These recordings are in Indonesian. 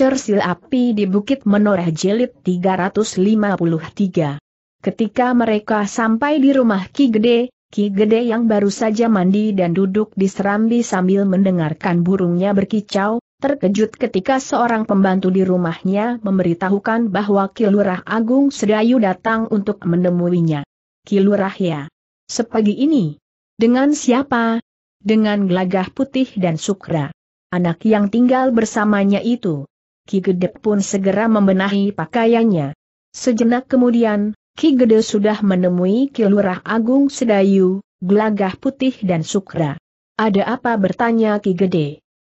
Cersil api di Bukit Menoreh Jelit 353. Ketika mereka sampai di rumah Ki Gede, Ki Gede yang baru saja mandi dan duduk di serambi sambil mendengarkan burungnya berkicau, terkejut ketika seorang pembantu di rumahnya memberitahukan bahwa Ki Agung Sedayu datang untuk menemuinya. Ki ya. Sepagi ini. Dengan siapa? Dengan Glagah putih dan sukra. Anak yang tinggal bersamanya itu. Ki Gede pun segera membenahi pakaiannya. Sejenak kemudian, Ki Gede sudah menemui Kilurah Agung Sedayu, Gelagah Putih dan Sukra. Ada apa bertanya Ki Gede?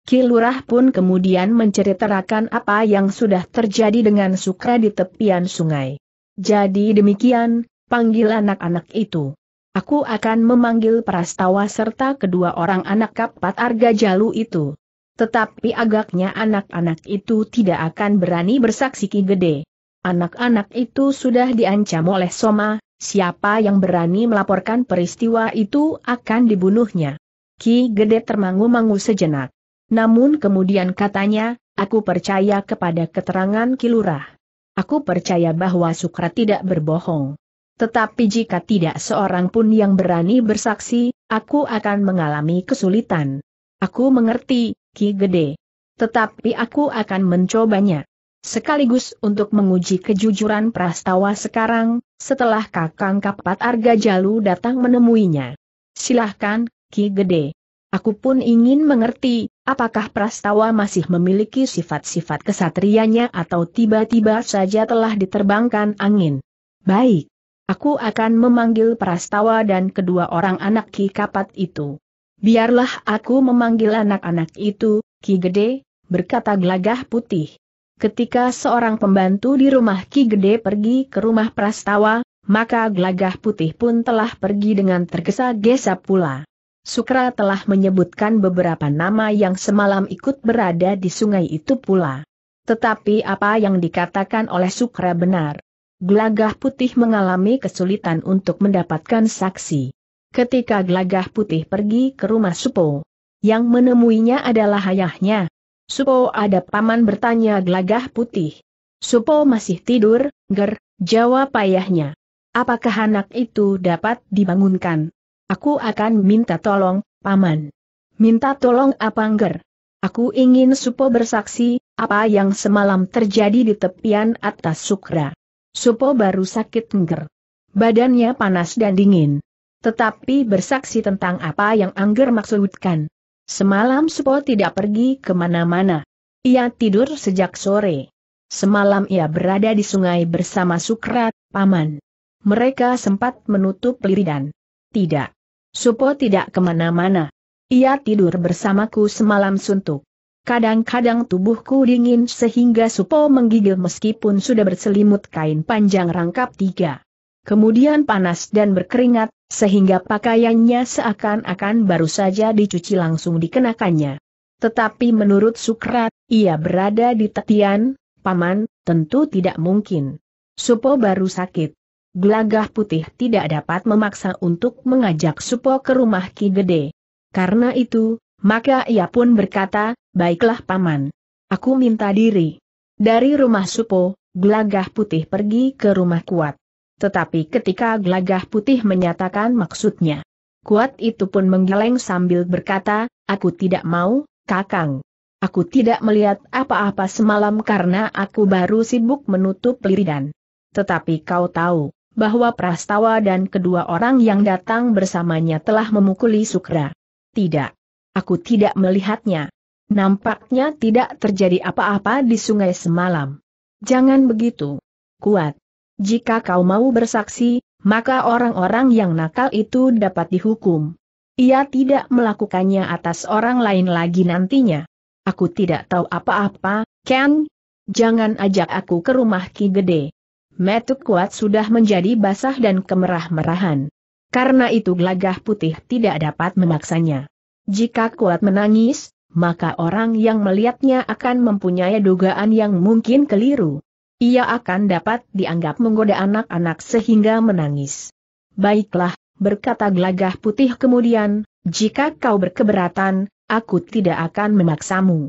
Kilurah pun kemudian menceritakan apa yang sudah terjadi dengan Sukra di tepian sungai. Jadi demikian, panggil anak-anak itu. Aku akan memanggil prastawa serta kedua orang anak kapat Arga Jalu itu. Tetapi agaknya anak-anak itu tidak akan berani bersaksi Ki Gede. Anak-anak itu sudah diancam oleh Soma, siapa yang berani melaporkan peristiwa itu akan dibunuhnya. Ki Gede termangu-mangu sejenak. Namun kemudian katanya, aku percaya kepada keterangan Kilurah. Aku percaya bahwa Sukra tidak berbohong. Tetapi jika tidak seorang pun yang berani bersaksi, aku akan mengalami kesulitan. Aku mengerti, Ki Gede. Tetapi aku akan mencobanya. Sekaligus untuk menguji kejujuran Prastawa sekarang, setelah Kakang Kapat Arga Jalu datang menemuinya. Silahkan, Ki Gede. Aku pun ingin mengerti, apakah Prastawa masih memiliki sifat-sifat kesatrianya atau tiba-tiba saja telah diterbangkan angin. Baik. Aku akan memanggil Prastawa dan kedua orang anak Ki Kapat itu. Biarlah aku memanggil anak-anak itu, Ki Gede, berkata gelagah putih. Ketika seorang pembantu di rumah Ki Gede pergi ke rumah Prastawa, maka gelagah putih pun telah pergi dengan tergesa-gesa pula. Sukra telah menyebutkan beberapa nama yang semalam ikut berada di sungai itu pula. Tetapi apa yang dikatakan oleh Sukra benar. Gelagah putih mengalami kesulitan untuk mendapatkan saksi ketika gelagah putih pergi ke rumah Supo. Yang menemuinya adalah ayahnya. Supo ada paman bertanya gelagah putih. Supo masih tidur, ger, jawab ayahnya. Apakah anak itu dapat dibangunkan? Aku akan minta tolong, paman. Minta tolong apa ger? Aku ingin Supo bersaksi, apa yang semalam terjadi di tepian atas Sukra. Supo baru sakit ngger. Badannya panas dan dingin tetapi bersaksi tentang apa yang Angger maksudkan. Semalam Supo tidak pergi kemana-mana. Ia tidur sejak sore. Semalam ia berada di sungai bersama Sukrat, Paman. Mereka sempat menutup liridan. Tidak. Supo tidak kemana-mana. Ia tidur bersamaku semalam suntuk. Kadang-kadang tubuhku dingin sehingga Supo menggigil meskipun sudah berselimut kain panjang rangkap tiga. Kemudian panas dan berkeringat, sehingga pakaiannya seakan-akan baru saja dicuci langsung dikenakannya. Tetapi menurut Sukrat, ia berada di Tetian, Paman, tentu tidak mungkin. Supo baru sakit. Gelagah putih tidak dapat memaksa untuk mengajak Supo ke rumah Ki Gede. Karena itu, maka ia pun berkata, baiklah Paman. Aku minta diri. Dari rumah Supo, Gelagah putih pergi ke rumah kuat. Tetapi ketika gelagah putih menyatakan maksudnya, kuat itu pun menggeleng sambil berkata, aku tidak mau, kakang. Aku tidak melihat apa-apa semalam karena aku baru sibuk menutup liridan. Tetapi kau tahu, bahwa Prastawa dan kedua orang yang datang bersamanya telah memukuli Sukra. Tidak. Aku tidak melihatnya. Nampaknya tidak terjadi apa-apa di sungai semalam. Jangan begitu. Kuat. Jika kau mau bersaksi, maka orang-orang yang nakal itu dapat dihukum. Ia tidak melakukannya atas orang lain lagi nantinya. Aku tidak tahu apa-apa, Ken. Jangan ajak aku ke rumah Ki Gede. Metuk kuat sudah menjadi basah dan kemerah-merahan. Karena itu gelagah putih tidak dapat memaksanya. Jika kuat menangis, maka orang yang melihatnya akan mempunyai dugaan yang mungkin keliru ia akan dapat dianggap menggoda anak-anak sehingga menangis. Baiklah, berkata gelagah putih kemudian, jika kau berkeberatan, aku tidak akan memaksamu.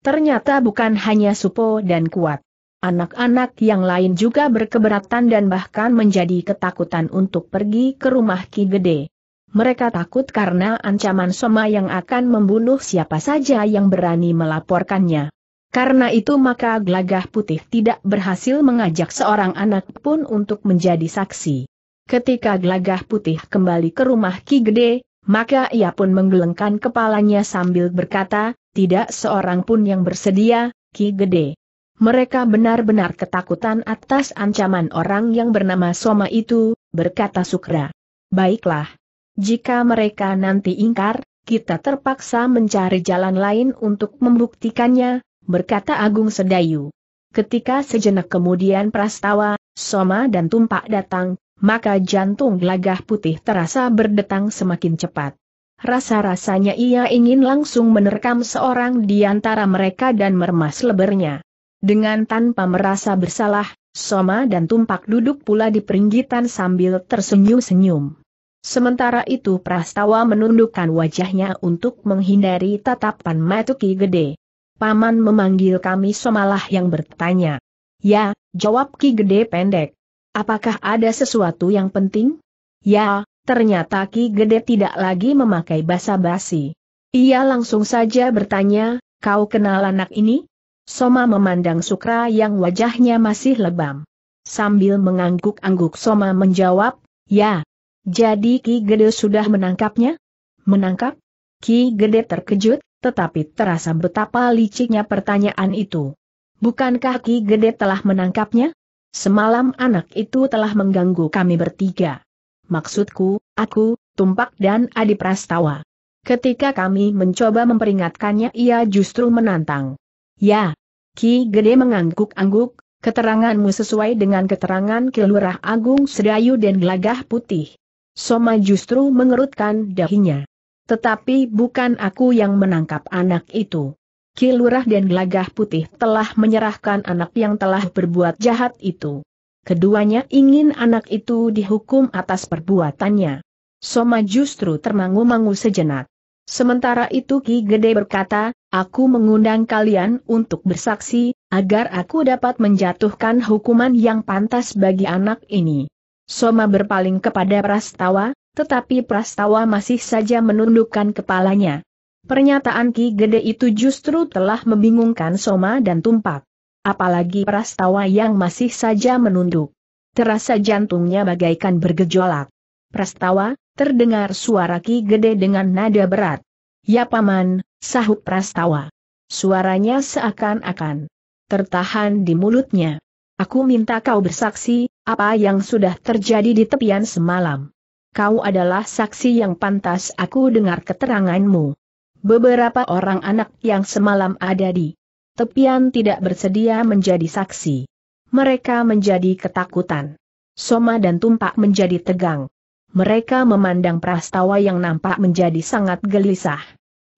Ternyata bukan hanya Supo dan Kuat. Anak-anak yang lain juga berkeberatan dan bahkan menjadi ketakutan untuk pergi ke rumah Ki Gede. Mereka takut karena ancaman Soma yang akan membunuh siapa saja yang berani melaporkannya. Karena itu maka Glagah putih tidak berhasil mengajak seorang anak pun untuk menjadi saksi. Ketika Glagah putih kembali ke rumah Ki Gede, maka ia pun menggelengkan kepalanya sambil berkata, tidak seorang pun yang bersedia, Ki Gede. Mereka benar-benar ketakutan atas ancaman orang yang bernama Soma itu, berkata Sukra. Baiklah. Jika mereka nanti ingkar, kita terpaksa mencari jalan lain untuk membuktikannya, berkata Agung Sedayu. Ketika sejenak kemudian Prastawa, Soma dan Tumpak datang, maka jantung gelagah putih terasa berdetang semakin cepat. Rasa-rasanya ia ingin langsung menerkam seorang di antara mereka dan meremas lebernya. Dengan tanpa merasa bersalah, Soma dan Tumpak duduk pula di peringgitan sambil tersenyum-senyum. Sementara itu Prastawa menundukkan wajahnya untuk menghindari tatapan Matuki Gede. Paman memanggil kami semalah yang bertanya. Ya, jawab Ki Gede pendek. Apakah ada sesuatu yang penting? Ya, ternyata Ki Gede tidak lagi memakai basa-basi. Ia langsung saja bertanya, kau kenal anak ini? Soma memandang Sukra yang wajahnya masih lebam. Sambil mengangguk-angguk Soma menjawab, ya. Jadi Ki Gede sudah menangkapnya? Menangkap? Ki Gede terkejut, tetapi terasa betapa liciknya pertanyaan itu. Bukankah Ki Gede telah menangkapnya? Semalam anak itu telah mengganggu kami bertiga. Maksudku, aku, Tumpak dan Adi Prastawa. Ketika kami mencoba memperingatkannya ia justru menantang. Ya, Ki Gede mengangguk-angguk, keteranganmu sesuai dengan keterangan Kilurah Agung Sedayu dan Gelagah Putih. Soma justru mengerutkan dahinya. Tetapi bukan aku yang menangkap anak itu. Kilurah dan Gelagah Putih telah menyerahkan anak yang telah berbuat jahat itu. Keduanya ingin anak itu dihukum atas perbuatannya. Soma justru termangu-mangu sejenak. Sementara itu Ki Gede berkata, aku mengundang kalian untuk bersaksi, agar aku dapat menjatuhkan hukuman yang pantas bagi anak ini. Soma berpaling kepada Prastawa, tetapi Prastawa masih saja menundukkan kepalanya. Pernyataan Ki Gede itu justru telah membingungkan Soma dan Tumpak. Apalagi Prastawa yang masih saja menunduk. Terasa jantungnya bagaikan bergejolak. Prastawa, terdengar suara Ki Gede dengan nada berat. Ya paman, sahut Prastawa. Suaranya seakan-akan tertahan di mulutnya. Aku minta kau bersaksi, apa yang sudah terjadi di tepian semalam kau adalah saksi yang pantas aku dengar keteranganmu. Beberapa orang anak yang semalam ada di tepian tidak bersedia menjadi saksi. Mereka menjadi ketakutan. Soma dan Tumpak menjadi tegang. Mereka memandang Prastawa yang nampak menjadi sangat gelisah.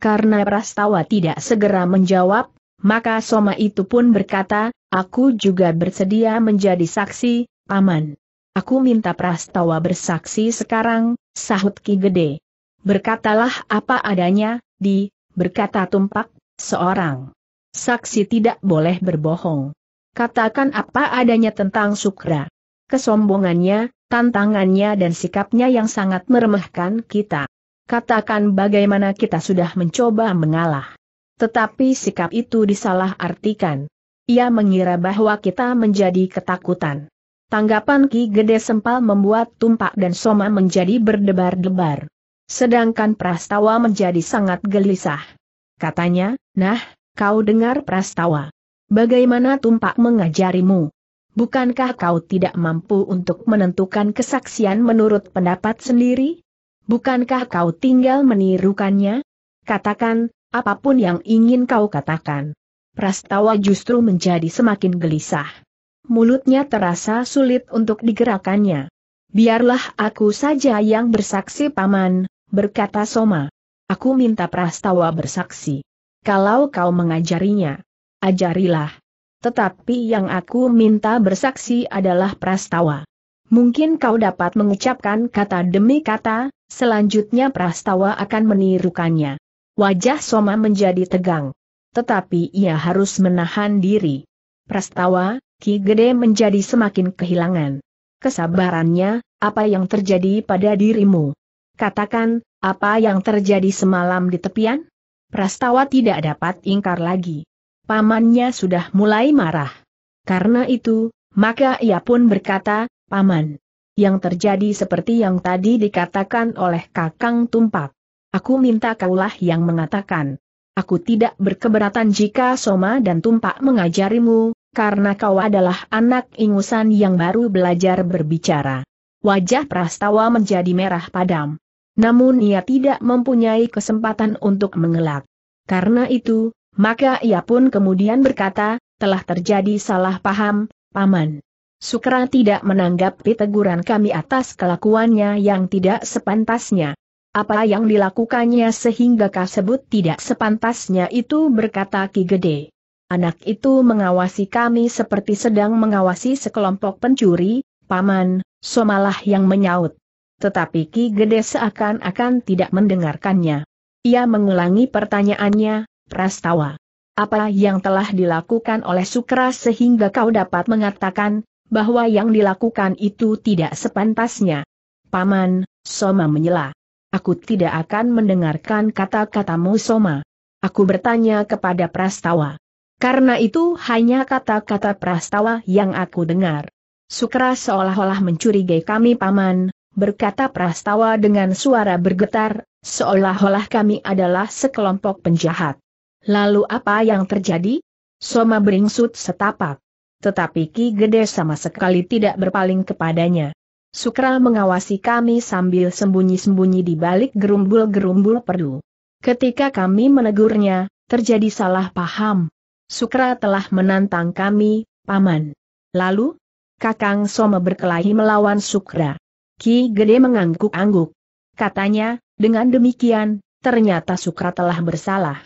Karena Prastawa tidak segera menjawab, maka Soma itu pun berkata, aku juga bersedia menjadi saksi, Paman. Aku minta Prastawa bersaksi sekarang, sahut Ki Gede. Berkatalah apa adanya, di, berkata tumpak, seorang. Saksi tidak boleh berbohong. Katakan apa adanya tentang Sukra. Kesombongannya, tantangannya dan sikapnya yang sangat meremehkan kita. Katakan bagaimana kita sudah mencoba mengalah. Tetapi sikap itu disalahartikan. Ia mengira bahwa kita menjadi ketakutan. Tanggapan Ki Gede Sempal membuat Tumpak dan Soma menjadi berdebar-debar. Sedangkan Prastawa menjadi sangat gelisah. Katanya, nah, kau dengar Prastawa. Bagaimana Tumpak mengajarimu? Bukankah kau tidak mampu untuk menentukan kesaksian menurut pendapat sendiri? Bukankah kau tinggal menirukannya? Katakan, apapun yang ingin kau katakan. Prastawa justru menjadi semakin gelisah mulutnya terasa sulit untuk digerakannya. Biarlah aku saja yang bersaksi paman, berkata Soma. Aku minta Prastawa bersaksi. Kalau kau mengajarinya, ajarilah. Tetapi yang aku minta bersaksi adalah Prastawa. Mungkin kau dapat mengucapkan kata demi kata, selanjutnya Prastawa akan menirukannya. Wajah Soma menjadi tegang. Tetapi ia harus menahan diri. Prastawa, Ki Gede menjadi semakin kehilangan kesabarannya, apa yang terjadi pada dirimu? Katakan, apa yang terjadi semalam di tepian? Prastawa tidak dapat ingkar lagi. Pamannya sudah mulai marah. Karena itu, maka ia pun berkata, Paman, yang terjadi seperti yang tadi dikatakan oleh Kakang Tumpak. Aku minta kaulah yang mengatakan. Aku tidak berkeberatan jika Soma dan Tumpak mengajarimu, karena kau adalah anak ingusan yang baru belajar berbicara. Wajah Prastawa menjadi merah padam. Namun ia tidak mempunyai kesempatan untuk mengelak. Karena itu, maka ia pun kemudian berkata, telah terjadi salah paham, Paman. Sukra tidak menanggapi teguran kami atas kelakuannya yang tidak sepantasnya. Apa yang dilakukannya sehingga kasebut tidak sepantasnya itu berkata Ki Gede. Anak itu mengawasi kami seperti sedang mengawasi sekelompok pencuri, paman, somalah yang menyaut. Tetapi Ki Gede seakan-akan tidak mendengarkannya. Ia mengulangi pertanyaannya, Prastawa. Apa yang telah dilakukan oleh Sukra sehingga kau dapat mengatakan, bahwa yang dilakukan itu tidak sepantasnya? Paman, Soma menyela. Aku tidak akan mendengarkan kata-katamu Soma. Aku bertanya kepada Prastawa. Karena itu hanya kata-kata prastawa yang aku dengar. Sukra seolah-olah mencurigai kami paman, berkata prastawa dengan suara bergetar, seolah-olah kami adalah sekelompok penjahat. Lalu apa yang terjadi? Soma beringsut setapak. Tetapi Ki Gede sama sekali tidak berpaling kepadanya. Sukra mengawasi kami sambil sembunyi-sembunyi di balik gerumbul-gerumbul perdu. Ketika kami menegurnya, terjadi salah paham. Sukra telah menantang kami, Paman. Lalu, Kakang Soma berkelahi melawan Sukra. Ki Gede mengangguk-angguk. Katanya, dengan demikian, ternyata Sukra telah bersalah.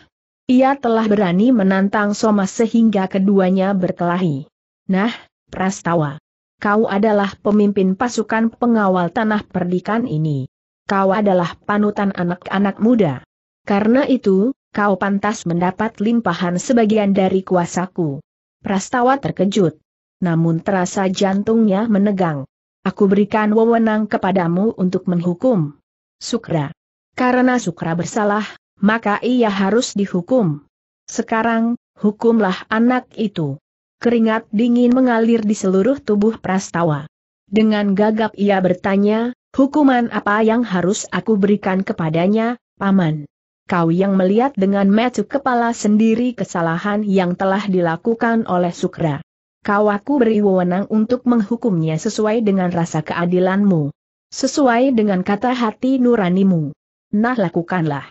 Ia telah berani menantang Soma sehingga keduanya berkelahi. Nah, Prastawa. Kau adalah pemimpin pasukan pengawal tanah perdikan ini. Kau adalah panutan anak-anak muda. Karena itu, kau pantas mendapat limpahan sebagian dari kuasaku. Prastawa terkejut. Namun terasa jantungnya menegang. Aku berikan wewenang kepadamu untuk menghukum. Sukra. Karena Sukra bersalah, maka ia harus dihukum. Sekarang, hukumlah anak itu. Keringat dingin mengalir di seluruh tubuh Prastawa. Dengan gagap ia bertanya, hukuman apa yang harus aku berikan kepadanya, Paman? kau yang melihat dengan metu kepala sendiri kesalahan yang telah dilakukan oleh Sukra. Kau aku beri wewenang untuk menghukumnya sesuai dengan rasa keadilanmu. Sesuai dengan kata hati nuranimu. Nah lakukanlah.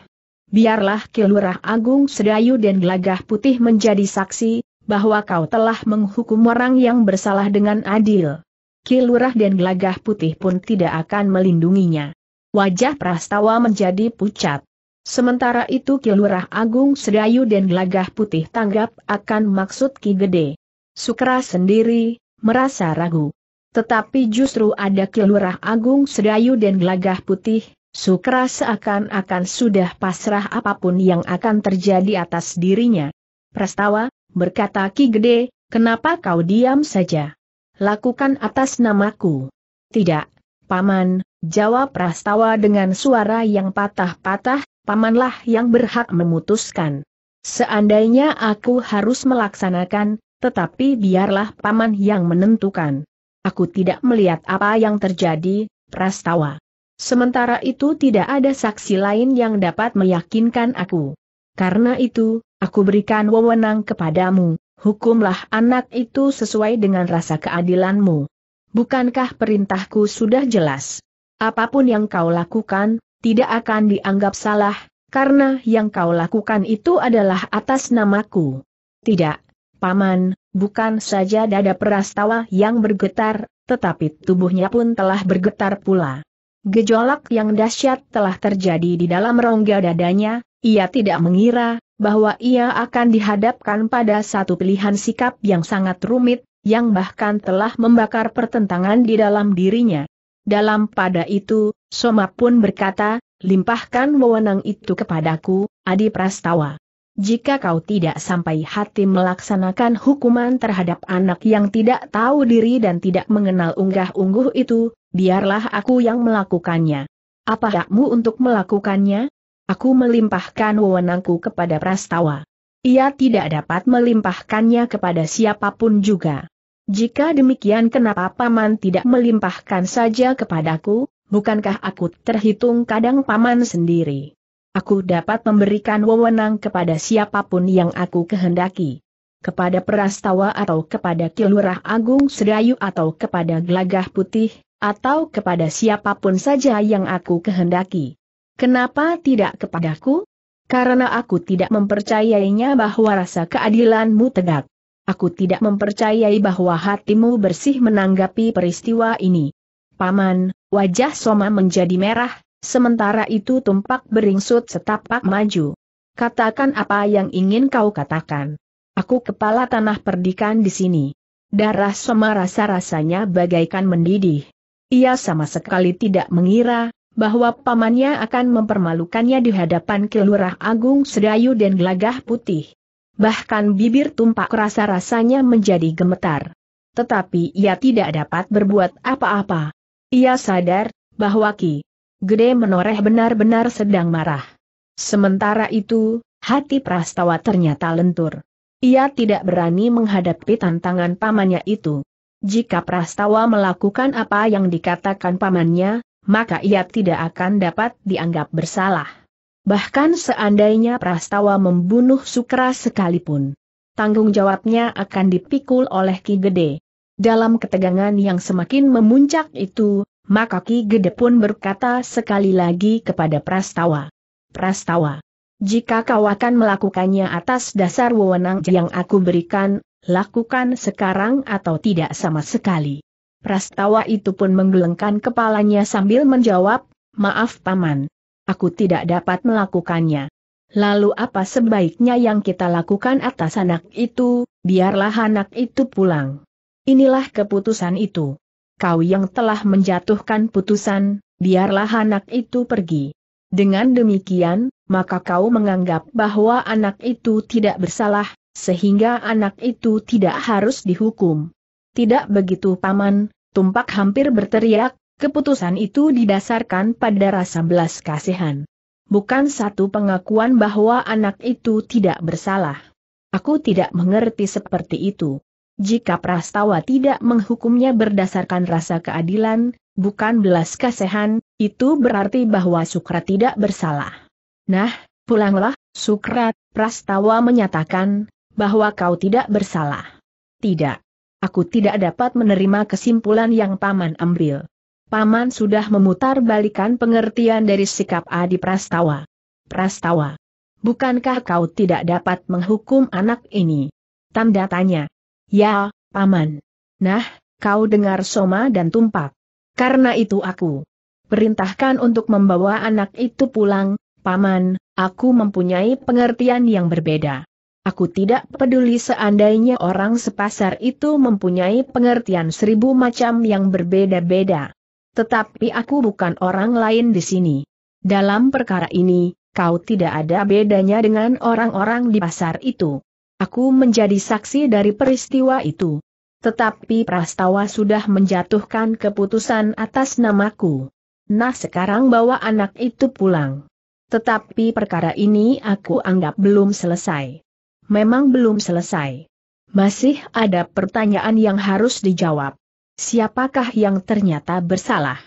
Biarlah Kilurah Agung Sedayu dan Gelagah Putih menjadi saksi, bahwa kau telah menghukum orang yang bersalah dengan adil. Kilurah dan Gelagah Putih pun tidak akan melindunginya. Wajah Prastawa menjadi pucat. Sementara itu Kilurah Agung Sedayu dan Gelagah Putih tanggap akan maksud Ki Gede. Sukra sendiri, merasa ragu. Tetapi justru ada Kilurah Agung Sedayu dan Gelagah Putih, Sukra seakan-akan sudah pasrah apapun yang akan terjadi atas dirinya. Prastawa, berkata Ki Gede, kenapa kau diam saja? Lakukan atas namaku. Tidak, Paman, jawab Prastawa dengan suara yang patah-patah, pamanlah yang berhak memutuskan. Seandainya aku harus melaksanakan, tetapi biarlah paman yang menentukan. Aku tidak melihat apa yang terjadi, Prastawa. Sementara itu tidak ada saksi lain yang dapat meyakinkan aku. Karena itu, aku berikan wewenang kepadamu, hukumlah anak itu sesuai dengan rasa keadilanmu. Bukankah perintahku sudah jelas? Apapun yang kau lakukan, tidak akan dianggap salah, karena yang kau lakukan itu adalah atas namaku. Tidak, Paman, bukan saja dada perastawa yang bergetar, tetapi tubuhnya pun telah bergetar pula. Gejolak yang dahsyat telah terjadi di dalam rongga dadanya, ia tidak mengira bahwa ia akan dihadapkan pada satu pilihan sikap yang sangat rumit, yang bahkan telah membakar pertentangan di dalam dirinya. Dalam pada itu, Soma pun berkata, limpahkan wewenang itu kepadaku, Adi Prastawa. Jika kau tidak sampai hati melaksanakan hukuman terhadap anak yang tidak tahu diri dan tidak mengenal unggah-ungguh itu, biarlah aku yang melakukannya. Apa hakmu untuk melakukannya? Aku melimpahkan wewenangku kepada Prastawa. Ia tidak dapat melimpahkannya kepada siapapun juga. Jika demikian kenapa Paman tidak melimpahkan saja kepadaku, bukankah aku terhitung kadang Paman sendiri? Aku dapat memberikan wewenang kepada siapapun yang aku kehendaki. Kepada perastawa atau kepada kilurah agung sedayu atau kepada gelagah putih, atau kepada siapapun saja yang aku kehendaki. Kenapa tidak kepadaku? Karena aku tidak mempercayainya bahwa rasa keadilanmu tegak. Aku tidak mempercayai bahwa hatimu bersih menanggapi peristiwa ini. Paman, wajah Soma menjadi merah, sementara itu tumpak beringsut setapak maju. Katakan apa yang ingin kau katakan. Aku kepala tanah perdikan di sini. Darah Soma rasa-rasanya bagaikan mendidih. Ia sama sekali tidak mengira, bahwa pamannya akan mempermalukannya di hadapan Kelurah Agung Sedayu dan Gelagah Putih. Bahkan bibir tumpak rasa-rasanya menjadi gemetar. Tetapi ia tidak dapat berbuat apa-apa. Ia sadar, bahwa Ki Gede menoreh benar-benar sedang marah. Sementara itu, hati Prastawa ternyata lentur. Ia tidak berani menghadapi tantangan pamannya itu. Jika Prastawa melakukan apa yang dikatakan pamannya, maka ia tidak akan dapat dianggap bersalah. Bahkan seandainya Prastawa membunuh Sukra sekalipun. Tanggung jawabnya akan dipikul oleh Ki Gede. Dalam ketegangan yang semakin memuncak itu, maka Ki Gede pun berkata sekali lagi kepada Prastawa. Prastawa, jika kau akan melakukannya atas dasar wewenang yang aku berikan, lakukan sekarang atau tidak sama sekali. Prastawa itu pun menggelengkan kepalanya sambil menjawab, maaf paman, aku tidak dapat melakukannya. Lalu apa sebaiknya yang kita lakukan atas anak itu, biarlah anak itu pulang. Inilah keputusan itu. Kau yang telah menjatuhkan putusan, biarlah anak itu pergi. Dengan demikian, maka kau menganggap bahwa anak itu tidak bersalah, sehingga anak itu tidak harus dihukum. Tidak begitu paman, Tumpak hampir berteriak, keputusan itu didasarkan pada rasa belas kasihan. Bukan satu pengakuan bahwa anak itu tidak bersalah. Aku tidak mengerti seperti itu. Jika Prastawa tidak menghukumnya berdasarkan rasa keadilan, bukan belas kasihan, itu berarti bahwa Sukra tidak bersalah. Nah, pulanglah, Sukra, Prastawa menyatakan, bahwa kau tidak bersalah. Tidak. Aku tidak dapat menerima kesimpulan yang paman ambil. Paman sudah memutar balikan pengertian dari sikap Adi Prastawa. Prastawa, bukankah kau tidak dapat menghukum anak ini? Tanda tanya. Ya, Paman. Nah, kau dengar Soma dan Tumpak. Karena itu aku perintahkan untuk membawa anak itu pulang, Paman, aku mempunyai pengertian yang berbeda. Aku tidak peduli seandainya orang sepasar itu mempunyai pengertian seribu macam yang berbeda-beda. Tetapi aku bukan orang lain di sini. Dalam perkara ini, kau tidak ada bedanya dengan orang-orang di pasar itu. Aku menjadi saksi dari peristiwa itu. Tetapi Prastawa sudah menjatuhkan keputusan atas namaku. Nah sekarang bawa anak itu pulang. Tetapi perkara ini aku anggap belum selesai. Memang belum selesai. Masih ada pertanyaan yang harus dijawab siapakah yang ternyata bersalah.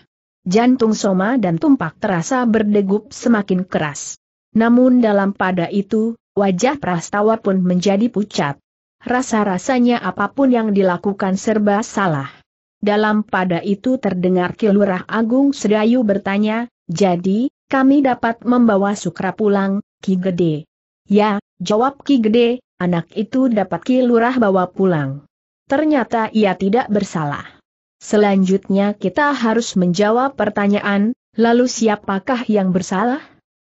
Jantung Soma dan Tumpak terasa berdegup semakin keras. Namun dalam pada itu, wajah Prastawa pun menjadi pucat. Rasa-rasanya apapun yang dilakukan serba salah. Dalam pada itu terdengar Kilurah Agung Sedayu bertanya, jadi, kami dapat membawa Sukra pulang, Ki Gede. Ya, jawab Ki Gede, anak itu dapat Kilurah bawa pulang. Ternyata ia tidak bersalah. Selanjutnya kita harus menjawab pertanyaan, lalu siapakah yang bersalah?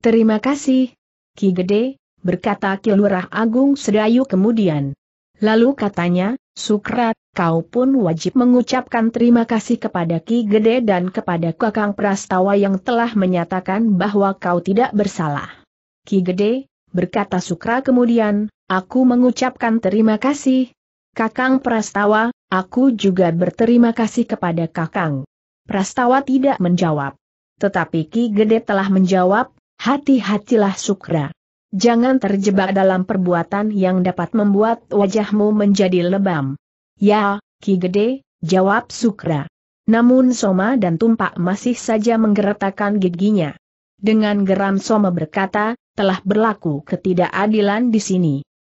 Terima kasih. Ki Gede, berkata Kilurah Agung Sedayu kemudian. Lalu katanya, Sukrat, kau pun wajib mengucapkan terima kasih kepada Ki Gede dan kepada Kakang Prastawa yang telah menyatakan bahwa kau tidak bersalah. Ki Gede, berkata Sukra kemudian, aku mengucapkan terima kasih, Kakang Prastawa, aku juga berterima kasih kepada Kakang. Prastawa tidak menjawab. Tetapi Ki Gede telah menjawab, hati-hatilah Sukra. Jangan terjebak dalam perbuatan yang dapat membuat wajahmu menjadi lebam. Ya, Ki Gede, jawab Sukra. Namun Soma dan Tumpak masih saja menggeretakan giginya. Dengan geram Soma berkata, telah berlaku ketidakadilan di sini.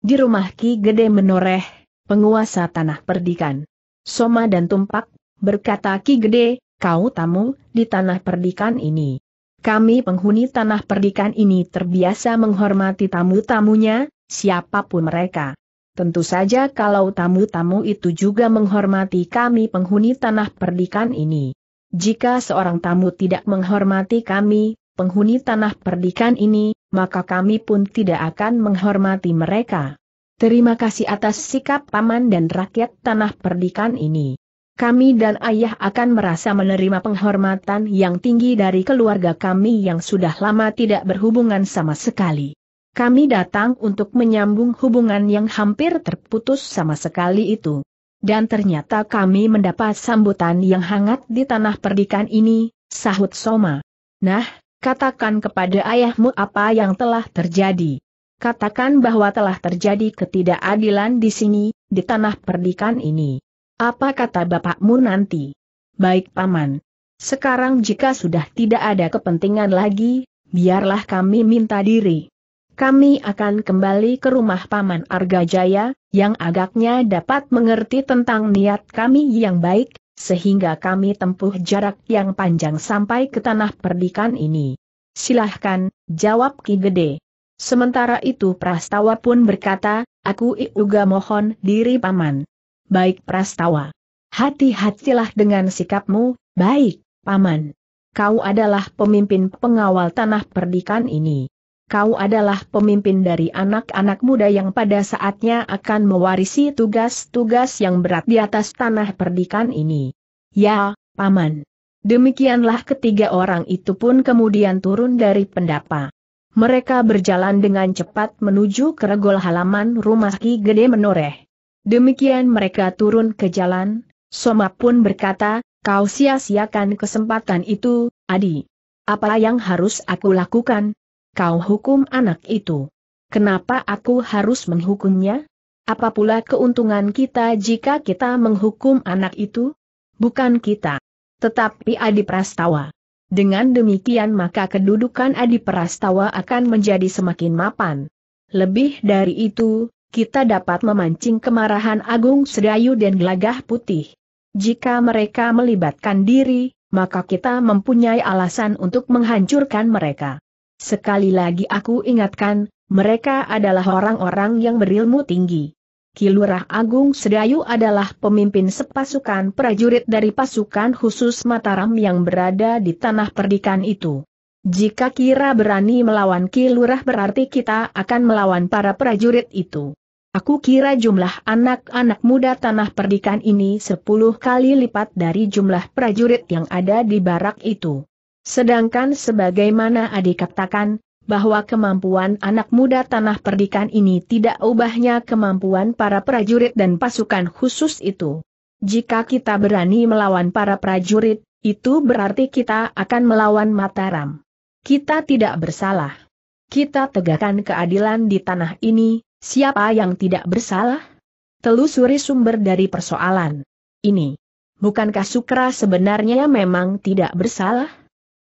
Di rumah Ki Gede menoreh, penguasa tanah perdikan. Soma dan Tumpak, berkata Ki Gede, kau tamu, di tanah perdikan ini. Kami penghuni tanah perdikan ini terbiasa menghormati tamu-tamunya, siapapun mereka. Tentu saja kalau tamu-tamu itu juga menghormati kami penghuni tanah perdikan ini. Jika seorang tamu tidak menghormati kami, penghuni tanah perdikan ini, maka kami pun tidak akan menghormati mereka. Terima kasih atas sikap paman dan rakyat tanah perdikan ini. Kami dan ayah akan merasa menerima penghormatan yang tinggi dari keluarga kami yang sudah lama tidak berhubungan sama sekali. Kami datang untuk menyambung hubungan yang hampir terputus sama sekali itu. Dan ternyata kami mendapat sambutan yang hangat di tanah perdikan ini, sahut Soma. Nah, katakan kepada ayahmu apa yang telah terjadi katakan bahwa telah terjadi ketidakadilan di sini, di tanah perdikan ini. Apa kata bapakmu nanti? Baik paman. Sekarang jika sudah tidak ada kepentingan lagi, biarlah kami minta diri. Kami akan kembali ke rumah Paman Argajaya, yang agaknya dapat mengerti tentang niat kami yang baik, sehingga kami tempuh jarak yang panjang sampai ke tanah perdikan ini. Silahkan, jawab Ki Gede. Sementara itu Prastawa pun berkata, aku juga mohon diri paman. Baik Prastawa. Hati-hatilah dengan sikapmu, baik, paman. Kau adalah pemimpin pengawal tanah perdikan ini. Kau adalah pemimpin dari anak-anak muda yang pada saatnya akan mewarisi tugas-tugas yang berat di atas tanah perdikan ini. Ya, paman. Demikianlah ketiga orang itu pun kemudian turun dari pendapa. Mereka berjalan dengan cepat menuju ke regol halaman rumah Ki Gede Menoreh. Demikian mereka turun ke jalan, Soma pun berkata, kau sia-siakan kesempatan itu, Adi. Apa yang harus aku lakukan? Kau hukum anak itu. Kenapa aku harus menghukumnya? Apa pula keuntungan kita jika kita menghukum anak itu? Bukan kita. Tetapi Adi Prastawa. Dengan demikian maka kedudukan Adi Prastawa akan menjadi semakin mapan. Lebih dari itu, kita dapat memancing kemarahan Agung Sedayu dan Gelagah Putih. Jika mereka melibatkan diri, maka kita mempunyai alasan untuk menghancurkan mereka. Sekali lagi aku ingatkan, mereka adalah orang-orang yang berilmu tinggi. Kilurah Agung Sedayu adalah pemimpin sepasukan prajurit dari pasukan khusus Mataram yang berada di tanah perdikan itu. Jika kira berani melawan Kilurah berarti kita akan melawan para prajurit itu. Aku kira jumlah anak-anak muda tanah perdikan ini 10 kali lipat dari jumlah prajurit yang ada di barak itu. Sedangkan sebagaimana adik katakan, bahwa kemampuan anak muda tanah perdikan ini tidak ubahnya kemampuan para prajurit dan pasukan khusus itu. Jika kita berani melawan para prajurit, itu berarti kita akan melawan Mataram. Kita tidak bersalah. Kita tegakkan keadilan di tanah ini, siapa yang tidak bersalah? Telusuri sumber dari persoalan ini. Bukankah Sukra sebenarnya memang tidak bersalah?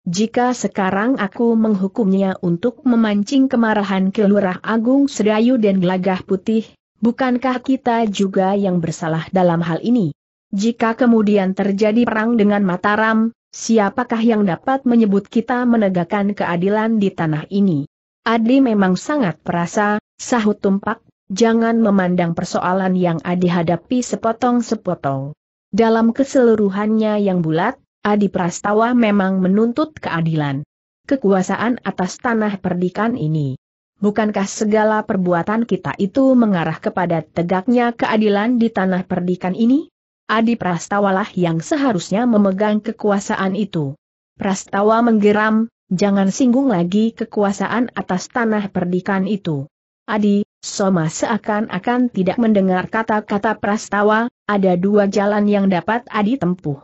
Jika sekarang aku menghukumnya untuk memancing kemarahan Kelurah Agung Sedayu dan Gelagah Putih, bukankah kita juga yang bersalah dalam hal ini? Jika kemudian terjadi perang dengan Mataram, siapakah yang dapat menyebut kita menegakkan keadilan di tanah ini? Adi memang sangat perasa, sahut tumpak, jangan memandang persoalan yang Adi hadapi sepotong-sepotong. Dalam keseluruhannya yang bulat, Adi Prastawa memang menuntut keadilan. Kekuasaan atas tanah perdikan ini. Bukankah segala perbuatan kita itu mengarah kepada tegaknya keadilan di tanah perdikan ini? Adi Prastawalah yang seharusnya memegang kekuasaan itu. Prastawa menggeram, jangan singgung lagi kekuasaan atas tanah perdikan itu. Adi, Soma seakan-akan tidak mendengar kata-kata Prastawa, ada dua jalan yang dapat Adi tempuh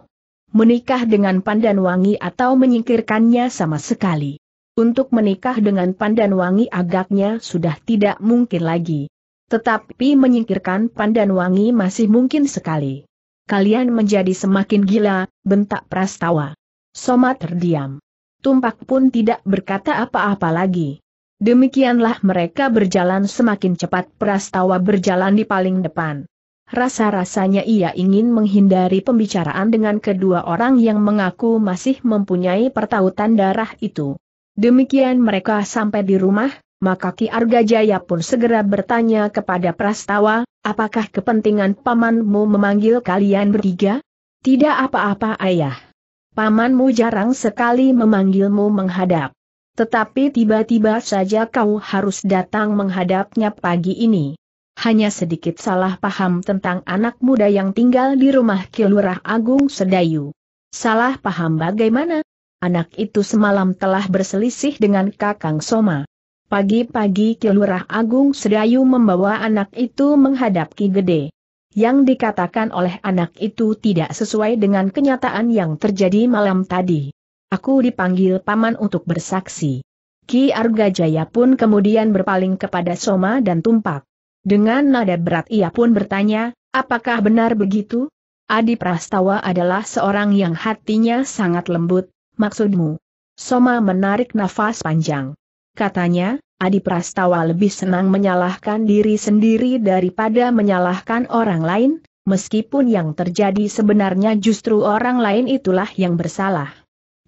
menikah dengan Pandan Wangi atau menyingkirkannya sama sekali. Untuk menikah dengan Pandan Wangi agaknya sudah tidak mungkin lagi. Tetapi menyingkirkan Pandan Wangi masih mungkin sekali. Kalian menjadi semakin gila, bentak Prastawa. Soma terdiam. Tumpak pun tidak berkata apa-apa lagi. Demikianlah mereka berjalan semakin cepat Prastawa berjalan di paling depan. Rasa-rasanya ia ingin menghindari pembicaraan dengan kedua orang yang mengaku masih mempunyai pertautan darah itu. Demikian mereka sampai di rumah, maka Ki Arga Jaya pun segera bertanya kepada Prastawa, apakah kepentingan pamanmu memanggil kalian bertiga? Tidak apa-apa ayah. Pamanmu jarang sekali memanggilmu menghadap. Tetapi tiba-tiba saja kau harus datang menghadapnya pagi ini hanya sedikit salah paham tentang anak muda yang tinggal di rumah Kilurah Agung Sedayu. Salah paham bagaimana? Anak itu semalam telah berselisih dengan Kakang Soma. Pagi-pagi Kilurah Agung Sedayu membawa anak itu menghadap Ki Gede. Yang dikatakan oleh anak itu tidak sesuai dengan kenyataan yang terjadi malam tadi. Aku dipanggil paman untuk bersaksi. Ki Arga Jaya pun kemudian berpaling kepada Soma dan Tumpak. Dengan nada berat ia pun bertanya, apakah benar begitu? Adi Prastawa adalah seorang yang hatinya sangat lembut, maksudmu. Soma menarik nafas panjang. Katanya, Adi Prastawa lebih senang menyalahkan diri sendiri daripada menyalahkan orang lain, meskipun yang terjadi sebenarnya justru orang lain itulah yang bersalah.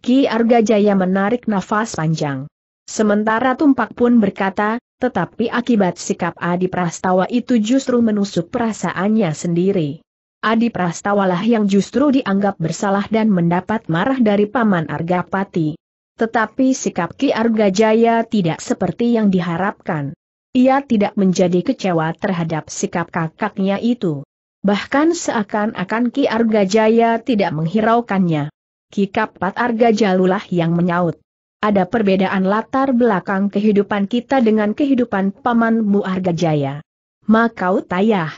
Ki Argajaya menarik nafas panjang. Sementara Tumpak pun berkata, tetapi akibat sikap Adi Prastawa itu justru menusuk perasaannya sendiri. Adi Prastawalah yang justru dianggap bersalah dan mendapat marah dari Paman Argapati. Tetapi sikap Ki Arga Jaya tidak seperti yang diharapkan. Ia tidak menjadi kecewa terhadap sikap kakaknya itu. Bahkan seakan-akan Ki Arga Jaya tidak menghiraukannya. Ki Kapat Arga Jalulah yang menyaut ada perbedaan latar belakang kehidupan kita dengan kehidupan pamanmu Jaya. Makau tayah.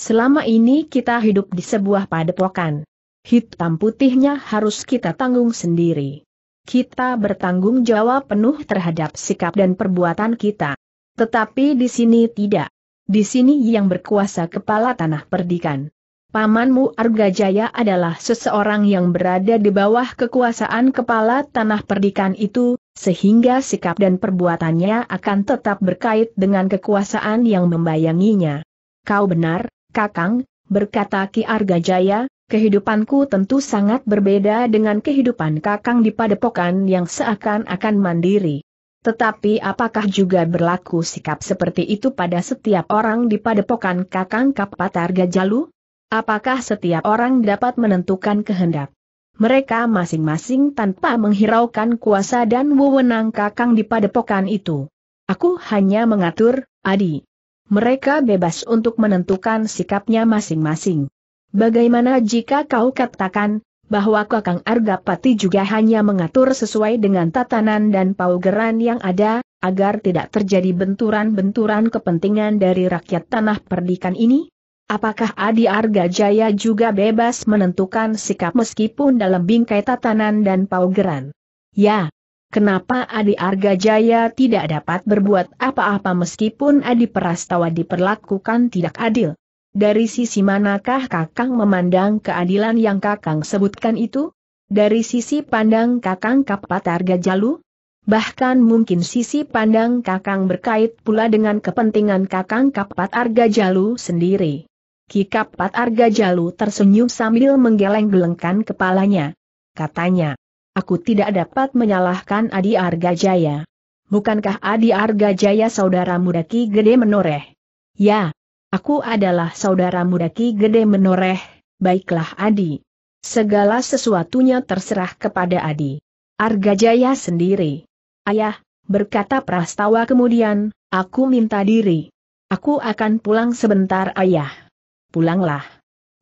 Selama ini kita hidup di sebuah padepokan. Hitam putihnya harus kita tanggung sendiri. Kita bertanggung jawab penuh terhadap sikap dan perbuatan kita. Tetapi di sini tidak. Di sini yang berkuasa kepala tanah perdikan. Pamanmu Arga Jaya adalah seseorang yang berada di bawah kekuasaan kepala tanah perdikan itu, sehingga sikap dan perbuatannya akan tetap berkait dengan kekuasaan yang membayanginya. Kau benar, Kakang, berkata Ki Arga Jaya. kehidupanku tentu sangat berbeda dengan kehidupan Kakang di padepokan yang seakan-akan mandiri. Tetapi apakah juga berlaku sikap seperti itu pada setiap orang di padepokan Kakang Kapatarga Jalu? Apakah setiap orang dapat menentukan kehendak? Mereka masing-masing tanpa menghiraukan kuasa dan wewenang kakang di padepokan itu. Aku hanya mengatur, Adi. Mereka bebas untuk menentukan sikapnya masing-masing. Bagaimana jika kau katakan, bahwa Kakang Argapati juga hanya mengatur sesuai dengan tatanan dan paugeran yang ada, agar tidak terjadi benturan-benturan kepentingan dari rakyat tanah perdikan ini? Apakah Adi Arga Jaya juga bebas menentukan sikap meskipun dalam bingkai tatanan dan paugeran? Ya. Kenapa Adi Arga Jaya tidak dapat berbuat apa-apa meskipun Adi Prastawa diperlakukan tidak adil? Dari sisi manakah Kakang memandang keadilan yang Kakang sebutkan itu? Dari sisi pandang Kakang Kapat Arga Jalu? Bahkan mungkin sisi pandang Kakang berkait pula dengan kepentingan Kakang Kapat Arga Jalu sendiri. Kikapat Arga Jalu tersenyum sambil menggeleng-gelengkan kepalanya. Katanya, aku tidak dapat menyalahkan Adi Arga Jaya. Bukankah Adi Arga Jaya saudara muda Ki Gede Menoreh? Ya, aku adalah saudara muda Ki Gede Menoreh, baiklah Adi. Segala sesuatunya terserah kepada Adi. Arga Jaya sendiri. Ayah, berkata Prastawa kemudian, aku minta diri. Aku akan pulang sebentar ayah pulanglah.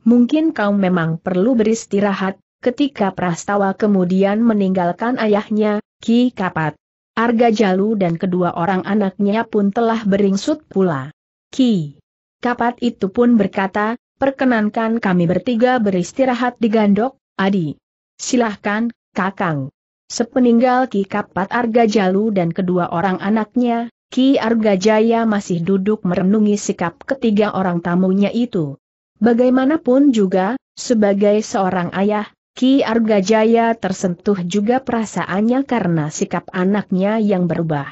Mungkin kau memang perlu beristirahat, ketika Prastawa kemudian meninggalkan ayahnya, Ki Kapat. Arga Jalu dan kedua orang anaknya pun telah beringsut pula. Ki Kapat itu pun berkata, perkenankan kami bertiga beristirahat di Gandok, Adi. Silahkan, Kakang. Sepeninggal Ki Kapat Arga Jalu dan kedua orang anaknya, Ki Arga Jaya masih duduk merenungi sikap ketiga orang tamunya itu. Bagaimanapun juga, sebagai seorang ayah, Ki Arga Jaya tersentuh juga perasaannya karena sikap anaknya yang berubah.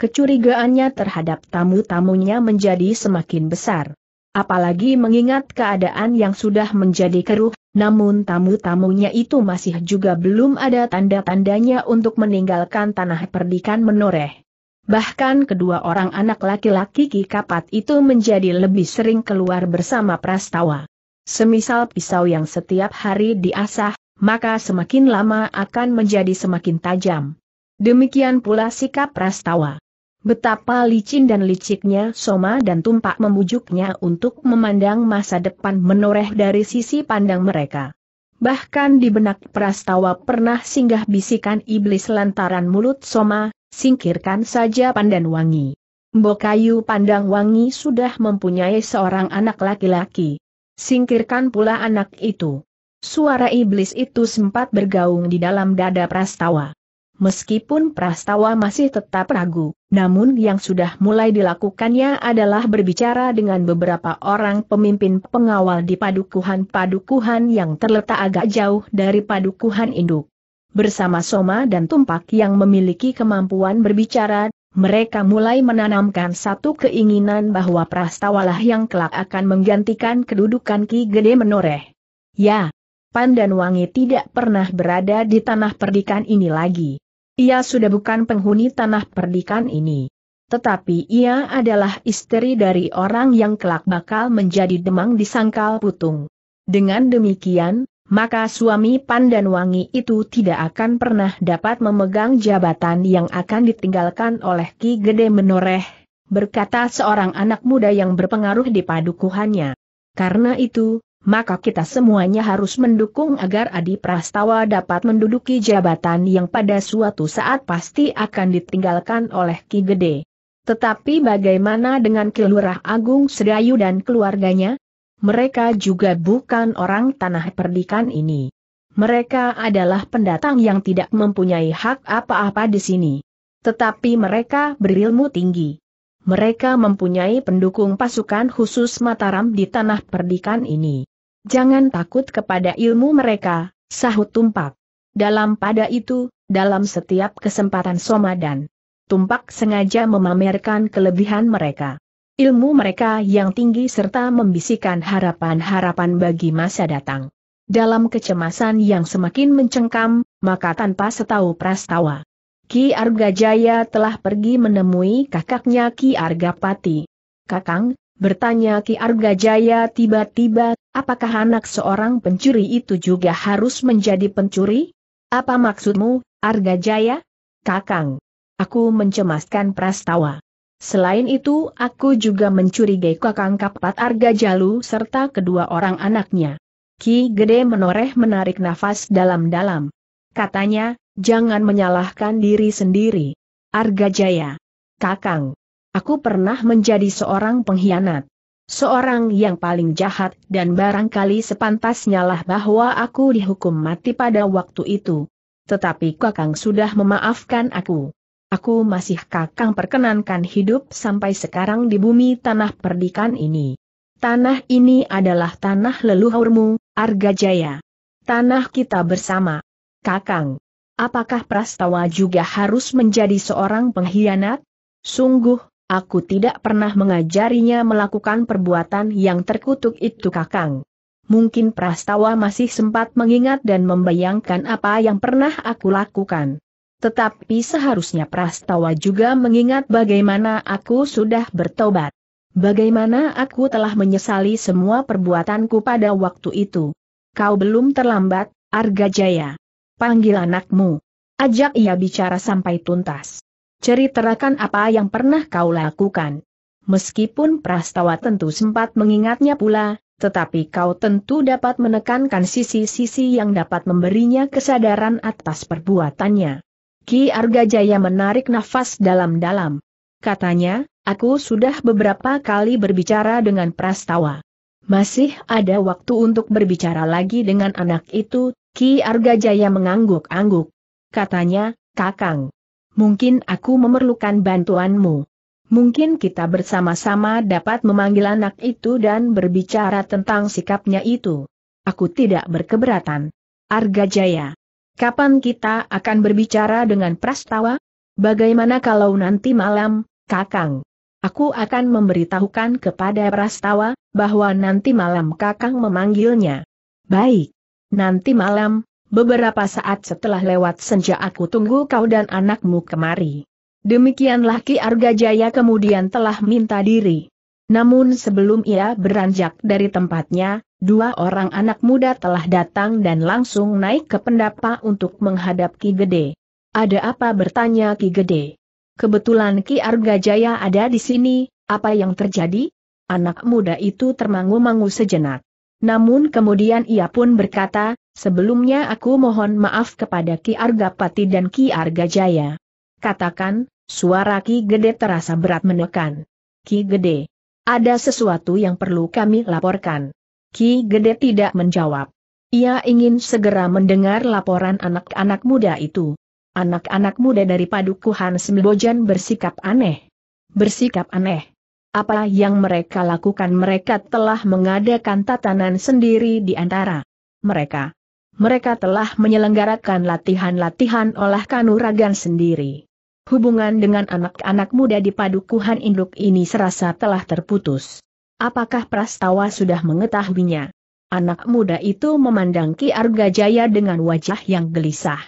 Kecurigaannya terhadap tamu-tamunya menjadi semakin besar. Apalagi mengingat keadaan yang sudah menjadi keruh, namun tamu-tamunya itu masih juga belum ada tanda-tandanya untuk meninggalkan tanah perdikan menoreh. Bahkan kedua orang anak laki-laki Ki Kapat itu menjadi lebih sering keluar bersama Prastawa. Semisal pisau yang setiap hari diasah, maka semakin lama akan menjadi semakin tajam. Demikian pula sikap Prastawa. Betapa licin dan liciknya Soma dan Tumpak memujuknya untuk memandang masa depan menoreh dari sisi pandang mereka. Bahkan di benak Prastawa pernah singgah bisikan iblis lantaran mulut Soma, singkirkan saja pandan wangi. Mbokayu pandang wangi sudah mempunyai seorang anak laki-laki. Singkirkan pula anak itu. Suara iblis itu sempat bergaung di dalam dada Prastawa. Meskipun Prastawa masih tetap ragu, namun yang sudah mulai dilakukannya adalah berbicara dengan beberapa orang pemimpin pengawal di padukuhan-padukuhan yang terletak agak jauh dari padukuhan induk bersama Soma dan Tumpak yang memiliki kemampuan berbicara, mereka mulai menanamkan satu keinginan bahwa prastawalah yang kelak akan menggantikan kedudukan Ki Gede Menoreh. Ya, Wangi tidak pernah berada di tanah perdikan ini lagi. Ia sudah bukan penghuni tanah perdikan ini. Tetapi ia adalah istri dari orang yang kelak bakal menjadi demang di sangkal putung. Dengan demikian, maka suami pandan Wangi itu tidak akan pernah dapat memegang jabatan yang akan ditinggalkan oleh Ki Gede Menoreh, berkata seorang anak muda yang berpengaruh di padukuhannya. Karena itu, maka kita semuanya harus mendukung agar Adi Prastawa dapat menduduki jabatan yang pada suatu saat pasti akan ditinggalkan oleh Ki Gede. Tetapi bagaimana dengan Kelurah Agung Sedayu dan keluarganya? mereka juga bukan orang tanah perdikan ini. Mereka adalah pendatang yang tidak mempunyai hak apa-apa di sini. Tetapi mereka berilmu tinggi. Mereka mempunyai pendukung pasukan khusus Mataram di tanah perdikan ini. Jangan takut kepada ilmu mereka, sahut Tumpak. Dalam pada itu, dalam setiap kesempatan Somadan, Tumpak sengaja memamerkan kelebihan mereka ilmu mereka yang tinggi serta membisikkan harapan-harapan bagi masa datang. Dalam kecemasan yang semakin mencengkam, maka tanpa setahu prastawa. Ki Arga Jaya telah pergi menemui kakaknya Ki Arga Pati. Kakang, bertanya Ki Arga Jaya tiba-tiba, apakah anak seorang pencuri itu juga harus menjadi pencuri? Apa maksudmu, Arga Jaya? Kakang, aku mencemaskan prastawa. Selain itu, aku juga mencurigai Kakang Kapat Arga Jalu serta kedua orang anaknya. Ki Gede menoreh menarik nafas dalam-dalam. Katanya, jangan menyalahkan diri sendiri. Arga Jaya. Kakang. Aku pernah menjadi seorang pengkhianat. Seorang yang paling jahat dan barangkali sepantasnya lah bahwa aku dihukum mati pada waktu itu. Tetapi Kakang sudah memaafkan aku aku masih kakang perkenankan hidup sampai sekarang di bumi tanah perdikan ini. Tanah ini adalah tanah leluhurmu, Arga Jaya. Tanah kita bersama. Kakang, apakah Prastawa juga harus menjadi seorang pengkhianat? Sungguh, aku tidak pernah mengajarinya melakukan perbuatan yang terkutuk itu Kakang. Mungkin Prastawa masih sempat mengingat dan membayangkan apa yang pernah aku lakukan. Tetapi seharusnya Prastawa juga mengingat bagaimana aku sudah bertobat. Bagaimana aku telah menyesali semua perbuatanku pada waktu itu. Kau belum terlambat, Arga Jaya. Panggil anakmu. Ajak ia bicara sampai tuntas. Ceritakan apa yang pernah kau lakukan. Meskipun Prastawa tentu sempat mengingatnya pula, tetapi kau tentu dapat menekankan sisi-sisi yang dapat memberinya kesadaran atas perbuatannya. Ki Arga Jaya menarik nafas dalam-dalam. Katanya, aku sudah beberapa kali berbicara dengan Prastawa. Masih ada waktu untuk berbicara lagi dengan anak itu, Ki Arga Jaya mengangguk-angguk. Katanya, Kakang, mungkin aku memerlukan bantuanmu. Mungkin kita bersama-sama dapat memanggil anak itu dan berbicara tentang sikapnya itu. Aku tidak berkeberatan. Arga Jaya. Kapan kita akan berbicara dengan Prastawa? Bagaimana kalau nanti malam, Kakang? Aku akan memberitahukan kepada Prastawa, bahwa nanti malam Kakang memanggilnya. Baik. Nanti malam, beberapa saat setelah lewat senja aku tunggu kau dan anakmu kemari. Demikianlah Ki Arga Jaya kemudian telah minta diri. Namun sebelum ia beranjak dari tempatnya, Dua orang anak muda telah datang dan langsung naik ke pendapa untuk menghadap Ki Gede. Ada apa bertanya Ki Gede? Kebetulan Ki Arga Jaya ada di sini, apa yang terjadi? Anak muda itu termangu-mangu sejenak. Namun kemudian ia pun berkata, sebelumnya aku mohon maaf kepada Ki Arga Pati dan Ki Arga Jaya. Katakan, suara Ki Gede terasa berat menekan. Ki Gede, ada sesuatu yang perlu kami laporkan. Ki Gede tidak menjawab. Ia ingin segera mendengar laporan anak-anak muda itu. Anak-anak muda dari Padukuhan Sembojan bersikap aneh. Bersikap aneh. Apa yang mereka lakukan mereka telah mengadakan tatanan sendiri di antara mereka. Mereka telah menyelenggarakan latihan-latihan olah kanuragan sendiri. Hubungan dengan anak-anak muda di Padukuhan Induk ini serasa telah terputus. Apakah Prastawa sudah mengetahuinya? Anak muda itu memandang Ki Arga Jaya dengan wajah yang gelisah.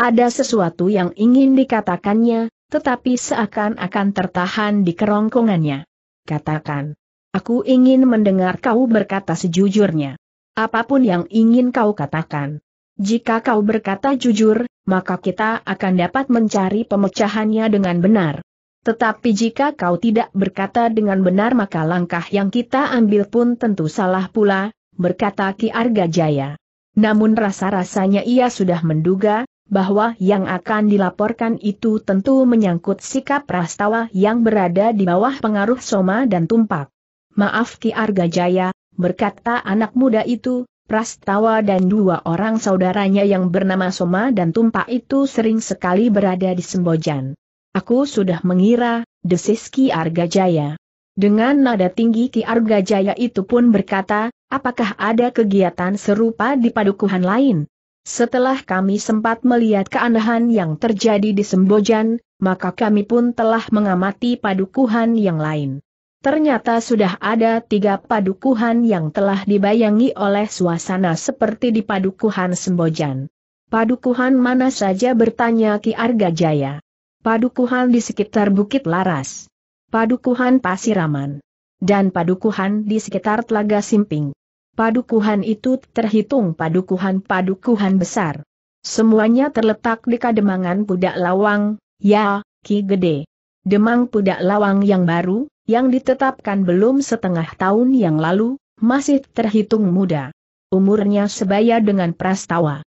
Ada sesuatu yang ingin dikatakannya, tetapi seakan-akan tertahan di kerongkongannya. Katakan. Aku ingin mendengar kau berkata sejujurnya. Apapun yang ingin kau katakan. Jika kau berkata jujur, maka kita akan dapat mencari pemecahannya dengan benar. Tetapi jika kau tidak berkata dengan benar maka langkah yang kita ambil pun tentu salah pula, berkata Ki Arga Jaya. Namun rasa-rasanya ia sudah menduga, bahwa yang akan dilaporkan itu tentu menyangkut sikap Rastawa yang berada di bawah pengaruh Soma dan Tumpak. Maaf Ki Arga Jaya, berkata anak muda itu, Prastawa dan dua orang saudaranya yang bernama Soma dan Tumpak itu sering sekali berada di Sembojan. Aku sudah mengira, desis Ki Argajaya. Dengan nada tinggi Ki Argajaya itu pun berkata, apakah ada kegiatan serupa di padukuhan lain? Setelah kami sempat melihat keanehan yang terjadi di Sembojan, maka kami pun telah mengamati padukuhan yang lain. Ternyata sudah ada tiga padukuhan yang telah dibayangi oleh suasana seperti di padukuhan Sembojan. Padukuhan mana saja bertanya Ki Arga Jaya padukuhan di sekitar Bukit Laras, padukuhan Pasiraman, dan padukuhan di sekitar Telaga Simping. Padukuhan itu terhitung padukuhan-padukuhan besar. Semuanya terletak di Kademangan Pudak Lawang, ya, Ki Gede. Demang Pudak Lawang yang baru, yang ditetapkan belum setengah tahun yang lalu, masih terhitung muda. Umurnya sebaya dengan prastawa.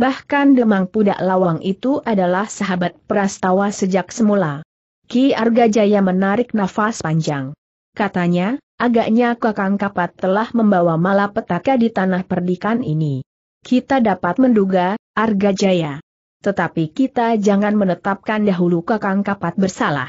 Bahkan Demang Pudak Lawang itu adalah sahabat Prastawa sejak semula. Ki Argajaya menarik nafas panjang. Katanya, agaknya Kakang Kapat telah membawa malapetaka di tanah perdikan ini. Kita dapat menduga, Argajaya. Tetapi kita jangan menetapkan dahulu Kakang Kapat bersalah.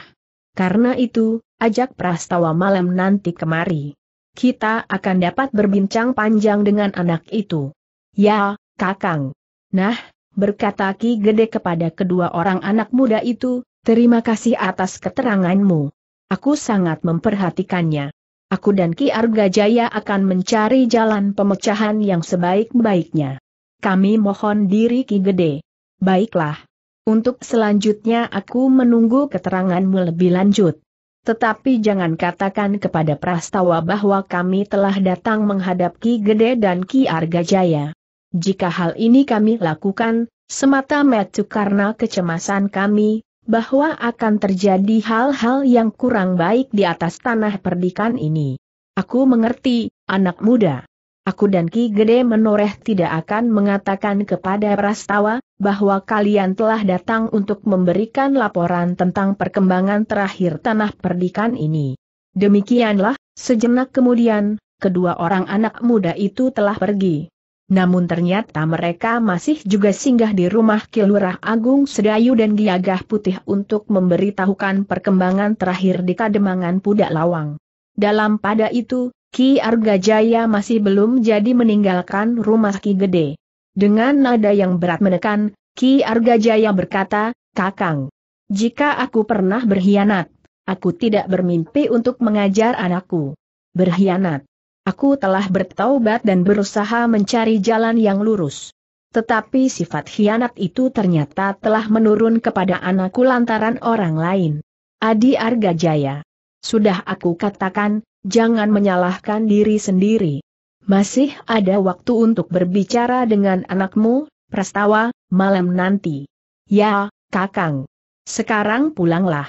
Karena itu, ajak Prastawa malam nanti kemari. Kita akan dapat berbincang panjang dengan anak itu. Ya, Kakang. Nah, berkata Ki Gede kepada kedua orang anak muda itu, terima kasih atas keteranganmu. Aku sangat memperhatikannya. Aku dan Ki Arga Jaya akan mencari jalan pemecahan yang sebaik-baiknya. Kami mohon diri Ki Gede. Baiklah. Untuk selanjutnya aku menunggu keteranganmu lebih lanjut. Tetapi jangan katakan kepada Prastawa bahwa kami telah datang menghadap Ki Gede dan Ki Arga Jaya. Jika hal ini kami lakukan, semata-mata karena kecemasan kami, bahwa akan terjadi hal-hal yang kurang baik di atas tanah perdikan ini. Aku mengerti, anak muda. Aku dan Ki Gede menoreh tidak akan mengatakan kepada Prastawa, bahwa kalian telah datang untuk memberikan laporan tentang perkembangan terakhir tanah perdikan ini. Demikianlah, sejenak kemudian, kedua orang anak muda itu telah pergi namun ternyata mereka masih juga singgah di rumah Kilurah Agung Sedayu dan Giagah Putih untuk memberitahukan perkembangan terakhir di Kademangan Pudak Lawang. Dalam pada itu, Ki Arga Jaya masih belum jadi meninggalkan rumah Ki Gede. Dengan nada yang berat menekan, Ki Arga Jaya berkata, Kakang, jika aku pernah berkhianat, aku tidak bermimpi untuk mengajar anakku. Berkhianat. Aku telah bertaubat dan berusaha mencari jalan yang lurus. Tetapi sifat hianat itu ternyata telah menurun kepada anakku lantaran orang lain. Adi Arga Jaya, Sudah aku katakan, jangan menyalahkan diri sendiri. Masih ada waktu untuk berbicara dengan anakmu, Prastawa, malam nanti. Ya, Kakang. Sekarang pulanglah.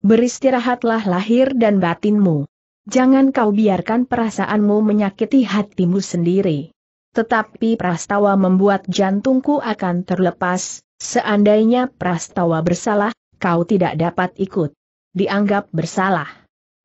Beristirahatlah lahir dan batinmu. Jangan kau biarkan perasaanmu menyakiti hatimu sendiri. Tetapi prastawa membuat jantungku akan terlepas, seandainya prastawa bersalah, kau tidak dapat ikut. Dianggap bersalah.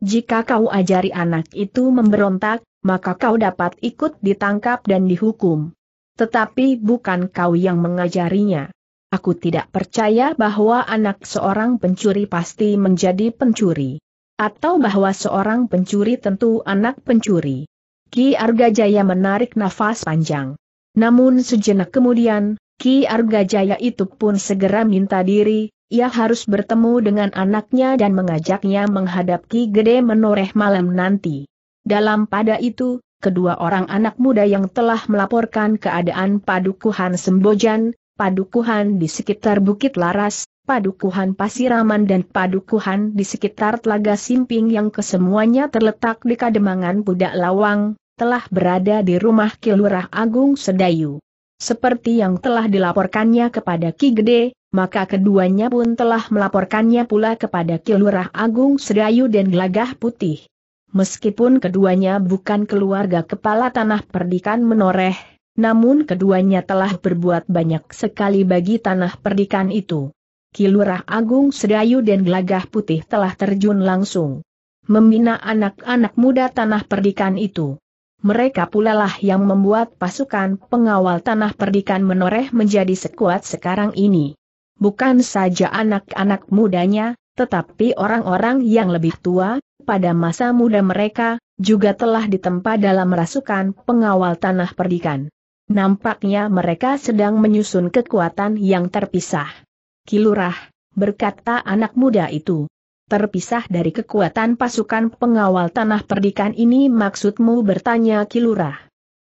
Jika kau ajari anak itu memberontak, maka kau dapat ikut ditangkap dan dihukum. Tetapi bukan kau yang mengajarinya. Aku tidak percaya bahwa anak seorang pencuri pasti menjadi pencuri. Atau bahwa seorang pencuri tentu anak pencuri. Ki Argajaya menarik nafas panjang. Namun sejenak kemudian, Ki Argajaya itu pun segera minta diri, ia harus bertemu dengan anaknya dan mengajaknya menghadap Ki Gede menoreh malam nanti. Dalam pada itu, kedua orang anak muda yang telah melaporkan keadaan Padukuhan Sembojan, Padukuhan di sekitar Bukit Laras, padukuhan Pasiraman dan padukuhan di sekitar Telaga Simping yang kesemuanya terletak di Kademangan Budak Lawang, telah berada di rumah Kilurah Agung Sedayu. Seperti yang telah dilaporkannya kepada Ki Gede, maka keduanya pun telah melaporkannya pula kepada Kilurah Agung Sedayu dan Gelagah Putih. Meskipun keduanya bukan keluarga kepala tanah perdikan menoreh, namun keduanya telah berbuat banyak sekali bagi tanah perdikan itu. Kilurah Agung Sedayu dan Gelagah Putih telah terjun langsung. Membina anak-anak muda tanah perdikan itu. Mereka pula lah yang membuat pasukan pengawal tanah perdikan menoreh menjadi sekuat sekarang ini. Bukan saja anak-anak mudanya, tetapi orang-orang yang lebih tua, pada masa muda mereka, juga telah ditempa dalam rasukan pengawal tanah perdikan. Nampaknya mereka sedang menyusun kekuatan yang terpisah. Kilurah, berkata anak muda itu. Terpisah dari kekuatan pasukan pengawal tanah perdikan ini maksudmu bertanya Kilurah.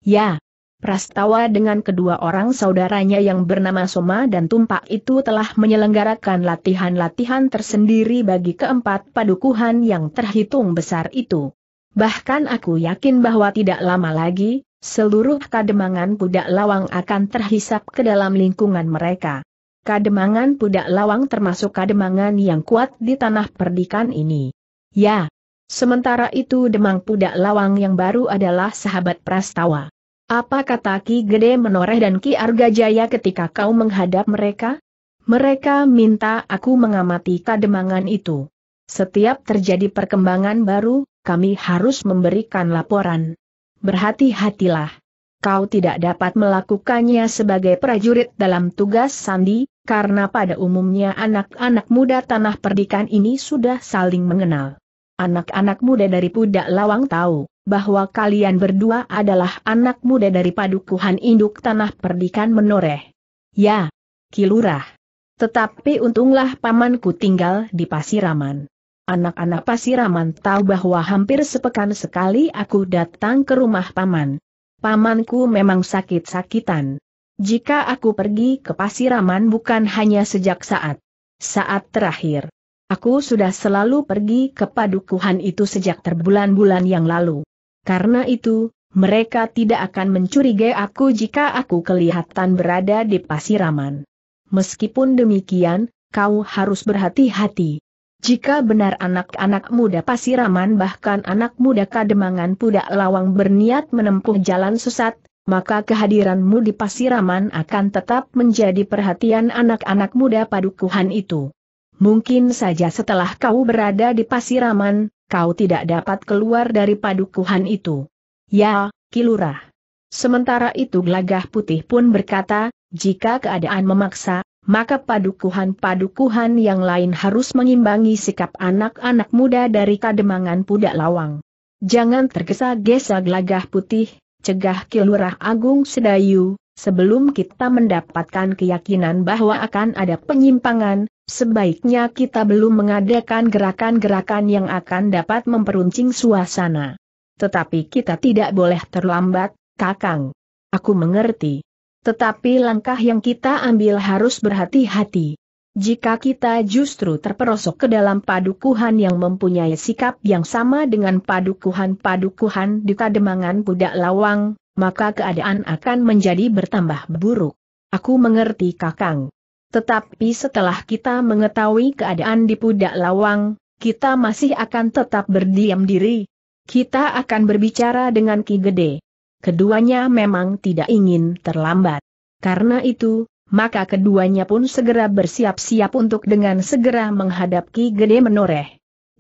Ya, Prastawa dengan kedua orang saudaranya yang bernama Soma dan Tumpak itu telah menyelenggarakan latihan-latihan tersendiri bagi keempat padukuhan yang terhitung besar itu. Bahkan aku yakin bahwa tidak lama lagi, seluruh kademangan budak lawang akan terhisap ke dalam lingkungan mereka kademangan pudak lawang termasuk kademangan yang kuat di tanah perdikan ini. Ya. Sementara itu demang pudak lawang yang baru adalah sahabat Prastawa. Apa kata Ki Gede Menoreh dan Ki Arga Jaya ketika kau menghadap mereka? Mereka minta aku mengamati kademangan itu. Setiap terjadi perkembangan baru, kami harus memberikan laporan. Berhati-hatilah. Kau tidak dapat melakukannya sebagai prajurit dalam tugas sandi, karena pada umumnya anak-anak muda tanah perdikan ini sudah saling mengenal. Anak-anak muda dari Pudak Lawang tahu bahwa kalian berdua adalah anak muda dari Padukuhan Induk Tanah Perdikan Menoreh. Ya, Kilurah. Tetapi untunglah pamanku tinggal di Pasiraman. Anak-anak Pasiraman tahu bahwa hampir sepekan sekali aku datang ke rumah paman. Pamanku memang sakit-sakitan. Jika aku pergi ke Pasiraman bukan hanya sejak saat saat terakhir. Aku sudah selalu pergi ke padukuhan itu sejak terbulan-bulan yang lalu. Karena itu, mereka tidak akan mencurigai aku jika aku kelihatan berada di pasiraman. Meskipun demikian, kau harus berhati-hati. Jika benar anak-anak muda pasiraman bahkan anak muda kademangan pudak lawang berniat menempuh jalan sesat, maka kehadiranmu di pasiraman akan tetap menjadi perhatian anak-anak muda padukuhan itu. Mungkin saja setelah kau berada di pasiraman, kau tidak dapat keluar dari padukuhan itu. Ya, Kilurah. Sementara itu Gelagah Putih pun berkata, jika keadaan memaksa, maka padukuhan-padukuhan yang lain harus mengimbangi sikap anak-anak muda dari kademangan Pudak Lawang. Jangan tergesa-gesa Gelagah Putih, cegah Kilurah Agung Sedayu, sebelum kita mendapatkan keyakinan bahwa akan ada penyimpangan, sebaiknya kita belum mengadakan gerakan-gerakan yang akan dapat memperuncing suasana. Tetapi kita tidak boleh terlambat, Kakang. Aku mengerti. Tetapi langkah yang kita ambil harus berhati-hati. Jika kita justru terperosok ke dalam padukuhan yang mempunyai sikap yang sama dengan padukuhan-padukuhan di kademangan budak lawang, maka keadaan akan menjadi bertambah buruk. Aku mengerti Kakang. Tetapi setelah kita mengetahui keadaan di pudak lawang, kita masih akan tetap berdiam diri. Kita akan berbicara dengan Ki Gede. Keduanya memang tidak ingin terlambat. Karena itu, maka keduanya pun segera bersiap-siap untuk dengan segera menghadapi Ki Gede Menoreh.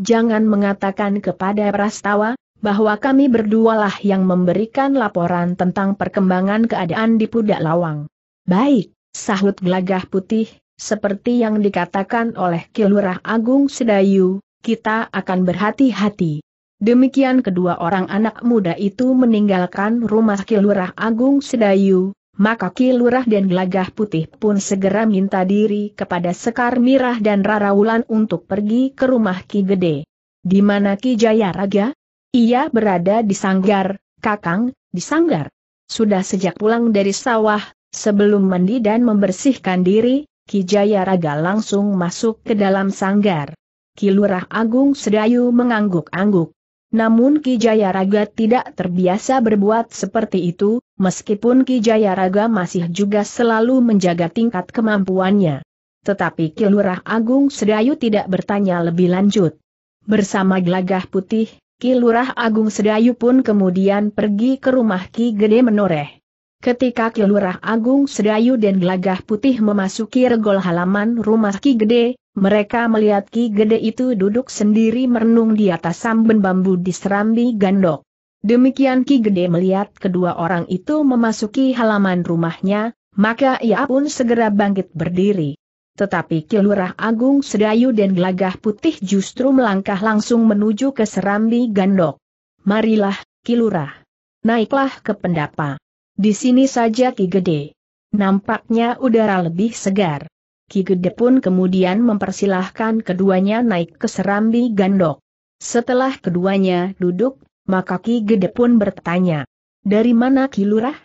Jangan mengatakan kepada Prastawa, bahwa kami berdualah yang memberikan laporan tentang perkembangan keadaan di Pudak Lawang. Baik, sahut gelagah putih, seperti yang dikatakan oleh Kilurah Agung Sedayu, kita akan berhati-hati. Demikian kedua orang anak muda itu meninggalkan rumah Kilurah Agung Sedayu, maka Kilurah dan Gelagah Putih pun segera minta diri kepada Sekar Mirah dan Rara Wulan untuk pergi ke rumah Ki Gede. Di mana Ki Jayaraga Ia berada di Sanggar, Kakang, di Sanggar. Sudah sejak pulang dari sawah, sebelum mandi dan membersihkan diri, Ki Jayaraga langsung masuk ke dalam sanggar. Kilurah Agung Sedayu mengangguk-angguk. Namun Ki Jayaraga tidak terbiasa berbuat seperti itu, meskipun Ki Jayaraga masih juga selalu menjaga tingkat kemampuannya. Tetapi Ki Agung Sedayu tidak bertanya lebih lanjut. Bersama gelagah putih, Ki Agung Sedayu pun kemudian pergi ke rumah Ki Gede Menoreh. Ketika Ki Agung Sedayu dan Gelagah Putih memasuki regol halaman rumah Ki Gede, mereka melihat Ki Gede itu duduk sendiri merenung di atas samben bambu di serambi gandok. Demikian Ki Gede melihat kedua orang itu memasuki halaman rumahnya, maka ia pun segera bangkit berdiri. Tetapi Ki Agung Sedayu dan Gelagah Putih justru melangkah langsung menuju ke serambi gandok. Marilah, Kilurah. Naiklah ke pendapa. Di sini saja Ki Gede. Nampaknya udara lebih segar. Ki Gede pun kemudian mempersilahkan keduanya naik ke serambi gandok. Setelah keduanya duduk, maka Ki Gede pun bertanya, Dari mana Ki Lurah?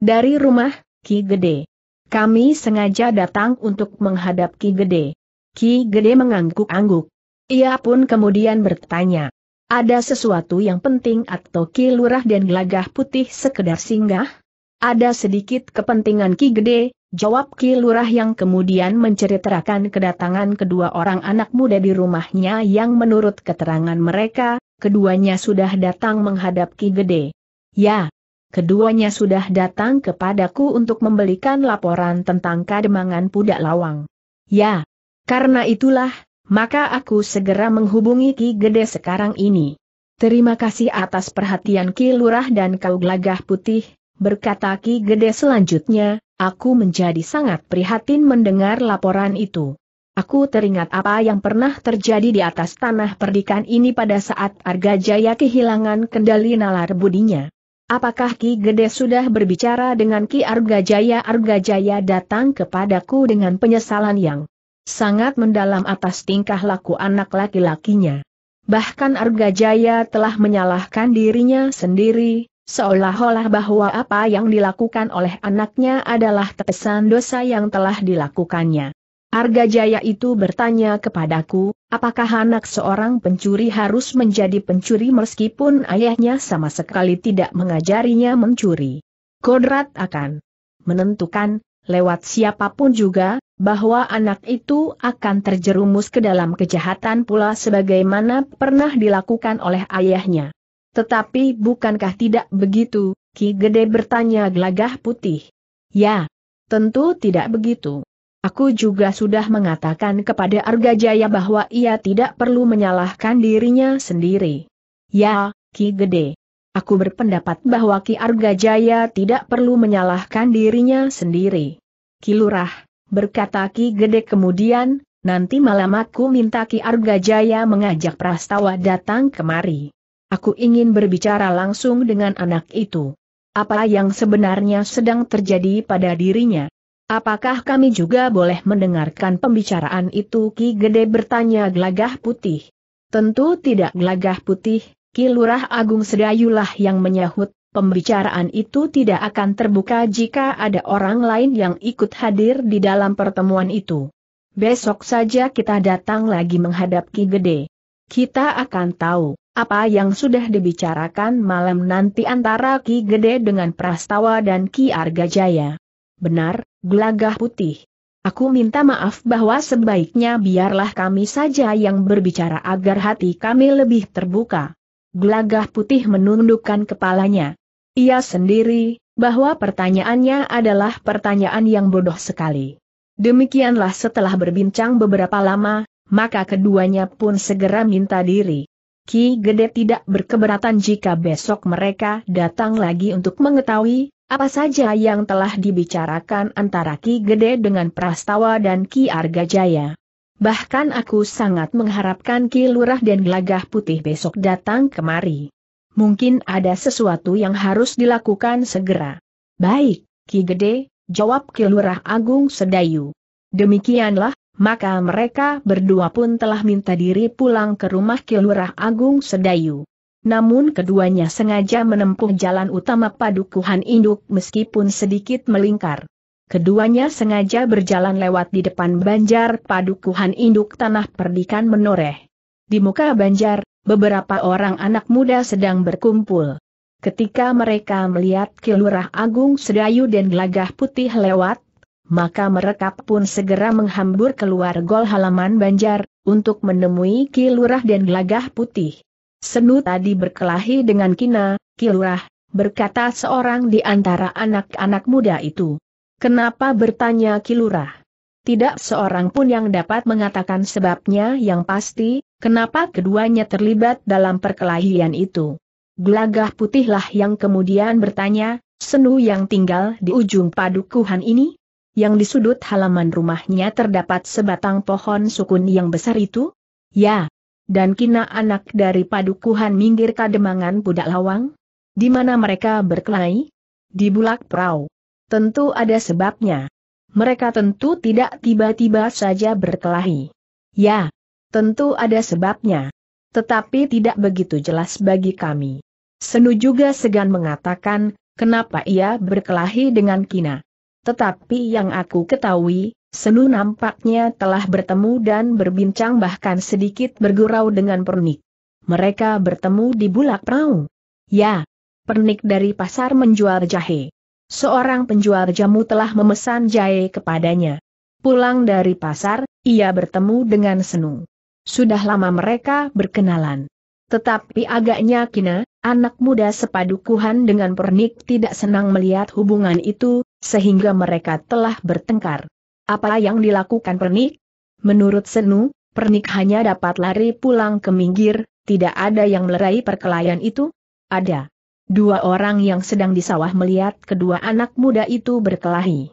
Dari rumah, Ki Gede. Kami sengaja datang untuk menghadap Ki Gede. Ki Gede mengangguk-angguk. Ia pun kemudian bertanya, Ada sesuatu yang penting atau Ki Lurah dan Gelagah Putih sekedar singgah? Ada sedikit kepentingan Ki Gede, jawab Ki Lurah yang kemudian menceritakan kedatangan kedua orang anak muda di rumahnya yang menurut keterangan mereka, keduanya sudah datang menghadap Ki Gede. Ya, keduanya sudah datang kepadaku untuk membelikan laporan tentang kademangan Pudak Lawang. Ya, karena itulah, maka aku segera menghubungi Ki Gede sekarang ini. Terima kasih atas perhatian Ki Lurah dan Kau Gelagah Putih, berkata Ki Gede selanjutnya, aku menjadi sangat prihatin mendengar laporan itu. Aku teringat apa yang pernah terjadi di atas tanah perdikan ini pada saat Arga Jaya kehilangan kendali nalar budinya. Apakah Ki Gede sudah berbicara dengan Ki Arga Jaya? Arga Jaya datang kepadaku dengan penyesalan yang sangat mendalam atas tingkah laku anak laki-lakinya. Bahkan Arga Jaya telah menyalahkan dirinya sendiri, Seolah-olah bahwa apa yang dilakukan oleh anaknya adalah tetesan dosa yang telah dilakukannya. Arga Jaya itu bertanya kepadaku, apakah anak seorang pencuri harus menjadi pencuri meskipun ayahnya sama sekali tidak mengajarinya mencuri. Kodrat akan menentukan, lewat siapapun juga, bahwa anak itu akan terjerumus ke dalam kejahatan pula sebagaimana pernah dilakukan oleh ayahnya. Tetapi bukankah tidak begitu, Ki Gede bertanya gelagah putih. Ya, tentu tidak begitu. Aku juga sudah mengatakan kepada Arga Jaya bahwa ia tidak perlu menyalahkan dirinya sendiri. Ya, Ki Gede. Aku berpendapat bahwa Ki Arga Jaya tidak perlu menyalahkan dirinya sendiri. Ki Lurah, berkata Ki Gede kemudian, nanti malam aku minta Ki Arga Jaya mengajak Prastawa datang kemari. Aku ingin berbicara langsung dengan anak itu. Apa yang sebenarnya sedang terjadi pada dirinya? Apakah kami juga boleh mendengarkan pembicaraan itu Ki Gede bertanya gelagah putih? Tentu tidak gelagah putih, Ki Lurah Agung Sedayulah yang menyahut, pembicaraan itu tidak akan terbuka jika ada orang lain yang ikut hadir di dalam pertemuan itu. Besok saja kita datang lagi menghadap Ki Gede. Kita akan tahu apa yang sudah dibicarakan malam nanti antara Ki Gede dengan Prastawa dan Ki Arga Jaya? Benar, Glagah putih. Aku minta maaf bahwa sebaiknya biarlah kami saja yang berbicara agar hati kami lebih terbuka. Glagah putih menundukkan kepalanya. Ia sendiri, bahwa pertanyaannya adalah pertanyaan yang bodoh sekali. Demikianlah setelah berbincang beberapa lama, maka keduanya pun segera minta diri. Ki Gede tidak berkeberatan jika besok mereka datang lagi untuk mengetahui apa saja yang telah dibicarakan antara Ki Gede dengan Prastawa dan Ki Arga Jaya. Bahkan aku sangat mengharapkan Ki Lurah dan Gelagah Putih besok datang kemari. Mungkin ada sesuatu yang harus dilakukan segera. Baik, Ki Gede, jawab Ki Lurah Agung Sedayu. Demikianlah, maka mereka berdua pun telah minta diri pulang ke rumah Kilurah Agung Sedayu. Namun keduanya sengaja menempuh jalan utama padukuhan induk meskipun sedikit melingkar. Keduanya sengaja berjalan lewat di depan banjar padukuhan induk tanah perdikan menoreh. Di muka banjar, beberapa orang anak muda sedang berkumpul. Ketika mereka melihat Kilurah Agung Sedayu dan Gelagah Putih lewat, maka mereka pun segera menghambur keluar gol halaman Banjar, untuk menemui Kilurah dan Gelagah Putih. Senu tadi berkelahi dengan Kina, Kilurah, berkata seorang di antara anak-anak muda itu. Kenapa bertanya Kilurah? Tidak seorang pun yang dapat mengatakan sebabnya yang pasti, kenapa keduanya terlibat dalam perkelahian itu. Gelagah putihlah yang kemudian bertanya, Senu yang tinggal di ujung padukuhan ini? yang di sudut halaman rumahnya terdapat sebatang pohon sukun yang besar itu? Ya. Dan kina anak dari padukuhan minggir kademangan budak lawang? Di mana mereka berkelahi? Di bulak perahu. Tentu ada sebabnya. Mereka tentu tidak tiba-tiba saja berkelahi. Ya, tentu ada sebabnya. Tetapi tidak begitu jelas bagi kami. Senu juga segan mengatakan, kenapa ia berkelahi dengan Kina. Tetapi yang aku ketahui, Senu nampaknya telah bertemu dan berbincang bahkan sedikit bergurau dengan Pernik. Mereka bertemu di Bulak Prau. Ya, Pernik dari pasar menjual jahe. Seorang penjual jamu telah memesan jahe kepadanya. Pulang dari pasar, ia bertemu dengan Senu. Sudah lama mereka berkenalan. Tetapi agaknya Kina, anak muda sepadukuhan dengan Pernik tidak senang melihat hubungan itu, sehingga mereka telah bertengkar. Apa yang dilakukan pernik? Menurut Senu, pernik hanya dapat lari pulang ke minggir, tidak ada yang melerai perkelahian itu? Ada. Dua orang yang sedang di sawah melihat kedua anak muda itu berkelahi.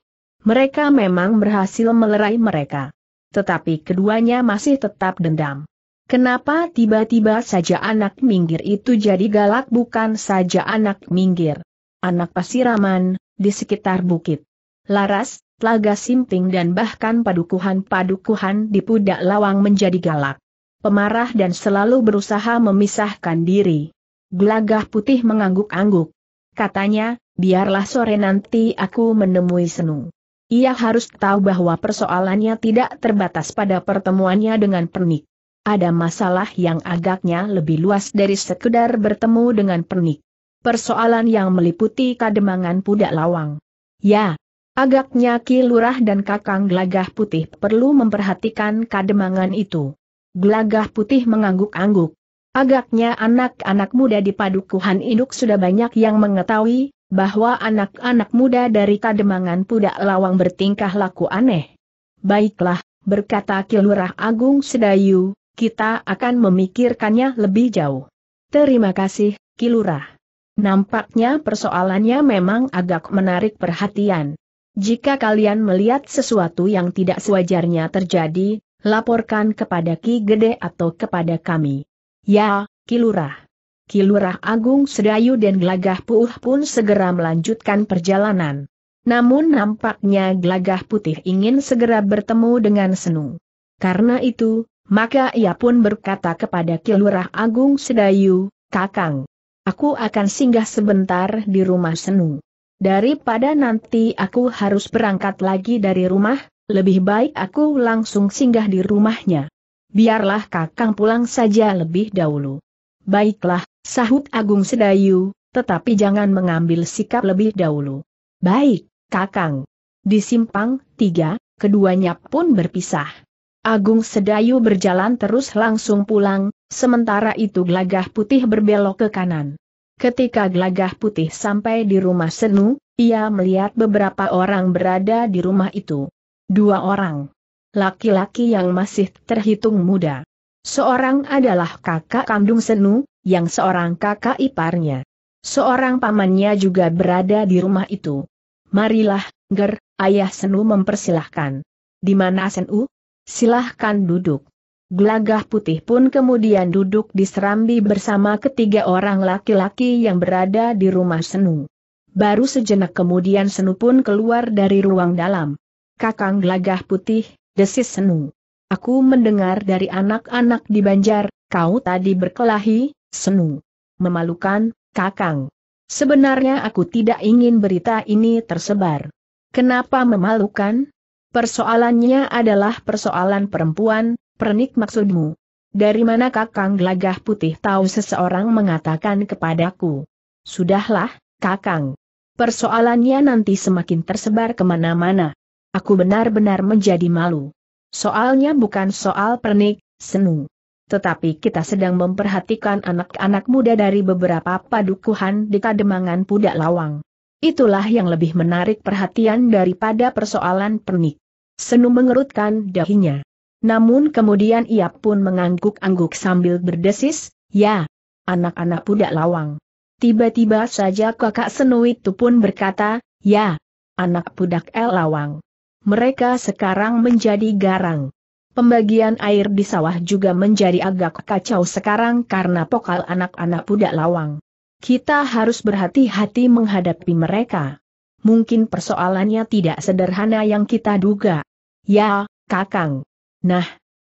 Mereka memang berhasil melerai mereka. Tetapi keduanya masih tetap dendam. Kenapa tiba-tiba saja anak minggir itu jadi galak bukan saja anak minggir? Anak pasiraman, di sekitar bukit. Laras, Telaga Simping dan bahkan padukuhan-padukuhan di Pudak Lawang menjadi galak. Pemarah dan selalu berusaha memisahkan diri. Gelagah putih mengangguk-angguk. Katanya, biarlah sore nanti aku menemui Senu. Ia harus tahu bahwa persoalannya tidak terbatas pada pertemuannya dengan pernik. Ada masalah yang agaknya lebih luas dari sekedar bertemu dengan pernik persoalan yang meliputi kademangan pudak lawang. Ya, agaknya Ki Lurah dan Kakang Gelagah Putih perlu memperhatikan kademangan itu. Gelagah Putih mengangguk-angguk. Agaknya anak-anak muda di padukuhan induk sudah banyak yang mengetahui, bahwa anak-anak muda dari kademangan pudak lawang bertingkah laku aneh. Baiklah, berkata Kilurah Agung Sedayu, kita akan memikirkannya lebih jauh. Terima kasih, Kilurah. Nampaknya persoalannya memang agak menarik perhatian. Jika kalian melihat sesuatu yang tidak sewajarnya terjadi, laporkan kepada Ki Gede atau kepada kami. Ya, Kilurah. Kilurah Agung Sedayu dan Gelagah Puuh pun segera melanjutkan perjalanan. Namun nampaknya Gelagah Putih ingin segera bertemu dengan Senu. Karena itu, maka ia pun berkata kepada Kilurah Agung Sedayu, Kakang, Aku akan singgah sebentar di rumah Senu. Daripada nanti aku harus berangkat lagi dari rumah, lebih baik aku langsung singgah di rumahnya. Biarlah kakang pulang saja lebih dahulu. Baiklah, sahut Agung Sedayu, tetapi jangan mengambil sikap lebih dahulu. Baik, kakang. Di simpang, tiga, keduanya pun berpisah. Agung Sedayu berjalan terus langsung pulang, sementara itu gelagah putih berbelok ke kanan. Ketika gelagah putih sampai di rumah Senu, ia melihat beberapa orang berada di rumah itu. Dua orang. Laki-laki yang masih terhitung muda. Seorang adalah kakak kandung Senu, yang seorang kakak iparnya. Seorang pamannya juga berada di rumah itu. Marilah, Ger, ayah Senu mempersilahkan. Di mana Senu? Silahkan duduk. Gelagah putih pun kemudian duduk di serambi bersama ketiga orang laki-laki yang berada di rumah Senu. Baru sejenak kemudian Senu pun keluar dari ruang dalam. Kakang gelagah putih, desis Senu. Aku mendengar dari anak-anak di Banjar, kau tadi berkelahi, Senu. Memalukan, Kakang. Sebenarnya aku tidak ingin berita ini tersebar. Kenapa memalukan? Persoalannya adalah persoalan perempuan, pernik maksudmu. Dari mana Kakang Gelagah Putih tahu seseorang mengatakan kepadaku? Sudahlah, Kakang. Persoalannya nanti semakin tersebar kemana-mana. Aku benar-benar menjadi malu. Soalnya bukan soal pernik, senu. Tetapi kita sedang memperhatikan anak-anak muda dari beberapa padukuhan di Kademangan Pudak Lawang. Itulah yang lebih menarik perhatian daripada persoalan pernik. Senu mengerutkan dahinya. Namun kemudian ia pun mengangguk-angguk sambil berdesis, ya, anak-anak budak lawang. Tiba-tiba saja kakak Senu itu pun berkata, ya, anak budak el lawang. Mereka sekarang menjadi garang. Pembagian air di sawah juga menjadi agak kacau sekarang karena pokal anak-anak budak lawang. Kita harus berhati-hati menghadapi mereka. Mungkin persoalannya tidak sederhana yang kita duga. Ya, Kakang. Nah,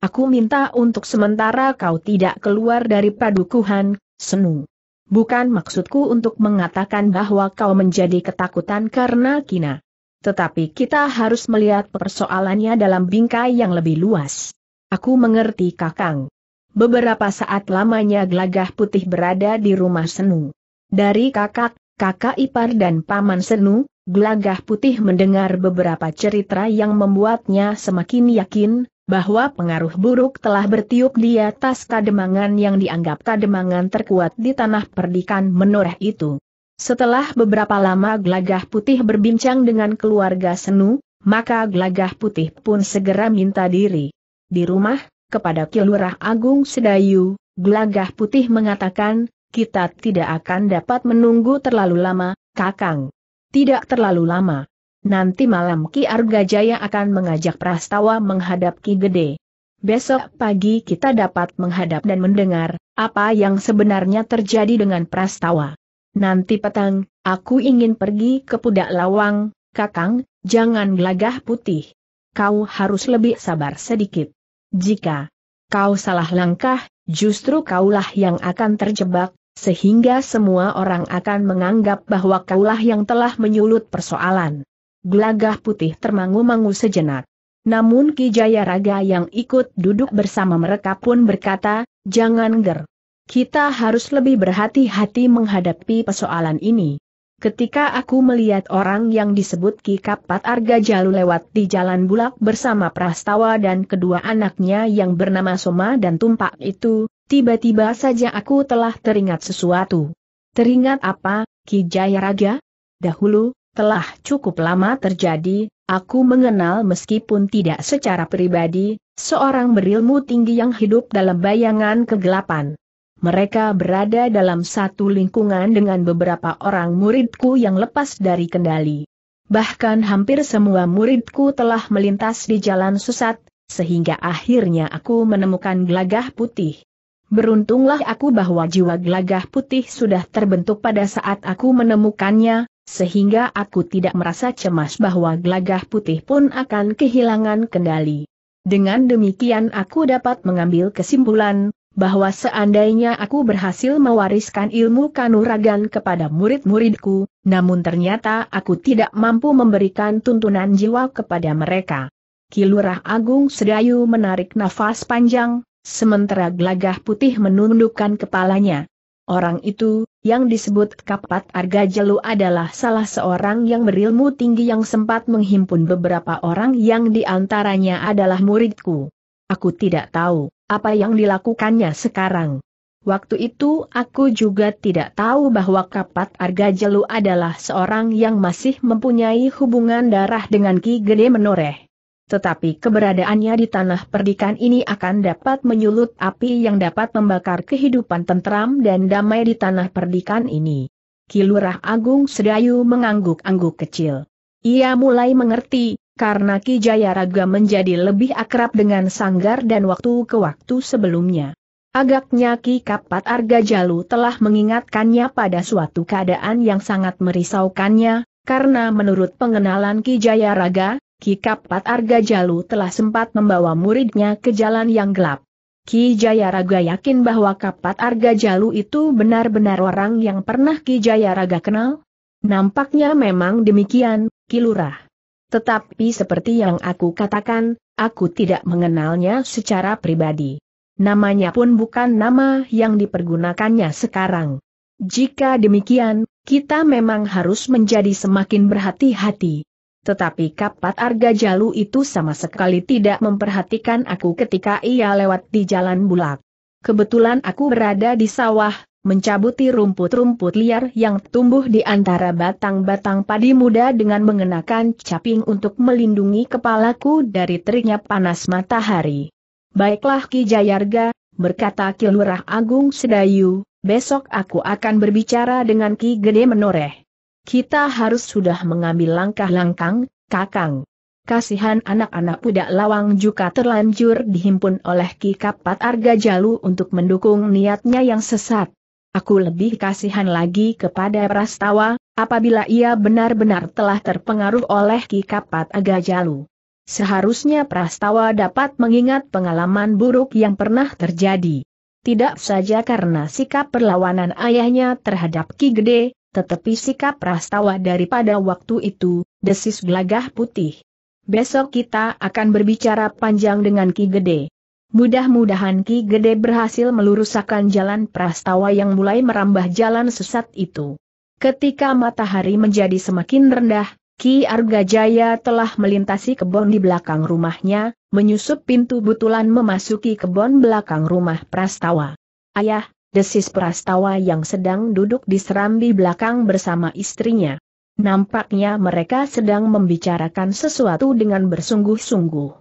aku minta untuk sementara kau tidak keluar dari padukuhan, Senu. Bukan maksudku untuk mengatakan bahwa kau menjadi ketakutan karena kina. Tetapi kita harus melihat persoalannya dalam bingkai yang lebih luas. Aku mengerti Kakang. Beberapa saat lamanya Glagah putih berada di rumah Senu. Dari kakak, kakak ipar dan paman Senu, Glagah putih mendengar beberapa cerita yang membuatnya semakin yakin, bahwa pengaruh buruk telah bertiup di atas kademangan yang dianggap kademangan terkuat di tanah perdikan menoreh itu. Setelah beberapa lama Glagah putih berbincang dengan keluarga Senu, maka Glagah putih pun segera minta diri. Di rumah, kepada Kilurah Agung Sedayu, Gelagah Putih mengatakan, kita tidak akan dapat menunggu terlalu lama, Kakang. Tidak terlalu lama. Nanti malam Ki Arga Jaya akan mengajak Prastawa menghadap Ki Gede. Besok pagi kita dapat menghadap dan mendengar apa yang sebenarnya terjadi dengan Prastawa. Nanti petang, aku ingin pergi ke Pudak Lawang, Kakang, jangan gelagah putih. Kau harus lebih sabar sedikit. Jika kau salah langkah, justru kaulah yang akan terjebak, sehingga semua orang akan menganggap bahwa kaulah yang telah menyulut persoalan. Gelagah putih termangu-mangu sejenak. Namun Ki Jayaraga yang ikut duduk bersama mereka pun berkata, jangan ger. Kita harus lebih berhati-hati menghadapi persoalan ini. Ketika aku melihat orang yang disebut Ki Kapat Arga Jalu lewat di Jalan Bulak bersama Prastawa dan kedua anaknya yang bernama Soma dan Tumpak itu, tiba-tiba saja aku telah teringat sesuatu. Teringat apa, Ki Jayaraga? Dahulu, telah cukup lama terjadi, aku mengenal meskipun tidak secara pribadi, seorang berilmu tinggi yang hidup dalam bayangan kegelapan. Mereka berada dalam satu lingkungan dengan beberapa orang muridku yang lepas dari kendali. Bahkan hampir semua muridku telah melintas di jalan susat, sehingga akhirnya aku menemukan gelagah putih. Beruntunglah aku bahwa jiwa gelagah putih sudah terbentuk pada saat aku menemukannya, sehingga aku tidak merasa cemas bahwa gelagah putih pun akan kehilangan kendali. Dengan demikian aku dapat mengambil kesimpulan, bahwa seandainya aku berhasil mewariskan ilmu kanuragan kepada murid-muridku, namun ternyata aku tidak mampu memberikan tuntunan jiwa kepada mereka. Kilurah Agung Sedayu menarik nafas panjang, sementara gelagah putih menundukkan kepalanya. Orang itu, yang disebut Kapat Argajelu adalah salah seorang yang berilmu tinggi yang sempat menghimpun beberapa orang yang diantaranya adalah muridku. Aku tidak tahu apa yang dilakukannya sekarang. Waktu itu aku juga tidak tahu bahwa Kapat Arga Jelu adalah seorang yang masih mempunyai hubungan darah dengan Ki Gede Menoreh. Tetapi keberadaannya di tanah perdikan ini akan dapat menyulut api yang dapat membakar kehidupan tentram dan damai di tanah perdikan ini. Kilurah Agung Sedayu mengangguk-angguk kecil. Ia mulai mengerti, karena Ki Jayaraga menjadi lebih akrab dengan Sanggar dan waktu ke waktu sebelumnya. Agaknya Ki Kapat Arga Jalu telah mengingatkannya pada suatu keadaan yang sangat merisaukannya, karena menurut pengenalan Ki Jayaraga, Ki Kapat Arga Jalu telah sempat membawa muridnya ke jalan yang gelap. Ki Jayaraga yakin bahwa Kapat Arga Jalu itu benar-benar orang yang pernah Ki Jayaraga kenal? Nampaknya memang demikian, Ki Lurah. Tetapi seperti yang aku katakan, aku tidak mengenalnya secara pribadi. Namanya pun bukan nama yang dipergunakannya sekarang. Jika demikian, kita memang harus menjadi semakin berhati-hati. Tetapi Kapat Arga Jalu itu sama sekali tidak memperhatikan aku ketika ia lewat di jalan bulak. Kebetulan aku berada di sawah, mencabuti rumput-rumput liar yang tumbuh di antara batang-batang padi muda dengan mengenakan caping untuk melindungi kepalaku dari teriknya panas matahari. Baiklah Ki Jayarga, berkata Ki Lurah Agung Sedayu, besok aku akan berbicara dengan Ki Gede Menoreh. Kita harus sudah mengambil langkah langkang, kakang. Kasihan anak-anak pudak lawang juga terlanjur dihimpun oleh Ki Kapat Arga Jalu untuk mendukung niatnya yang sesat. Aku lebih kasihan lagi kepada Prastawa, apabila ia benar-benar telah terpengaruh oleh Ki Kapat jalu. Seharusnya Prastawa dapat mengingat pengalaman buruk yang pernah terjadi. Tidak saja karena sikap perlawanan ayahnya terhadap Ki Gede, tetapi sikap Prastawa daripada waktu itu, desis gelagah putih. Besok kita akan berbicara panjang dengan Ki Gede. Mudah-mudahan Ki Gede berhasil melurusakan jalan prastawa yang mulai merambah jalan sesat itu. Ketika matahari menjadi semakin rendah, Ki Argajaya telah melintasi kebun di belakang rumahnya, menyusup pintu butulan memasuki kebun belakang rumah prastawa. Ayah, desis prastawa yang sedang duduk di serambi belakang bersama istrinya. Nampaknya mereka sedang membicarakan sesuatu dengan bersungguh-sungguh.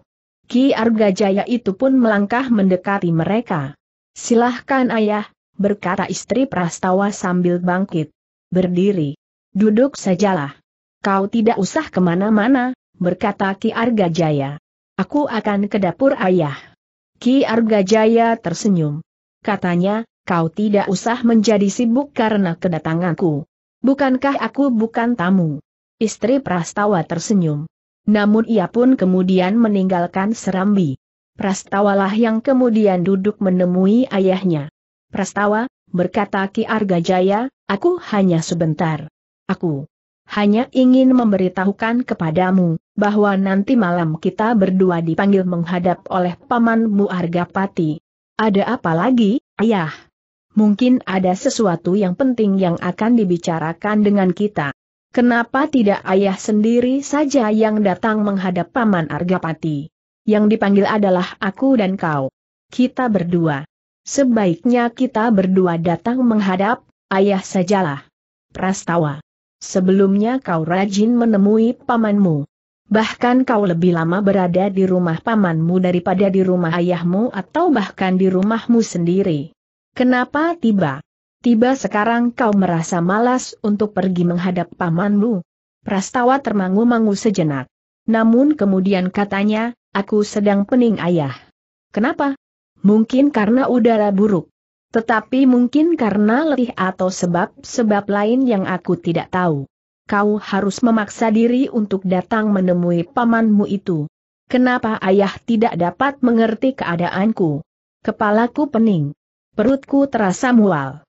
Ki Arga Jaya itu pun melangkah mendekati mereka. Silahkan ayah, berkata istri Prastawa sambil bangkit. Berdiri. Duduk sajalah. Kau tidak usah kemana-mana, berkata Ki Arga Jaya. Aku akan ke dapur ayah. Ki Arga Jaya tersenyum. Katanya, kau tidak usah menjadi sibuk karena kedatanganku. Bukankah aku bukan tamu? Istri Prastawa tersenyum. Namun ia pun kemudian meninggalkan Serambi. Prastawalah yang kemudian duduk menemui ayahnya. Prastawa, berkata Ki Arga Jaya, aku hanya sebentar. Aku hanya ingin memberitahukan kepadamu, bahwa nanti malam kita berdua dipanggil menghadap oleh pamanmu Pati. Ada apa lagi, ayah? Mungkin ada sesuatu yang penting yang akan dibicarakan dengan kita. Kenapa tidak ayah sendiri saja yang datang menghadap Paman Argapati? Yang dipanggil adalah aku dan kau. Kita berdua. Sebaiknya kita berdua datang menghadap, ayah sajalah. Prastawa. Sebelumnya kau rajin menemui pamanmu. Bahkan kau lebih lama berada di rumah pamanmu daripada di rumah ayahmu atau bahkan di rumahmu sendiri. Kenapa tiba? Tiba sekarang kau merasa malas untuk pergi menghadap pamanmu. Prastawa termangu-mangu sejenak. Namun kemudian katanya, aku sedang pening ayah. Kenapa? Mungkin karena udara buruk. Tetapi mungkin karena letih atau sebab-sebab lain yang aku tidak tahu. Kau harus memaksa diri untuk datang menemui pamanmu itu. Kenapa ayah tidak dapat mengerti keadaanku? Kepalaku pening. Perutku terasa mual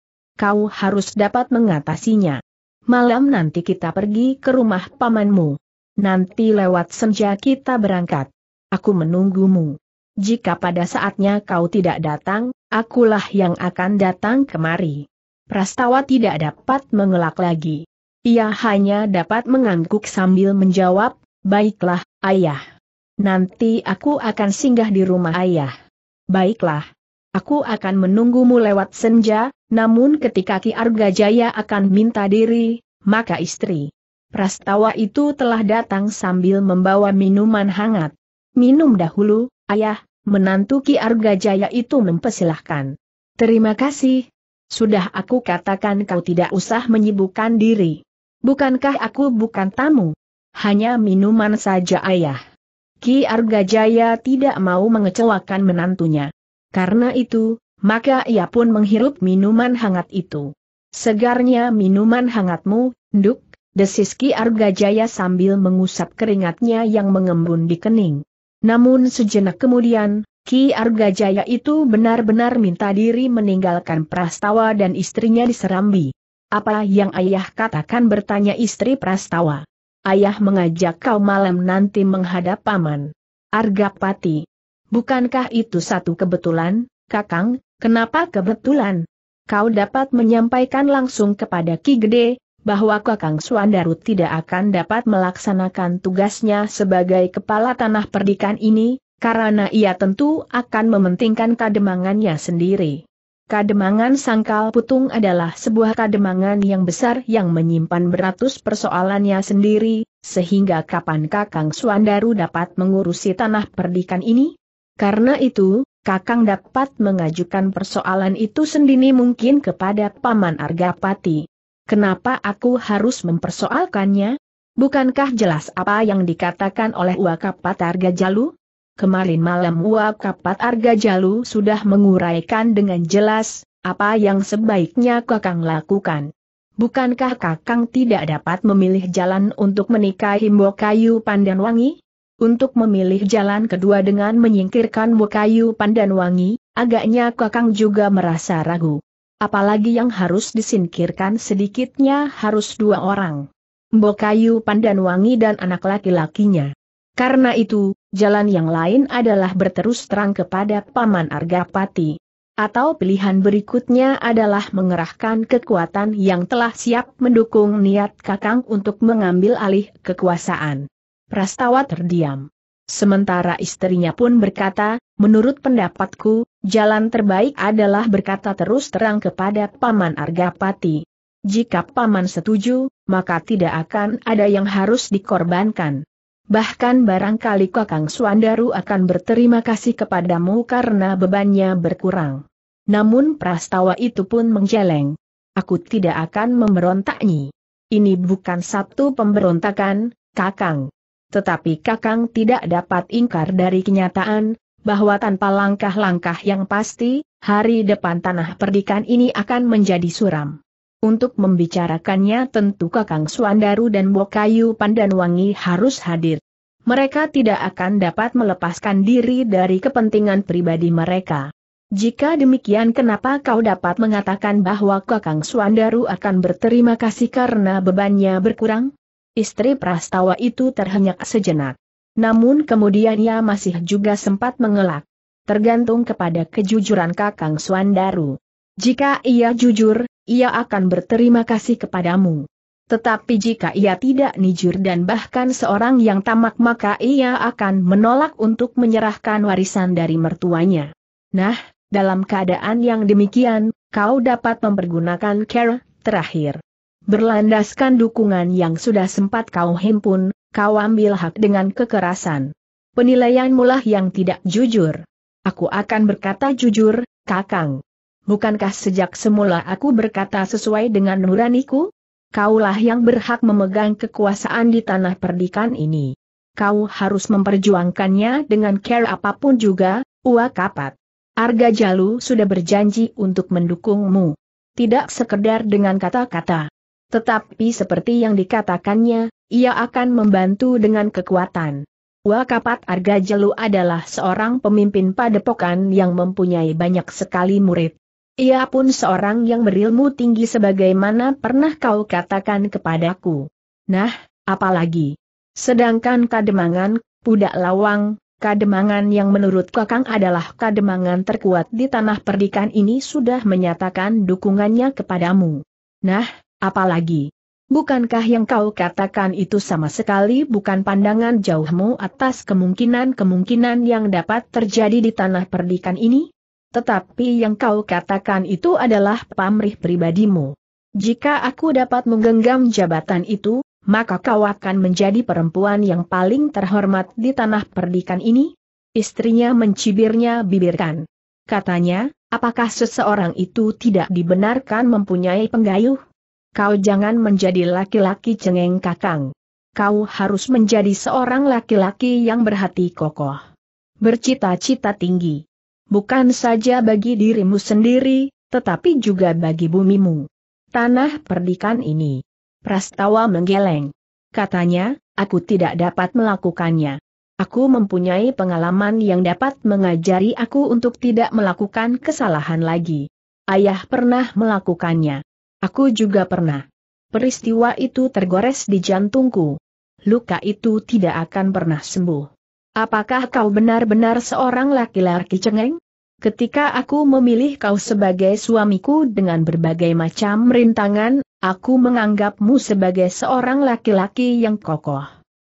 kau harus dapat mengatasinya. Malam nanti kita pergi ke rumah pamanmu. Nanti lewat senja kita berangkat. Aku menunggumu. Jika pada saatnya kau tidak datang, akulah yang akan datang kemari. Prastawa tidak dapat mengelak lagi. Ia hanya dapat mengangguk sambil menjawab, Baiklah, ayah. Nanti aku akan singgah di rumah ayah. Baiklah. Aku akan menunggumu lewat senja, namun ketika Ki Arga Jaya akan minta diri, maka istri Prastawa itu telah datang sambil membawa minuman hangat. Minum dahulu, ayah, menantu Ki Arga Jaya itu mempersilahkan. Terima kasih. Sudah aku katakan kau tidak usah menyibukkan diri. Bukankah aku bukan tamu? Hanya minuman saja ayah. Ki Arga Jaya tidak mau mengecewakan menantunya. Karena itu, maka ia pun menghirup minuman hangat itu. Segarnya minuman hangatmu, Nduk, desis Ki Argajaya sambil mengusap keringatnya yang mengembun di kening. Namun sejenak kemudian, Ki Argajaya itu benar-benar minta diri meninggalkan Prastawa dan istrinya di Serambi. Apa yang ayah katakan bertanya istri Prastawa. Ayah mengajak kau malam nanti menghadap paman. Argapati, Bukankah itu satu kebetulan, Kakang? Kenapa kebetulan? Kau dapat menyampaikan langsung kepada Ki Gede, bahwa Kakang Suandaru tidak akan dapat melaksanakan tugasnya sebagai kepala tanah perdikan ini, karena ia tentu akan mementingkan kademangannya sendiri. Kademangan Sangkal Putung adalah sebuah kademangan yang besar yang menyimpan beratus persoalannya sendiri, sehingga kapan Kakang Suandaru dapat mengurusi tanah perdikan ini? Karena itu, Kakang dapat mengajukan persoalan itu sendiri mungkin kepada Paman Argapati. Kenapa aku harus mempersoalkannya? Bukankah jelas apa yang dikatakan oleh Wakapat Jalu? Kemarin malam Wakapat Jalu sudah menguraikan dengan jelas, apa yang sebaiknya Kakang lakukan. Bukankah Kakang tidak dapat memilih jalan untuk menikahi Mbok Kayu Pandanwangi? untuk memilih jalan kedua dengan menyingkirkan Mukayu Pandan Wangi, agaknya Kakang juga merasa ragu. Apalagi yang harus disingkirkan sedikitnya harus dua orang. Bokayu Pandanwangi dan anak laki-lakinya. Karena itu, jalan yang lain adalah berterus terang kepada Paman Argapati. Atau pilihan berikutnya adalah mengerahkan kekuatan yang telah siap mendukung niat Kakang untuk mengambil alih kekuasaan. Prastawa terdiam. Sementara istrinya pun berkata, menurut pendapatku, jalan terbaik adalah berkata terus terang kepada Paman Argapati. Jika Paman setuju, maka tidak akan ada yang harus dikorbankan. Bahkan barangkali Kakang Suandaru akan berterima kasih kepadamu karena bebannya berkurang. Namun prastawa itu pun menjeleng. Aku tidak akan memberontaknya. Ini bukan satu pemberontakan, Kakang tetapi Kakang tidak dapat ingkar dari kenyataan, bahwa tanpa langkah-langkah yang pasti, hari depan tanah perdikan ini akan menjadi suram. Untuk membicarakannya tentu Kakang Suandaru dan Bokayu Pandanwangi harus hadir. Mereka tidak akan dapat melepaskan diri dari kepentingan pribadi mereka. Jika demikian kenapa kau dapat mengatakan bahwa Kakang Suandaru akan berterima kasih karena bebannya berkurang? Istri prastawa itu terhenyak sejenak. Namun kemudian ia masih juga sempat mengelak. Tergantung kepada kejujuran Kakang Suandaru. Jika ia jujur, ia akan berterima kasih kepadamu. Tetapi jika ia tidak nijur dan bahkan seorang yang tamak maka ia akan menolak untuk menyerahkan warisan dari mertuanya. Nah, dalam keadaan yang demikian, kau dapat mempergunakan care terakhir. Berlandaskan dukungan yang sudah sempat kau himpun, kau ambil hak dengan kekerasan. Penilaian mulah yang tidak jujur. Aku akan berkata jujur, Kakang. Bukankah sejak semula aku berkata sesuai dengan nuraniku? Kaulah yang berhak memegang kekuasaan di tanah perdikan ini. Kau harus memperjuangkannya dengan care apapun juga, Ua Kapat. Arga Jalu sudah berjanji untuk mendukungmu. Tidak sekedar dengan kata-kata. Tetapi seperti yang dikatakannya, ia akan membantu dengan kekuatan. Wakapat Arga Argajelu adalah seorang pemimpin padepokan yang mempunyai banyak sekali murid. Ia pun seorang yang berilmu tinggi sebagaimana pernah kau katakan kepadaku. Nah, apalagi. Sedangkan kademangan, pudak lawang, kademangan yang menurut Kakang adalah kademangan terkuat di tanah perdikan ini sudah menyatakan dukungannya kepadamu. Nah, Apalagi, bukankah yang kau katakan itu sama sekali bukan pandangan jauhmu atas kemungkinan-kemungkinan yang dapat terjadi di tanah perdikan ini? Tetapi yang kau katakan itu adalah pamrih pribadimu. Jika aku dapat menggenggam jabatan itu, maka kau akan menjadi perempuan yang paling terhormat di tanah perdikan ini? Istrinya mencibirnya bibirkan. Katanya, apakah seseorang itu tidak dibenarkan mempunyai penggayuh? Kau jangan menjadi laki-laki cengeng kakang. Kau harus menjadi seorang laki-laki yang berhati kokoh. Bercita-cita tinggi. Bukan saja bagi dirimu sendiri, tetapi juga bagi bumimu. Tanah perdikan ini. Prastawa menggeleng. Katanya, aku tidak dapat melakukannya. Aku mempunyai pengalaman yang dapat mengajari aku untuk tidak melakukan kesalahan lagi. Ayah pernah melakukannya. Aku juga pernah. Peristiwa itu tergores di jantungku. Luka itu tidak akan pernah sembuh. Apakah kau benar-benar seorang laki-laki cengeng? Ketika aku memilih kau sebagai suamiku dengan berbagai macam rintangan, aku menganggapmu sebagai seorang laki-laki yang kokoh.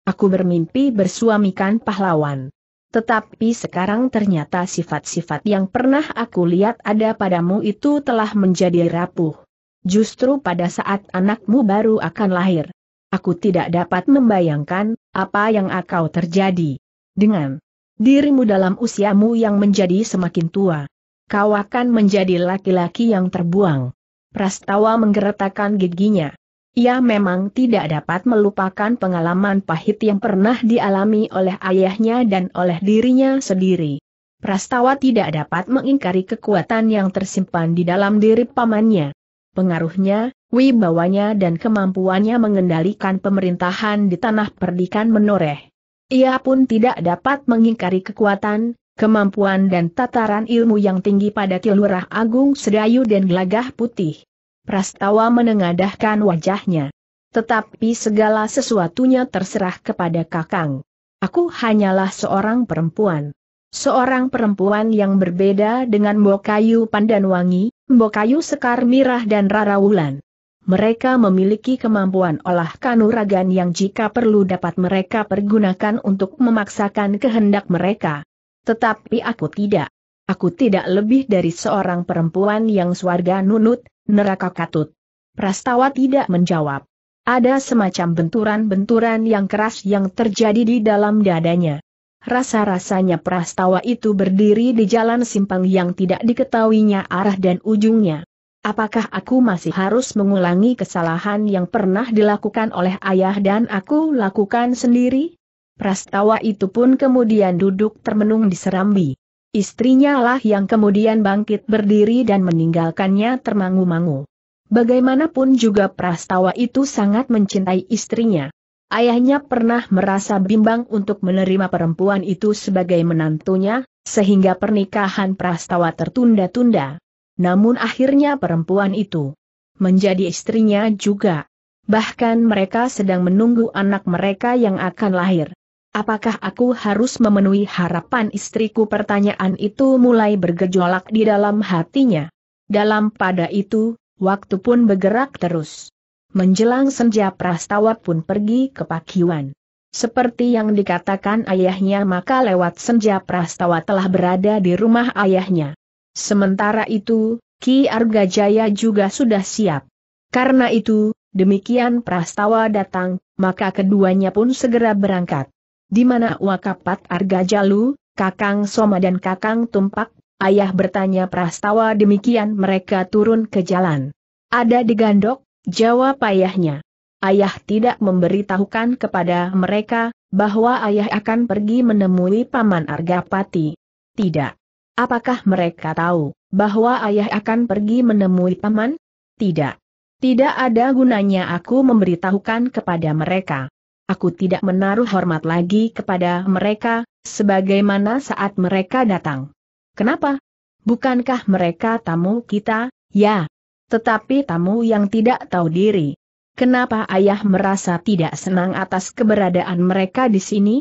Aku bermimpi bersuamikan pahlawan. Tetapi sekarang ternyata sifat-sifat yang pernah aku lihat ada padamu itu telah menjadi rapuh. Justru pada saat anakmu baru akan lahir. Aku tidak dapat membayangkan, apa yang akan terjadi. Dengan dirimu dalam usiamu yang menjadi semakin tua. Kau akan menjadi laki-laki yang terbuang. Prastawa menggeretakkan giginya. Ia memang tidak dapat melupakan pengalaman pahit yang pernah dialami oleh ayahnya dan oleh dirinya sendiri. Prastawa tidak dapat mengingkari kekuatan yang tersimpan di dalam diri pamannya. Pengaruhnya, wibawanya dan kemampuannya mengendalikan pemerintahan di tanah perdikan menoreh. Ia pun tidak dapat mengingkari kekuatan, kemampuan dan tataran ilmu yang tinggi pada Kilurah Agung Sedayu dan Gelagah Putih. Prastawa menengadahkan wajahnya. Tetapi segala sesuatunya terserah kepada Kakang. Aku hanyalah seorang perempuan. Seorang perempuan yang berbeda dengan Bokayu Pandanwangi, Mbokayu Sekar Mirah dan Rara Wulan. Mereka memiliki kemampuan olah kanuragan yang jika perlu dapat mereka pergunakan untuk memaksakan kehendak mereka. Tetapi aku tidak. Aku tidak lebih dari seorang perempuan yang swarga nunut, neraka katut. Prastawa tidak menjawab. Ada semacam benturan-benturan yang keras yang terjadi di dalam dadanya. Rasa-rasanya prastawa itu berdiri di jalan simpang yang tidak diketahuinya arah dan ujungnya. Apakah aku masih harus mengulangi kesalahan yang pernah dilakukan oleh ayah dan aku lakukan sendiri? Prastawa itu pun kemudian duduk termenung di serambi. Istrinya lah yang kemudian bangkit berdiri dan meninggalkannya termangu-mangu. Bagaimanapun juga Prastawa itu sangat mencintai istrinya. Ayahnya pernah merasa bimbang untuk menerima perempuan itu sebagai menantunya, sehingga pernikahan prastawa tertunda-tunda. Namun akhirnya perempuan itu menjadi istrinya juga. Bahkan mereka sedang menunggu anak mereka yang akan lahir. Apakah aku harus memenuhi harapan istriku? Pertanyaan itu mulai bergejolak di dalam hatinya. Dalam pada itu, waktu pun bergerak terus. Menjelang senja prastawa pun pergi ke Pakiwan. Seperti yang dikatakan ayahnya maka lewat senja prastawa telah berada di rumah ayahnya. Sementara itu, Ki Arga Jaya juga sudah siap. Karena itu, demikian prastawa datang, maka keduanya pun segera berangkat. Di mana Wakapat Arga Jalu, Kakang Soma dan Kakang Tumpak, ayah bertanya prastawa demikian mereka turun ke jalan. Ada di Gandok, Jawab ayahnya. Ayah tidak memberitahukan kepada mereka, bahwa ayah akan pergi menemui Paman Argapati. Tidak. Apakah mereka tahu, bahwa ayah akan pergi menemui Paman? Tidak. Tidak ada gunanya aku memberitahukan kepada mereka. Aku tidak menaruh hormat lagi kepada mereka, sebagaimana saat mereka datang. Kenapa? Bukankah mereka tamu kita? Ya, tetapi tamu yang tidak tahu diri. Kenapa ayah merasa tidak senang atas keberadaan mereka di sini?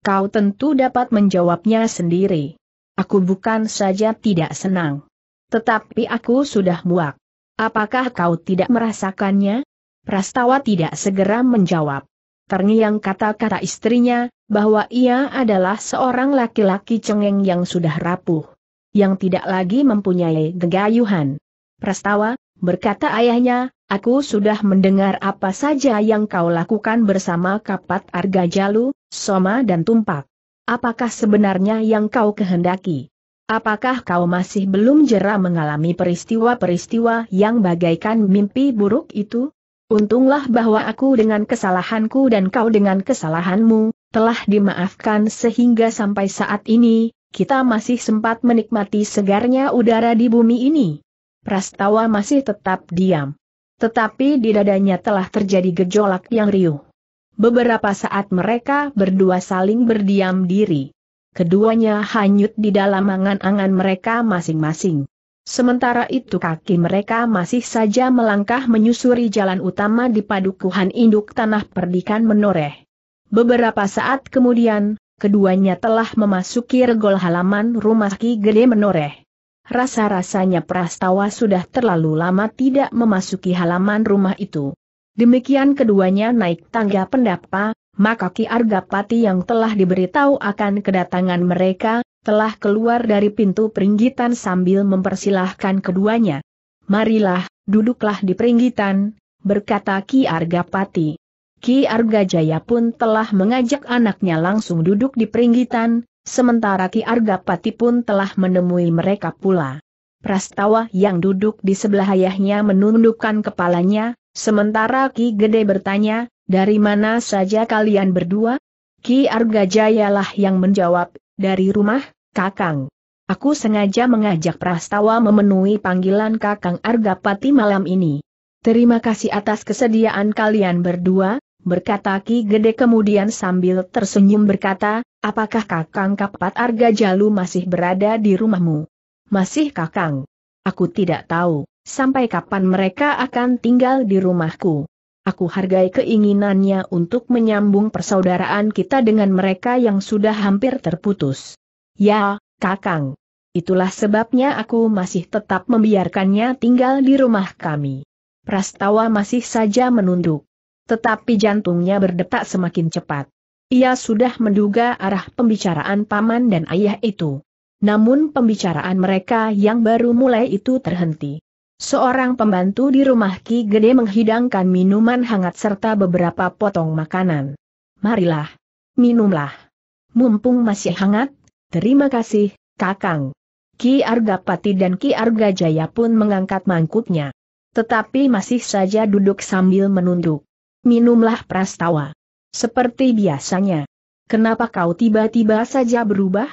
Kau tentu dapat menjawabnya sendiri. Aku bukan saja tidak senang. Tetapi aku sudah muak. Apakah kau tidak merasakannya? Prastawa tidak segera menjawab. Terngiang kata-kata istrinya, bahwa ia adalah seorang laki-laki cengeng yang sudah rapuh. Yang tidak lagi mempunyai gegayuhan. Prastawa, berkata ayahnya, aku sudah mendengar apa saja yang kau lakukan bersama Kapat Arga Jalu, Soma dan Tumpak. Apakah sebenarnya yang kau kehendaki? Apakah kau masih belum jera mengalami peristiwa-peristiwa yang bagaikan mimpi buruk itu? Untunglah bahwa aku dengan kesalahanku dan kau dengan kesalahanmu, telah dimaafkan sehingga sampai saat ini, kita masih sempat menikmati segarnya udara di bumi ini. Prastawa masih tetap diam. Tetapi di dadanya telah terjadi gejolak yang riuh. Beberapa saat mereka berdua saling berdiam diri. Keduanya hanyut di dalam angan-angan mereka masing-masing. Sementara itu kaki mereka masih saja melangkah menyusuri jalan utama di padukuhan induk tanah perdikan menoreh. Beberapa saat kemudian, keduanya telah memasuki regol halaman rumah Ki Gede menoreh rasa-rasanya Prastawa sudah terlalu lama tidak memasuki halaman rumah itu. Demikian keduanya naik tangga pendapa, maka Ki Argapati yang telah diberitahu akan kedatangan mereka, telah keluar dari pintu peringgitan sambil mempersilahkan keduanya. Marilah, duduklah di peringgitan, berkata Ki Argapati. Ki Argajaya pun telah mengajak anaknya langsung duduk di peringgitan, Sementara Ki Argapati pun telah menemui mereka pula. Prastawa yang duduk di sebelah ayahnya menundukkan kepalanya, sementara Ki Gede bertanya, dari mana saja kalian berdua? Ki Argajayalah yang menjawab, dari rumah, Kakang. Aku sengaja mengajak Prastawa memenuhi panggilan Kakang Argapati malam ini. Terima kasih atas kesediaan kalian berdua, berkata Ki Gede kemudian sambil tersenyum berkata, Apakah Kakang Kapat Arga Jalu masih berada di rumahmu? Masih Kakang. Aku tidak tahu, sampai kapan mereka akan tinggal di rumahku. Aku hargai keinginannya untuk menyambung persaudaraan kita dengan mereka yang sudah hampir terputus. Ya, Kakang. Itulah sebabnya aku masih tetap membiarkannya tinggal di rumah kami. Prastawa masih saja menunduk. Tetapi jantungnya berdetak semakin cepat. Ia sudah menduga arah pembicaraan paman dan ayah itu. Namun pembicaraan mereka yang baru mulai itu terhenti. Seorang pembantu di rumah Ki Gede menghidangkan minuman hangat serta beberapa potong makanan. Marilah. Minumlah. Mumpung masih hangat, terima kasih, Kakang. Ki Arga Pati dan Ki Arga Jaya pun mengangkat mangkuknya. Tetapi masih saja duduk sambil menunduk. Minumlah prastawa. Seperti biasanya. Kenapa kau tiba-tiba saja berubah?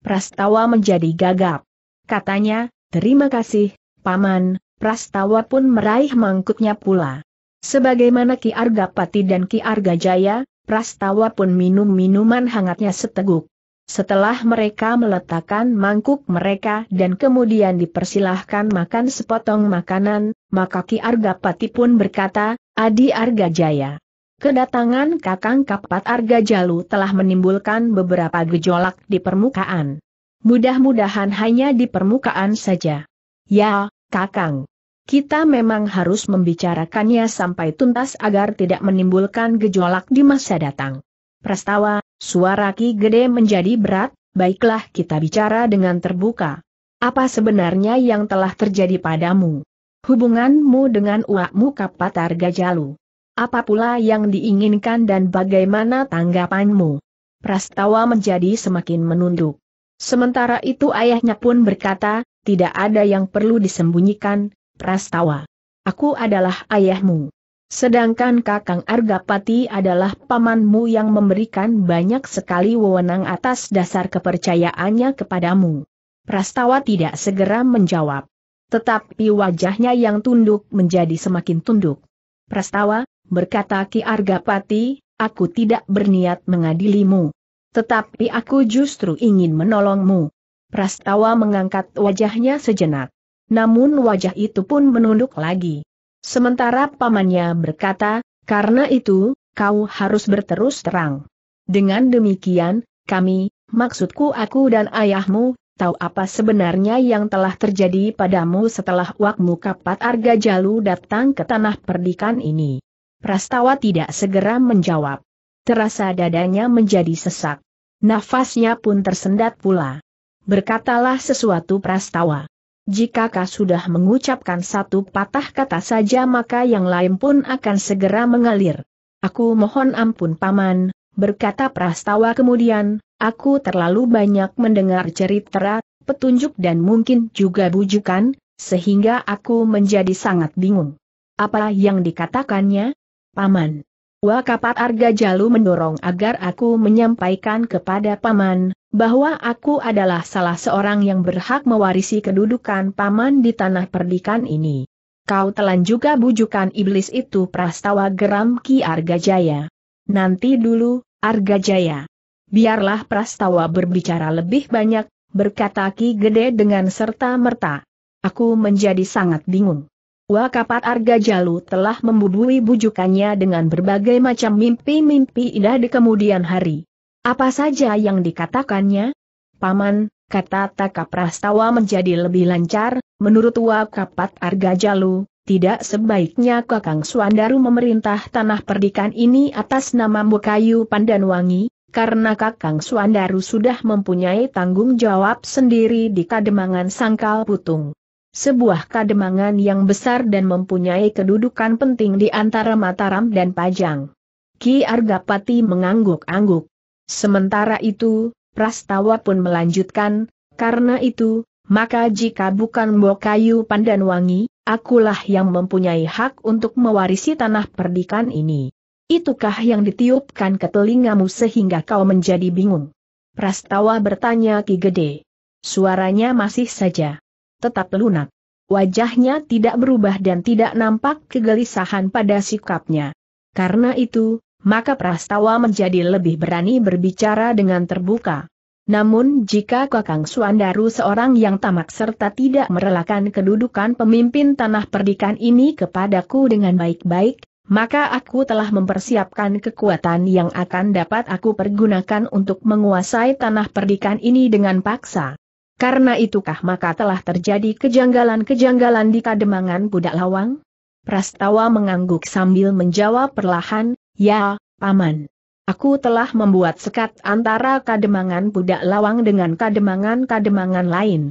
Prastawa menjadi gagap. Katanya, terima kasih, Paman, Prastawa pun meraih mangkuknya pula. Sebagaimana Ki Arga Pati dan Ki Arga Jaya, Prastawa pun minum minuman hangatnya seteguk. Setelah mereka meletakkan mangkuk mereka dan kemudian dipersilahkan makan sepotong makanan, maka Ki Arga Pati pun berkata, Adi Arga Jaya. Kedatangan Kakang Kapat Arga Jalu telah menimbulkan beberapa gejolak di permukaan. Mudah-mudahan hanya di permukaan saja. Ya, Kakang. Kita memang harus membicarakannya sampai tuntas agar tidak menimbulkan gejolak di masa datang. Prastawa, suara Ki Gede menjadi berat, baiklah kita bicara dengan terbuka. Apa sebenarnya yang telah terjadi padamu? Hubunganmu dengan uakmu Kapatarga Jalu. Apa pula yang diinginkan dan bagaimana tanggapanmu? Prastawa menjadi semakin menunduk. Sementara itu ayahnya pun berkata, tidak ada yang perlu disembunyikan, Prastawa. Aku adalah ayahmu. Sedangkan Kakang Argapati adalah pamanmu yang memberikan banyak sekali wewenang atas dasar kepercayaannya kepadamu. Prastawa tidak segera menjawab. Tetapi wajahnya yang tunduk menjadi semakin tunduk. Prastawa, berkata Ki Argapati, aku tidak berniat mengadilimu. Tetapi aku justru ingin menolongmu. Prastawa mengangkat wajahnya sejenak. Namun wajah itu pun menunduk lagi. Sementara pamannya berkata, karena itu, kau harus berterus terang. Dengan demikian, kami, maksudku aku dan ayahmu, tahu apa sebenarnya yang telah terjadi padamu setelah wakmu kapat Arga Jalu datang ke tanah perdikan ini. Prastawa tidak segera menjawab. Terasa dadanya menjadi sesak. Nafasnya pun tersendat pula. Berkatalah sesuatu Prastawa. Jika kau sudah mengucapkan satu patah kata saja maka yang lain pun akan segera mengalir. Aku mohon ampun paman, berkata Prastawa kemudian, aku terlalu banyak mendengar cerita, petunjuk dan mungkin juga bujukan, sehingga aku menjadi sangat bingung. Apa yang dikatakannya? Paman. Wakapat Arga Jalu mendorong agar aku menyampaikan kepada Paman, bahwa aku adalah salah seorang yang berhak mewarisi kedudukan Paman di tanah perdikan ini. Kau telan juga bujukan iblis itu prastawa geram Ki Arga Jaya. Nanti dulu, Arga Jaya. Biarlah prastawa berbicara lebih banyak, berkata Ki Gede dengan serta merta. Aku menjadi sangat bingung. Kapat Arga Jalu telah membubui bujukannya dengan berbagai macam mimpi-mimpi indah di kemudian hari. Apa saja yang dikatakannya? Paman, kata Prastawa menjadi lebih lancar, menurut Kapat Arga Jalu, tidak sebaiknya Kakang Suandaru memerintah tanah perdikan ini atas nama Bukayu Pandanwangi, karena Kakang Suandaru sudah mempunyai tanggung jawab sendiri di Kademangan Sangkal Putung sebuah kademangan yang besar dan mempunyai kedudukan penting di antara Mataram dan Pajang. Ki Argapati mengangguk-angguk. Sementara itu, Prastawa pun melanjutkan, karena itu, maka jika bukan Bokayu Pandanwangi, akulah yang mempunyai hak untuk mewarisi tanah perdikan ini. Itukah yang ditiupkan ke telingamu sehingga kau menjadi bingung? Prastawa bertanya Ki Gede. Suaranya masih saja tetap lunak. Wajahnya tidak berubah dan tidak nampak kegelisahan pada sikapnya. Karena itu, maka Prastawa menjadi lebih berani berbicara dengan terbuka. Namun jika Kakang Suandaru seorang yang tamak serta tidak merelakan kedudukan pemimpin tanah perdikan ini kepadaku dengan baik-baik, maka aku telah mempersiapkan kekuatan yang akan dapat aku pergunakan untuk menguasai tanah perdikan ini dengan paksa. Karena itukah maka telah terjadi kejanggalan-kejanggalan di kademangan budak lawang? Prastawa mengangguk sambil menjawab perlahan, ya, paman. Aku telah membuat sekat antara kademangan budak lawang dengan kademangan-kademangan lain.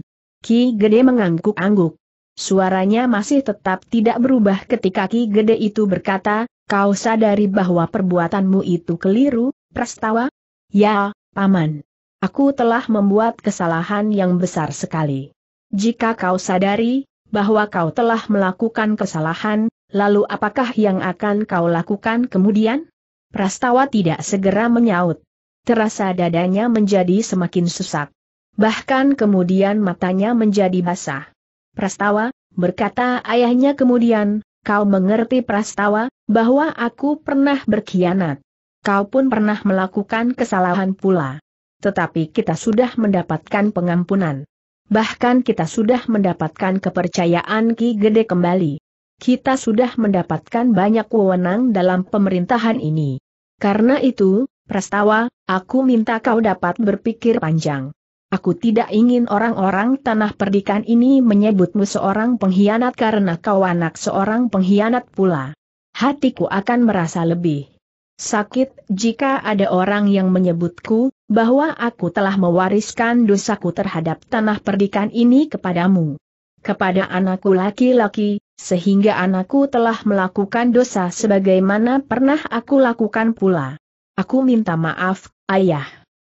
Ki Gede mengangguk-angguk. Suaranya masih tetap tidak berubah ketika Ki Gede itu berkata, kau sadari bahwa perbuatanmu itu keliru, Prastawa? Ya, paman aku telah membuat kesalahan yang besar sekali. Jika kau sadari, bahwa kau telah melakukan kesalahan, lalu apakah yang akan kau lakukan kemudian? Prastawa tidak segera menyaut. Terasa dadanya menjadi semakin sesak. Bahkan kemudian matanya menjadi basah. Prastawa, berkata ayahnya kemudian, kau mengerti Prastawa, bahwa aku pernah berkhianat. Kau pun pernah melakukan kesalahan pula tetapi kita sudah mendapatkan pengampunan. Bahkan kita sudah mendapatkan kepercayaan Ki Gede kembali. Kita sudah mendapatkan banyak wewenang dalam pemerintahan ini. Karena itu, Prastawa, aku minta kau dapat berpikir panjang. Aku tidak ingin orang-orang tanah perdikan ini menyebutmu seorang pengkhianat karena kau anak seorang pengkhianat pula. Hatiku akan merasa lebih sakit jika ada orang yang menyebutku bahwa aku telah mewariskan dosaku terhadap tanah perdikan ini kepadamu. Kepada anakku laki-laki, sehingga anakku telah melakukan dosa sebagaimana pernah aku lakukan pula. Aku minta maaf, ayah.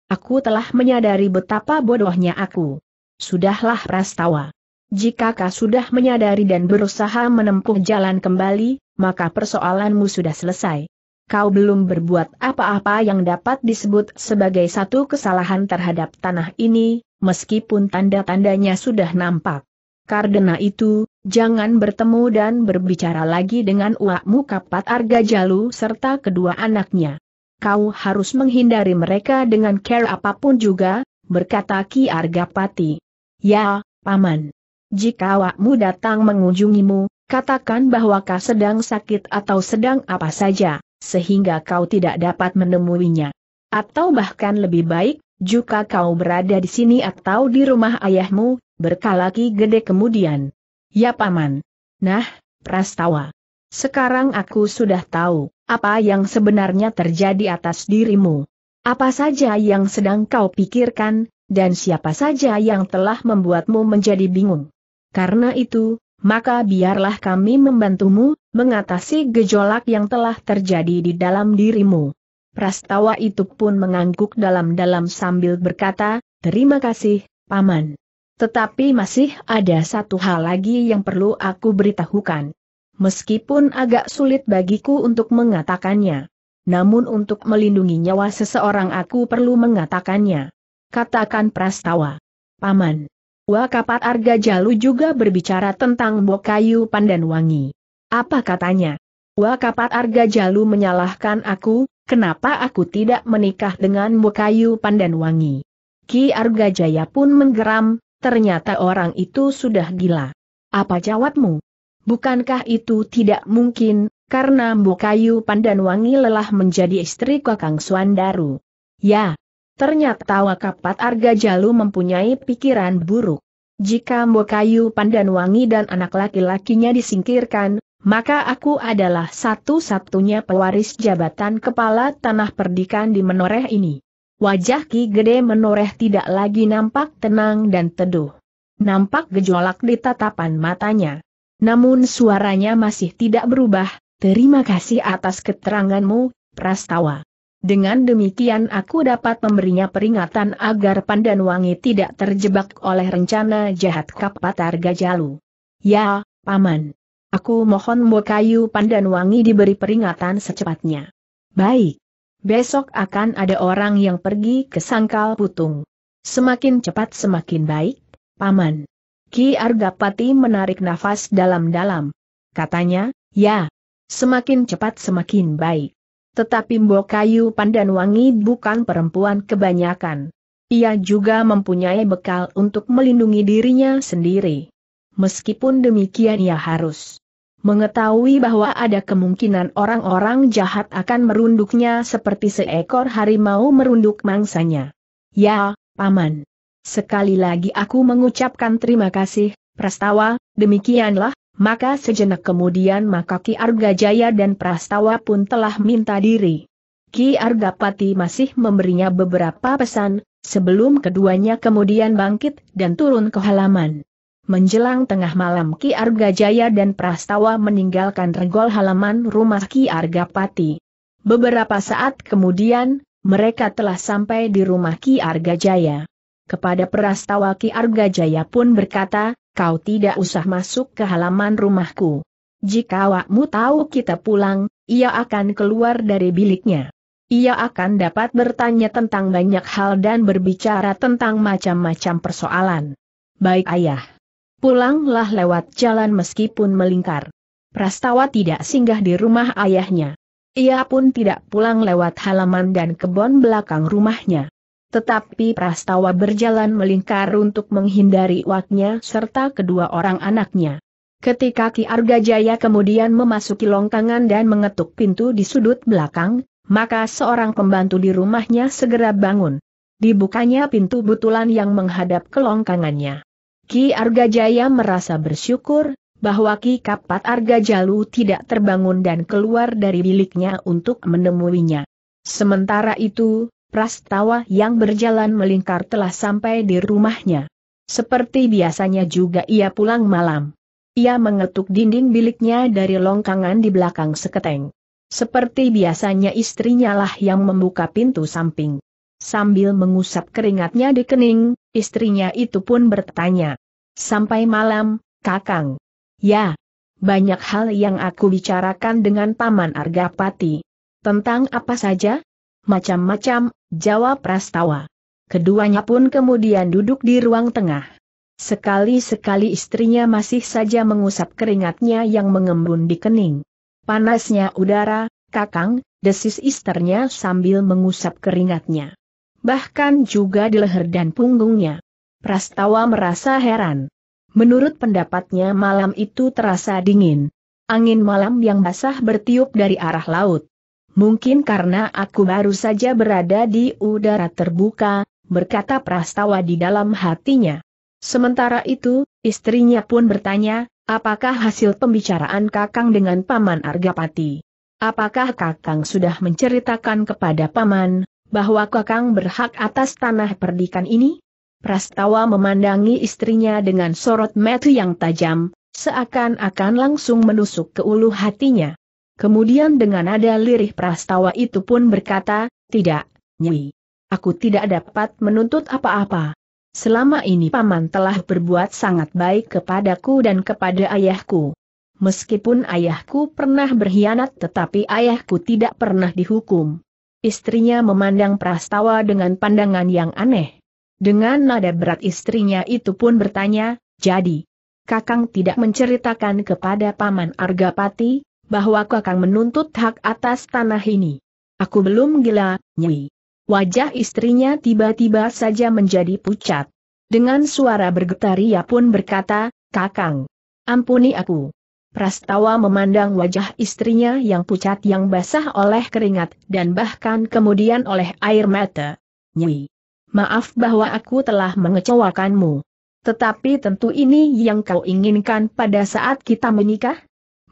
Aku telah menyadari betapa bodohnya aku. Sudahlah Prastawa. Jika kau sudah menyadari dan berusaha menempuh jalan kembali, maka persoalanmu sudah selesai kau belum berbuat apa-apa yang dapat disebut sebagai satu kesalahan terhadap tanah ini, meskipun tanda-tandanya sudah nampak. Karena itu, jangan bertemu dan berbicara lagi dengan uakmu Kapat Jalu serta kedua anaknya. Kau harus menghindari mereka dengan care apapun juga, berkata Ki Arga Pati. Ya, Paman. Jika uakmu datang mengunjungimu, katakan bahwa kau sedang sakit atau sedang apa saja sehingga kau tidak dapat menemuinya. Atau bahkan lebih baik, jika kau berada di sini atau di rumah ayahmu, berkalaki gede kemudian. Ya paman. Nah, Prastawa. Sekarang aku sudah tahu, apa yang sebenarnya terjadi atas dirimu. Apa saja yang sedang kau pikirkan, dan siapa saja yang telah membuatmu menjadi bingung. Karena itu, maka biarlah kami membantumu, mengatasi gejolak yang telah terjadi di dalam dirimu. Prastawa itu pun mengangguk dalam-dalam sambil berkata, terima kasih, Paman. Tetapi masih ada satu hal lagi yang perlu aku beritahukan. Meskipun agak sulit bagiku untuk mengatakannya. Namun untuk melindungi nyawa seseorang aku perlu mengatakannya. Katakan Prastawa. Paman. Wakapat Arga Jalu juga berbicara tentang Bokayu Pandan Wangi. Apa katanya? Wakapat Arga Jalu menyalahkan aku, kenapa aku tidak menikah dengan Pandan Pandanwangi. Ki Arga Jaya pun menggeram, ternyata orang itu sudah gila. Apa jawabmu? Bukankah itu tidak mungkin, karena Pandan Pandanwangi lelah menjadi istri Kakang Suandaru? Ya, ternyata Wakapat Arga Jalu mempunyai pikiran buruk. Jika Mbokayu Pandanwangi dan anak laki-lakinya disingkirkan, maka aku adalah satu-satunya pewaris jabatan kepala tanah perdikan di menoreh ini. Wajah Ki Gede menoreh tidak lagi nampak tenang dan teduh. Nampak gejolak di tatapan matanya. Namun suaranya masih tidak berubah, terima kasih atas keteranganmu, Prastawa. Dengan demikian aku dapat memberinya peringatan agar pandan Wangi tidak terjebak oleh rencana jahat Kapatar Gajalu. Ya, Paman. Aku mohon Mbok Kayu Pandan Wangi diberi peringatan secepatnya. Baik. Besok akan ada orang yang pergi ke Sangkal Putung. Semakin cepat semakin baik, Paman. Ki Argapati menarik nafas dalam-dalam. Katanya, ya, semakin cepat semakin baik. Tetapi Mbok Kayu Pandan Wangi bukan perempuan kebanyakan. Ia juga mempunyai bekal untuk melindungi dirinya sendiri. Meskipun demikian ia harus mengetahui bahwa ada kemungkinan orang-orang jahat akan merunduknya seperti seekor harimau merunduk mangsanya. Ya, Paman. Sekali lagi aku mengucapkan terima kasih, Prastawa, demikianlah, maka sejenak kemudian maka Ki Arga Jaya dan Prastawa pun telah minta diri. Ki Argapati masih memberinya beberapa pesan, sebelum keduanya kemudian bangkit dan turun ke halaman. Menjelang tengah malam Ki Arga Jaya dan Prastawa meninggalkan regol halaman rumah Ki Arga Pati. Beberapa saat kemudian, mereka telah sampai di rumah Ki Arga Jaya. Kepada Prastawa Ki Arga Jaya pun berkata, kau tidak usah masuk ke halaman rumahku. Jika awakmu tahu kita pulang, ia akan keluar dari biliknya. Ia akan dapat bertanya tentang banyak hal dan berbicara tentang macam-macam persoalan. Baik ayah pulanglah lewat jalan meskipun melingkar. Prastawa tidak singgah di rumah ayahnya. Ia pun tidak pulang lewat halaman dan kebon belakang rumahnya. Tetapi Prastawa berjalan melingkar untuk menghindari waknya serta kedua orang anaknya. Ketika Ki Arga Jaya kemudian memasuki longkangan dan mengetuk pintu di sudut belakang, maka seorang pembantu di rumahnya segera bangun. Dibukanya pintu butulan yang menghadap ke longkangannya. Ki Arga Jaya merasa bersyukur, bahwa Ki Kapat Arga Jalu tidak terbangun dan keluar dari biliknya untuk menemuinya. Sementara itu, Prastawa yang berjalan melingkar telah sampai di rumahnya. Seperti biasanya juga ia pulang malam. Ia mengetuk dinding biliknya dari longkangan di belakang seketeng. Seperti biasanya istrinya lah yang membuka pintu samping. Sambil mengusap keringatnya di kening, istrinya itu pun bertanya. Sampai malam, Kakang. Ya. Banyak hal yang aku bicarakan dengan Paman Argapati. Tentang apa saja? Macam-macam, jawab Prastawa. Keduanya pun kemudian duduk di ruang tengah. Sekali-sekali istrinya masih saja mengusap keringatnya yang mengembun di kening. Panasnya udara, kakang, desis istrinya sambil mengusap keringatnya bahkan juga di leher dan punggungnya. Prastawa merasa heran. Menurut pendapatnya malam itu terasa dingin. Angin malam yang basah bertiup dari arah laut. Mungkin karena aku baru saja berada di udara terbuka, berkata Prastawa di dalam hatinya. Sementara itu, istrinya pun bertanya, apakah hasil pembicaraan Kakang dengan Paman Argapati? Apakah Kakang sudah menceritakan kepada Paman, bahwa Kakang berhak atas tanah perdikan ini? Prastawa memandangi istrinya dengan sorot mata yang tajam, seakan-akan langsung menusuk ke ulu hatinya. Kemudian dengan nada lirih Prastawa itu pun berkata, tidak, Nyi. Aku tidak dapat menuntut apa-apa. Selama ini paman telah berbuat sangat baik kepadaku dan kepada ayahku. Meskipun ayahku pernah berkhianat tetapi ayahku tidak pernah dihukum. Istrinya memandang Prastawa dengan pandangan yang aneh. Dengan nada berat istrinya itu pun bertanya, jadi, Kakang tidak menceritakan kepada Paman Argapati, bahwa Kakang menuntut hak atas tanah ini. Aku belum gila, Nyi. Wajah istrinya tiba-tiba saja menjadi pucat. Dengan suara bergetar ia pun berkata, Kakang, ampuni aku. Prastawa memandang wajah istrinya yang pucat yang basah oleh keringat dan bahkan kemudian oleh air mata. Nyi. Maaf bahwa aku telah mengecewakanmu. Tetapi tentu ini yang kau inginkan pada saat kita menikah?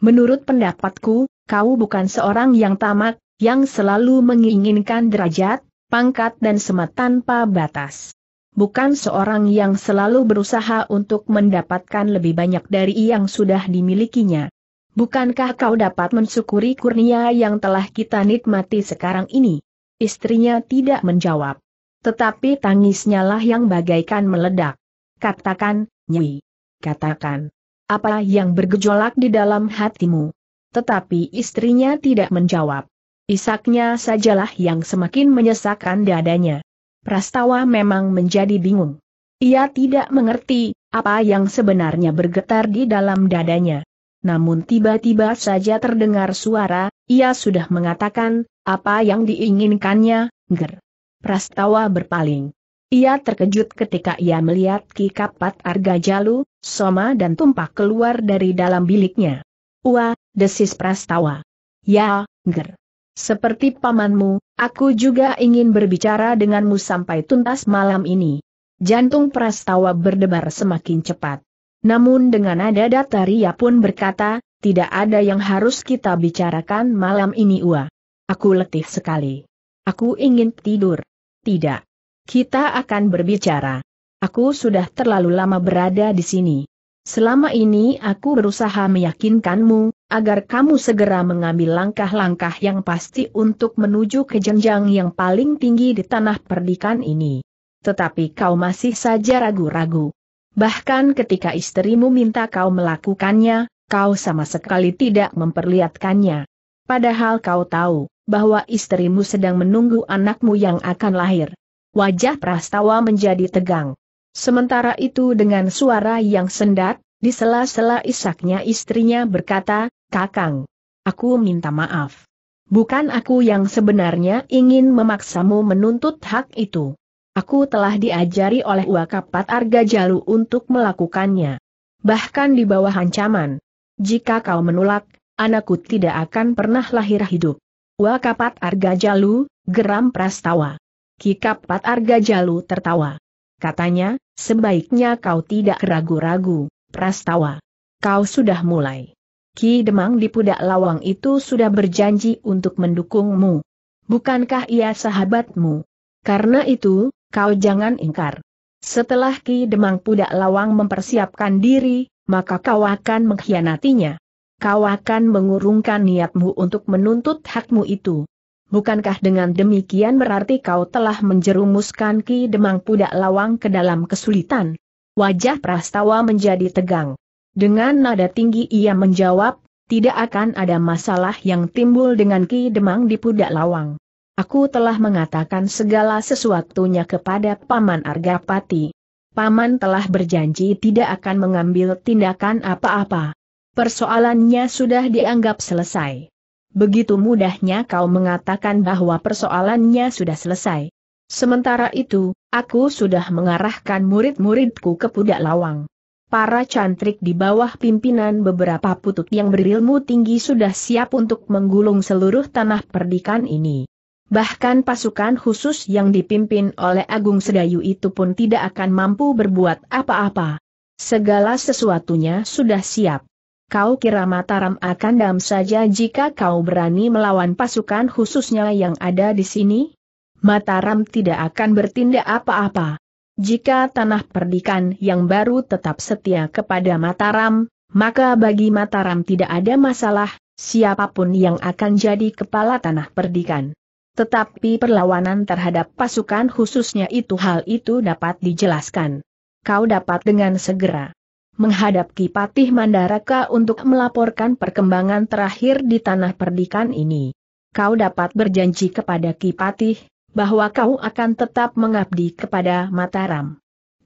Menurut pendapatku, kau bukan seorang yang tamak, yang selalu menginginkan derajat, pangkat dan semat tanpa batas bukan seorang yang selalu berusaha untuk mendapatkan lebih banyak dari yang sudah dimilikinya. Bukankah kau dapat mensyukuri kurnia yang telah kita nikmati sekarang ini? Istrinya tidak menjawab. Tetapi tangisnya lah yang bagaikan meledak. Katakan, Nyi. Katakan. Apa yang bergejolak di dalam hatimu? Tetapi istrinya tidak menjawab. Isaknya sajalah yang semakin menyesakkan dadanya. Prastawa memang menjadi bingung. Ia tidak mengerti apa yang sebenarnya bergetar di dalam dadanya. Namun tiba-tiba saja terdengar suara, ia sudah mengatakan, apa yang diinginkannya, ger. Prastawa berpaling. Ia terkejut ketika ia melihat Ki Kapat Arga Jalu, Soma dan Tumpak keluar dari dalam biliknya. Wah, desis Prastawa. Ya, ger. Seperti pamanmu, aku juga ingin berbicara denganmu sampai tuntas malam ini. Jantung Prastawa berdebar semakin cepat. Namun dengan nada datar ia pun berkata, tidak ada yang harus kita bicarakan malam ini Ua. Aku letih sekali. Aku ingin tidur. Tidak. Kita akan berbicara. Aku sudah terlalu lama berada di sini. Selama ini aku berusaha meyakinkanmu, agar kamu segera mengambil langkah-langkah yang pasti untuk menuju ke jenjang yang paling tinggi di tanah perdikan ini. Tetapi kau masih saja ragu-ragu. Bahkan ketika istrimu minta kau melakukannya, kau sama sekali tidak memperlihatkannya. Padahal kau tahu bahwa istrimu sedang menunggu anakmu yang akan lahir. Wajah Prastawa menjadi tegang. Sementara itu dengan suara yang sendat, di sela-sela isaknya istrinya berkata, Kakang. Aku minta maaf. Bukan aku yang sebenarnya ingin memaksamu menuntut hak itu. Aku telah diajari oleh Wakapat Arga Jalu untuk melakukannya. Bahkan di bawah ancaman. Jika kau menolak, anakku tidak akan pernah lahir hidup. Wakapat Arga Jalu, geram prastawa. Kikapat Arga Jalu tertawa. Katanya, sebaiknya kau tidak ragu-ragu, prastawa. Kau sudah mulai. Ki Demang di Pudak Lawang itu sudah berjanji untuk mendukungmu. Bukankah ia sahabatmu? Karena itu, kau jangan ingkar. Setelah Ki Demang Pudak Lawang mempersiapkan diri, maka kau akan mengkhianatinya. Kau akan mengurungkan niatmu untuk menuntut hakmu itu. Bukankah dengan demikian berarti kau telah menjerumuskan Ki Demang Pudak Lawang ke dalam kesulitan? Wajah Prastawa menjadi tegang. Dengan nada tinggi ia menjawab, tidak akan ada masalah yang timbul dengan Ki Demang di Pudak Lawang. Aku telah mengatakan segala sesuatunya kepada Paman Argapati. Paman telah berjanji tidak akan mengambil tindakan apa-apa. Persoalannya sudah dianggap selesai. Begitu mudahnya kau mengatakan bahwa persoalannya sudah selesai. Sementara itu, aku sudah mengarahkan murid-muridku ke Pudak Lawang para cantrik di bawah pimpinan beberapa putut yang berilmu tinggi sudah siap untuk menggulung seluruh tanah perdikan ini. Bahkan pasukan khusus yang dipimpin oleh Agung Sedayu itu pun tidak akan mampu berbuat apa-apa. Segala sesuatunya sudah siap. Kau kira Mataram akan dam saja jika kau berani melawan pasukan khususnya yang ada di sini? Mataram tidak akan bertindak apa-apa. Jika tanah perdikan yang baru tetap setia kepada Mataram, maka bagi Mataram tidak ada masalah, siapapun yang akan jadi kepala tanah perdikan. Tetapi perlawanan terhadap pasukan khususnya itu hal itu dapat dijelaskan. Kau dapat dengan segera menghadapi Patih Mandaraka untuk melaporkan perkembangan terakhir di tanah perdikan ini. Kau dapat berjanji kepada Kipatih, bahwa kau akan tetap mengabdi kepada Mataram.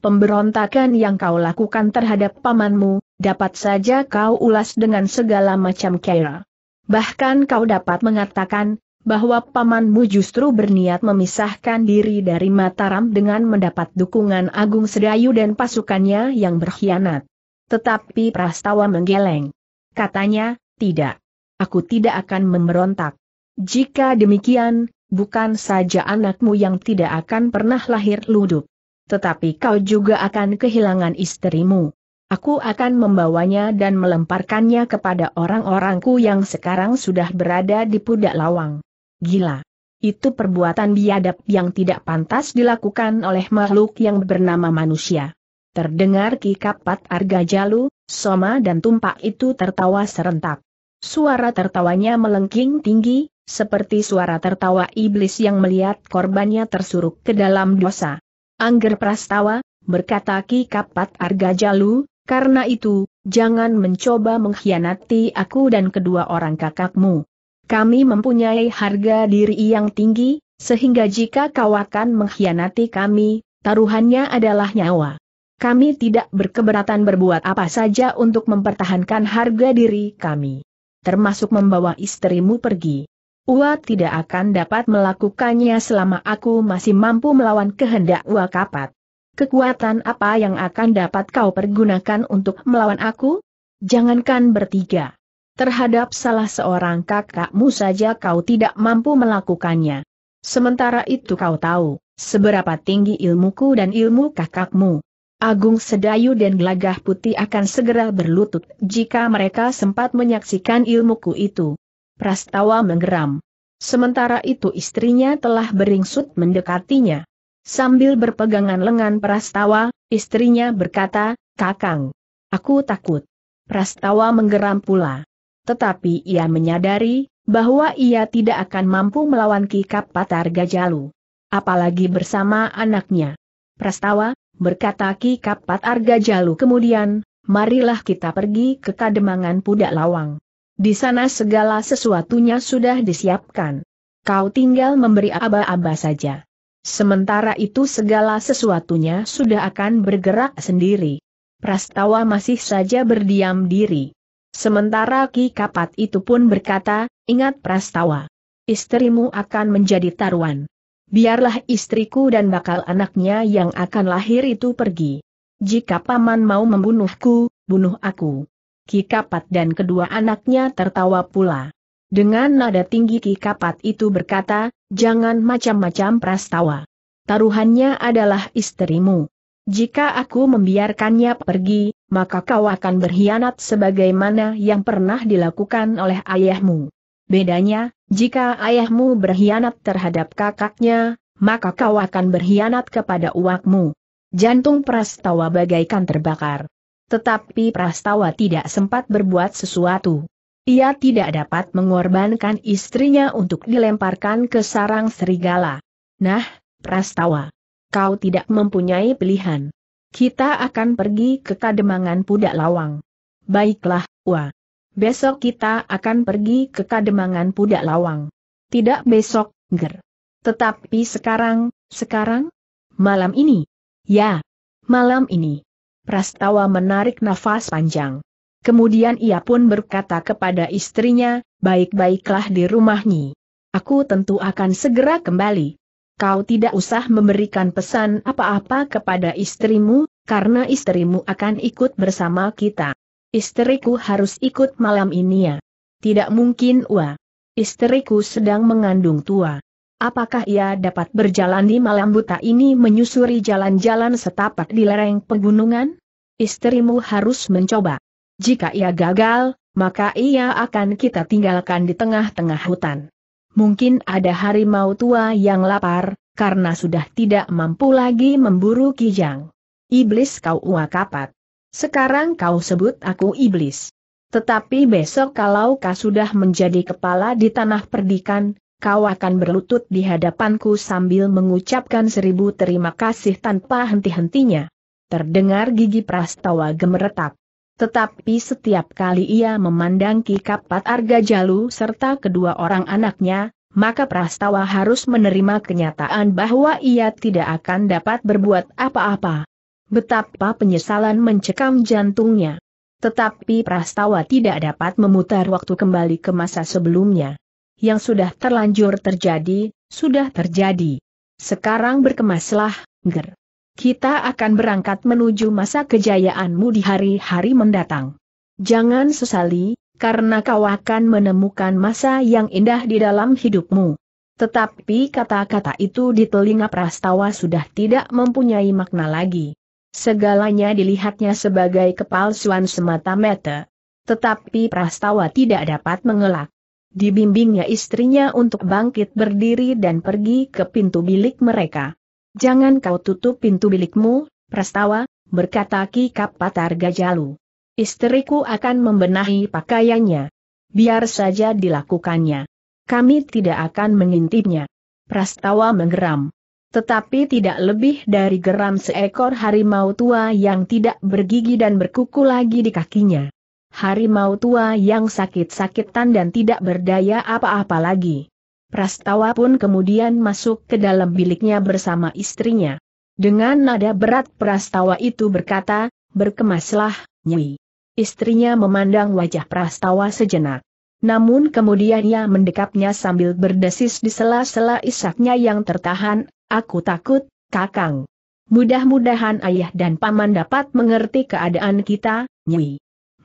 Pemberontakan yang kau lakukan terhadap pamanmu, dapat saja kau ulas dengan segala macam cara. Bahkan kau dapat mengatakan, bahwa pamanmu justru berniat memisahkan diri dari Mataram dengan mendapat dukungan Agung Sedayu dan pasukannya yang berkhianat. Tetapi Prastawa menggeleng. Katanya, tidak. Aku tidak akan memberontak. Jika demikian, bukan saja anakmu yang tidak akan pernah lahir luduk, Tetapi kau juga akan kehilangan istrimu. Aku akan membawanya dan melemparkannya kepada orang-orangku yang sekarang sudah berada di Pudak Lawang. Gila. Itu perbuatan biadab yang tidak pantas dilakukan oleh makhluk yang bernama manusia. Terdengar kikapat Arga Jalu, Soma dan Tumpak itu tertawa serentak. Suara tertawanya melengking tinggi, seperti suara tertawa iblis yang melihat korbannya tersuruk ke dalam dosa. Angger Prastawa, berkata Ki Kapat Arga jalu. karena itu, jangan mencoba mengkhianati aku dan kedua orang kakakmu. Kami mempunyai harga diri yang tinggi, sehingga jika kau akan mengkhianati kami, taruhannya adalah nyawa. Kami tidak berkeberatan berbuat apa saja untuk mempertahankan harga diri kami. Termasuk membawa istrimu pergi. Ua tidak akan dapat melakukannya selama aku masih mampu melawan kehendak Ua Kapat. Kekuatan apa yang akan dapat kau pergunakan untuk melawan aku? Jangankan bertiga. Terhadap salah seorang kakakmu saja kau tidak mampu melakukannya. Sementara itu kau tahu, seberapa tinggi ilmuku dan ilmu kakakmu. Agung Sedayu dan Gelagah Putih akan segera berlutut jika mereka sempat menyaksikan ilmuku itu. Prastawa menggeram. Sementara itu istrinya telah beringsut mendekatinya. Sambil berpegangan lengan Prastawa, istrinya berkata, Kakang, aku takut. Prastawa menggeram pula. Tetapi ia menyadari, bahwa ia tidak akan mampu melawan Kikap Patar Gajalu. Apalagi bersama anaknya. Prastawa, berkata Ki Kapat Arga Jalu kemudian, marilah kita pergi ke Kademangan Pudak Lawang. Di sana segala sesuatunya sudah disiapkan. Kau tinggal memberi aba-aba saja. Sementara itu segala sesuatunya sudah akan bergerak sendiri. Prastawa masih saja berdiam diri. Sementara Ki Kapat itu pun berkata, ingat Prastawa. Istrimu akan menjadi taruhan. Biarlah istriku dan bakal anaknya yang akan lahir itu pergi. Jika paman mau membunuhku, bunuh aku. Ki Kapat dan kedua anaknya tertawa pula. Dengan nada tinggi Ki Kapat itu berkata, jangan macam-macam prastawa. Taruhannya adalah istrimu. Jika aku membiarkannya pergi, maka kau akan berkhianat sebagaimana yang pernah dilakukan oleh ayahmu. Bedanya, jika ayahmu berkhianat terhadap kakaknya, maka kau akan berkhianat kepada uakmu. Jantung Prastawa bagaikan terbakar. Tetapi Prastawa tidak sempat berbuat sesuatu. Ia tidak dapat mengorbankan istrinya untuk dilemparkan ke sarang serigala. Nah, Prastawa, kau tidak mempunyai pilihan. Kita akan pergi ke Kademangan Pudak Lawang. Baiklah, Wa. Besok kita akan pergi ke Kademangan Pudak Lawang. Tidak besok, Ger. Tetapi sekarang, sekarang? Malam ini? Ya, malam ini. Prastawa menarik nafas panjang. Kemudian ia pun berkata kepada istrinya, baik-baiklah di rumahnya. Aku tentu akan segera kembali. Kau tidak usah memberikan pesan apa-apa kepada istrimu, karena istrimu akan ikut bersama kita. Istriku harus ikut malam ini ya. Tidak mungkin Wah. Istriku sedang mengandung tua. Apakah ia dapat berjalan di malam buta ini menyusuri jalan-jalan setapak di lereng pegunungan? Istrimu harus mencoba. Jika ia gagal, maka ia akan kita tinggalkan di tengah-tengah hutan. Mungkin ada harimau tua yang lapar, karena sudah tidak mampu lagi memburu kijang. Iblis kau uakapat. Sekarang kau sebut aku iblis. Tetapi besok kalau kau sudah menjadi kepala di tanah perdikan, kau akan berlutut di hadapanku sambil mengucapkan seribu terima kasih tanpa henti-hentinya. Terdengar gigi Prastawa gemeretak. Tetapi setiap kali ia memandang Ki Kapat Arga Jalu serta kedua orang anaknya, maka Prastawa harus menerima kenyataan bahwa ia tidak akan dapat berbuat apa-apa. Betapa penyesalan mencekam jantungnya. Tetapi Prastawa tidak dapat memutar waktu kembali ke masa sebelumnya yang sudah terlanjur terjadi, sudah terjadi. Sekarang berkemaslah, Ger. Kita akan berangkat menuju masa kejayaanmu di hari-hari mendatang. Jangan sesali, karena kau akan menemukan masa yang indah di dalam hidupmu. Tetapi kata-kata itu di telinga prastawa sudah tidak mempunyai makna lagi. Segalanya dilihatnya sebagai kepalsuan semata-mata. Tetapi prastawa tidak dapat mengelak. Dibimbingnya istrinya untuk bangkit berdiri dan pergi ke pintu bilik mereka. Jangan kau tutup pintu bilikmu, Prastawa, berkata Ki Kapatar Gajalu. Istriku akan membenahi pakaiannya. Biar saja dilakukannya. Kami tidak akan mengintipnya. Prastawa menggeram. Tetapi tidak lebih dari geram seekor harimau tua yang tidak bergigi dan berkuku lagi di kakinya harimau tua yang sakit-sakitan dan tidak berdaya apa-apa lagi. Prastawa pun kemudian masuk ke dalam biliknya bersama istrinya. Dengan nada berat Prastawa itu berkata, berkemaslah, Nyi. Istrinya memandang wajah Prastawa sejenak. Namun kemudian ia mendekapnya sambil berdesis di sela-sela isaknya yang tertahan, aku takut, kakang. Mudah-mudahan ayah dan paman dapat mengerti keadaan kita, Nyi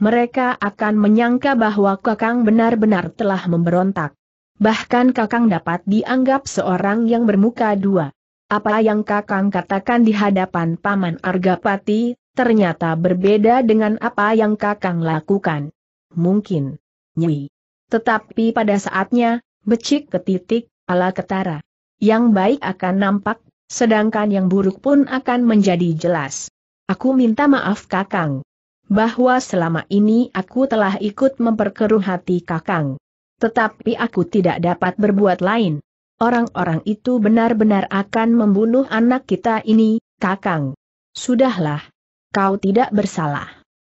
mereka akan menyangka bahwa Kakang benar-benar telah memberontak. Bahkan Kakang dapat dianggap seorang yang bermuka dua. Apa yang Kakang katakan di hadapan Paman Argapati, ternyata berbeda dengan apa yang Kakang lakukan. Mungkin. Nyi. Tetapi pada saatnya, becik ke titik, ala ketara. Yang baik akan nampak, sedangkan yang buruk pun akan menjadi jelas. Aku minta maaf Kakang bahwa selama ini aku telah ikut memperkeruh hati Kakang. Tetapi aku tidak dapat berbuat lain. Orang-orang itu benar-benar akan membunuh anak kita ini, Kakang. Sudahlah. Kau tidak bersalah.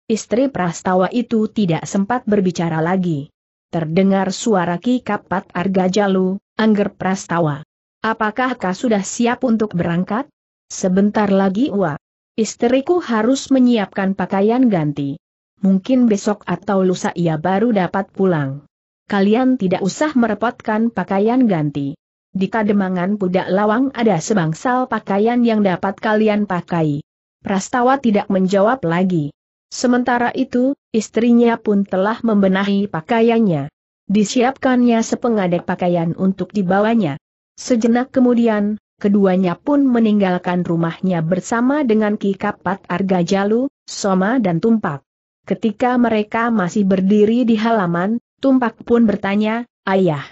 Istri Prastawa itu tidak sempat berbicara lagi. Terdengar suara Ki Kapat Argajalu, Angger Prastawa. Apakah kau sudah siap untuk berangkat? Sebentar lagi Wah. Istriku harus menyiapkan pakaian ganti. Mungkin besok atau lusa ia baru dapat pulang. Kalian tidak usah merepotkan pakaian ganti. Di kademangan budak lawang ada sebangsal pakaian yang dapat kalian pakai. Prastawa tidak menjawab lagi. Sementara itu, istrinya pun telah membenahi pakaiannya. Disiapkannya sepengadek pakaian untuk dibawanya. Sejenak kemudian, keduanya pun meninggalkan rumahnya bersama dengan Ki Kapat Arga Jalu, Soma dan Tumpak. Ketika mereka masih berdiri di halaman, Tumpak pun bertanya, Ayah,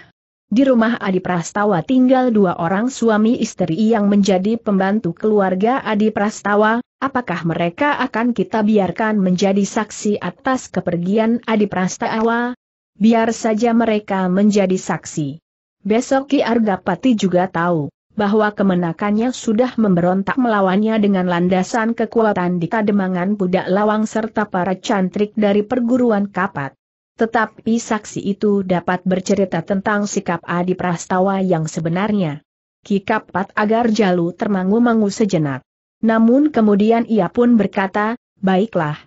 di rumah Adi Prastawa tinggal dua orang suami istri yang menjadi pembantu keluarga Adi Prastawa, apakah mereka akan kita biarkan menjadi saksi atas kepergian Adi Prastawa? Biar saja mereka menjadi saksi. Besok Ki Argapati juga tahu bahwa kemenakannya sudah memberontak melawannya dengan landasan kekuatan di kademangan budak lawang serta para cantrik dari perguruan kapat. Tetapi saksi itu dapat bercerita tentang sikap Adi Prastawa yang sebenarnya. Ki Kapat agar Jalu termangu-mangu sejenak. Namun kemudian ia pun berkata, baiklah.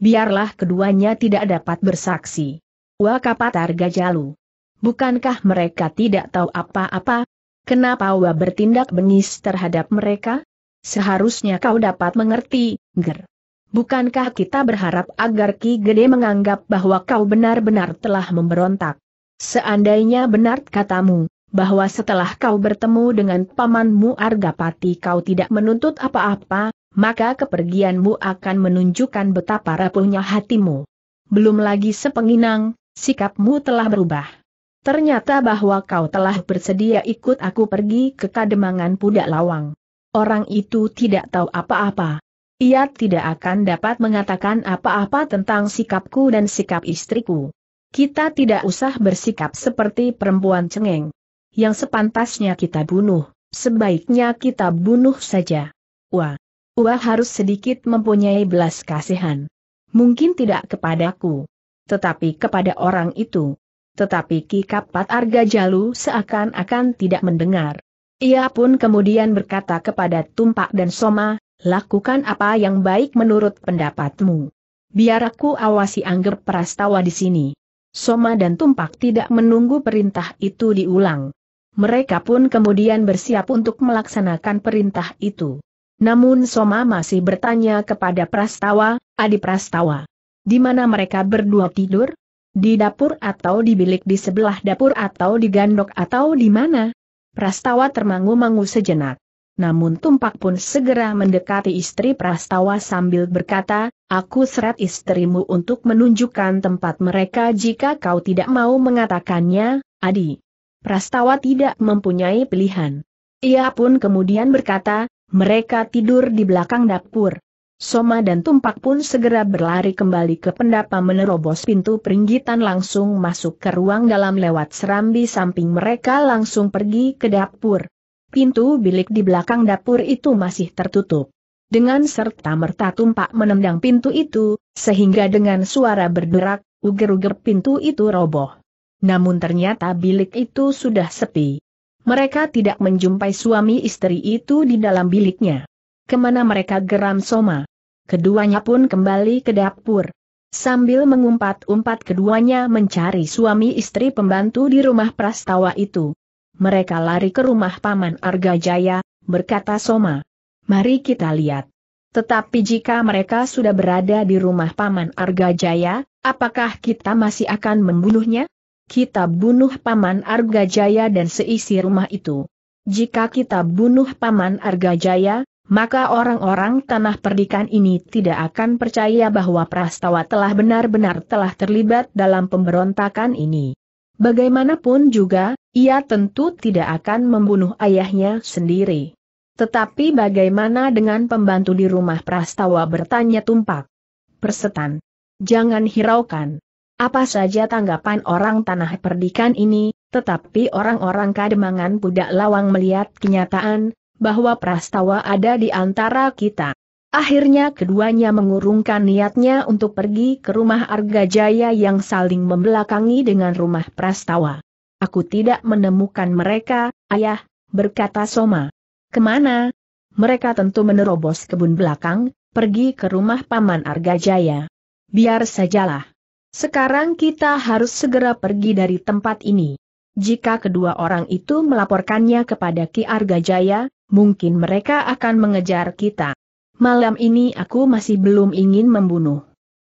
Biarlah keduanya tidak dapat bersaksi. Arga Jalu, Bukankah mereka tidak tahu apa-apa, Kenapa Wa bertindak bengis terhadap mereka? Seharusnya kau dapat mengerti, Ger. Bukankah kita berharap agar Ki Gede menganggap bahwa kau benar-benar telah memberontak? Seandainya benar katamu, bahwa setelah kau bertemu dengan pamanmu Argapati kau tidak menuntut apa-apa, maka kepergianmu akan menunjukkan betapa rapuhnya hatimu. Belum lagi sepenginang, sikapmu telah berubah. Ternyata bahwa kau telah bersedia ikut aku pergi ke kademangan pudak lawang. Orang itu tidak tahu apa-apa. Ia tidak akan dapat mengatakan apa-apa tentang sikapku dan sikap istriku. Kita tidak usah bersikap seperti perempuan cengeng. Yang sepantasnya kita bunuh, sebaiknya kita bunuh saja. Wah, Wah harus sedikit mempunyai belas kasihan. Mungkin tidak kepadaku. Tetapi kepada orang itu, tetapi Ki Kapat Jalu seakan-akan tidak mendengar. Ia pun kemudian berkata kepada Tumpak dan Soma, lakukan apa yang baik menurut pendapatmu. Biar aku awasi Angger Prastawa di sini. Soma dan Tumpak tidak menunggu perintah itu diulang. Mereka pun kemudian bersiap untuk melaksanakan perintah itu. Namun Soma masih bertanya kepada Prastawa, Adi Prastawa. Di mana mereka berdua tidur? Di dapur atau di bilik di sebelah dapur atau di gandok atau di mana? Prastawa termangu-mangu sejenak. Namun tumpak pun segera mendekati istri Prastawa sambil berkata, Aku seret istrimu untuk menunjukkan tempat mereka jika kau tidak mau mengatakannya, Adi. Prastawa tidak mempunyai pilihan. Ia pun kemudian berkata, mereka tidur di belakang dapur. Soma dan Tumpak pun segera berlari kembali ke pendapa menerobos pintu peringgitan langsung masuk ke ruang dalam lewat serambi samping mereka langsung pergi ke dapur. Pintu bilik di belakang dapur itu masih tertutup. Dengan serta-merta Tumpak menendang pintu itu, sehingga dengan suara berderak, uger-uger pintu itu roboh. Namun ternyata bilik itu sudah sepi. Mereka tidak menjumpai suami istri itu di dalam biliknya. Kemana mereka geram Soma? keduanya pun kembali ke dapur. Sambil mengumpat-umpat keduanya mencari suami istri pembantu di rumah prastawa itu. Mereka lari ke rumah Paman Argajaya, berkata Soma. Mari kita lihat. Tetapi jika mereka sudah berada di rumah Paman Argajaya, apakah kita masih akan membunuhnya? Kita bunuh Paman Argajaya dan seisi rumah itu. Jika kita bunuh Paman Argajaya, maka orang-orang tanah perdikan ini tidak akan percaya bahwa Prastawa telah benar-benar telah terlibat dalam pemberontakan ini. Bagaimanapun juga, ia tentu tidak akan membunuh ayahnya sendiri. Tetapi bagaimana dengan pembantu di rumah Prastawa bertanya tumpak? Persetan. Jangan hiraukan. Apa saja tanggapan orang tanah perdikan ini, tetapi orang-orang kademangan budak lawang melihat kenyataan, bahwa prastawa ada di antara kita. Akhirnya keduanya mengurungkan niatnya untuk pergi ke rumah Arga Jaya yang saling membelakangi dengan rumah prastawa. Aku tidak menemukan mereka, ayah, berkata Soma. Kemana? Mereka tentu menerobos kebun belakang, pergi ke rumah Paman Arga Jaya. Biar sajalah. Sekarang kita harus segera pergi dari tempat ini. Jika kedua orang itu melaporkannya kepada Ki Arga Jaya, mungkin mereka akan mengejar kita. Malam ini aku masih belum ingin membunuh.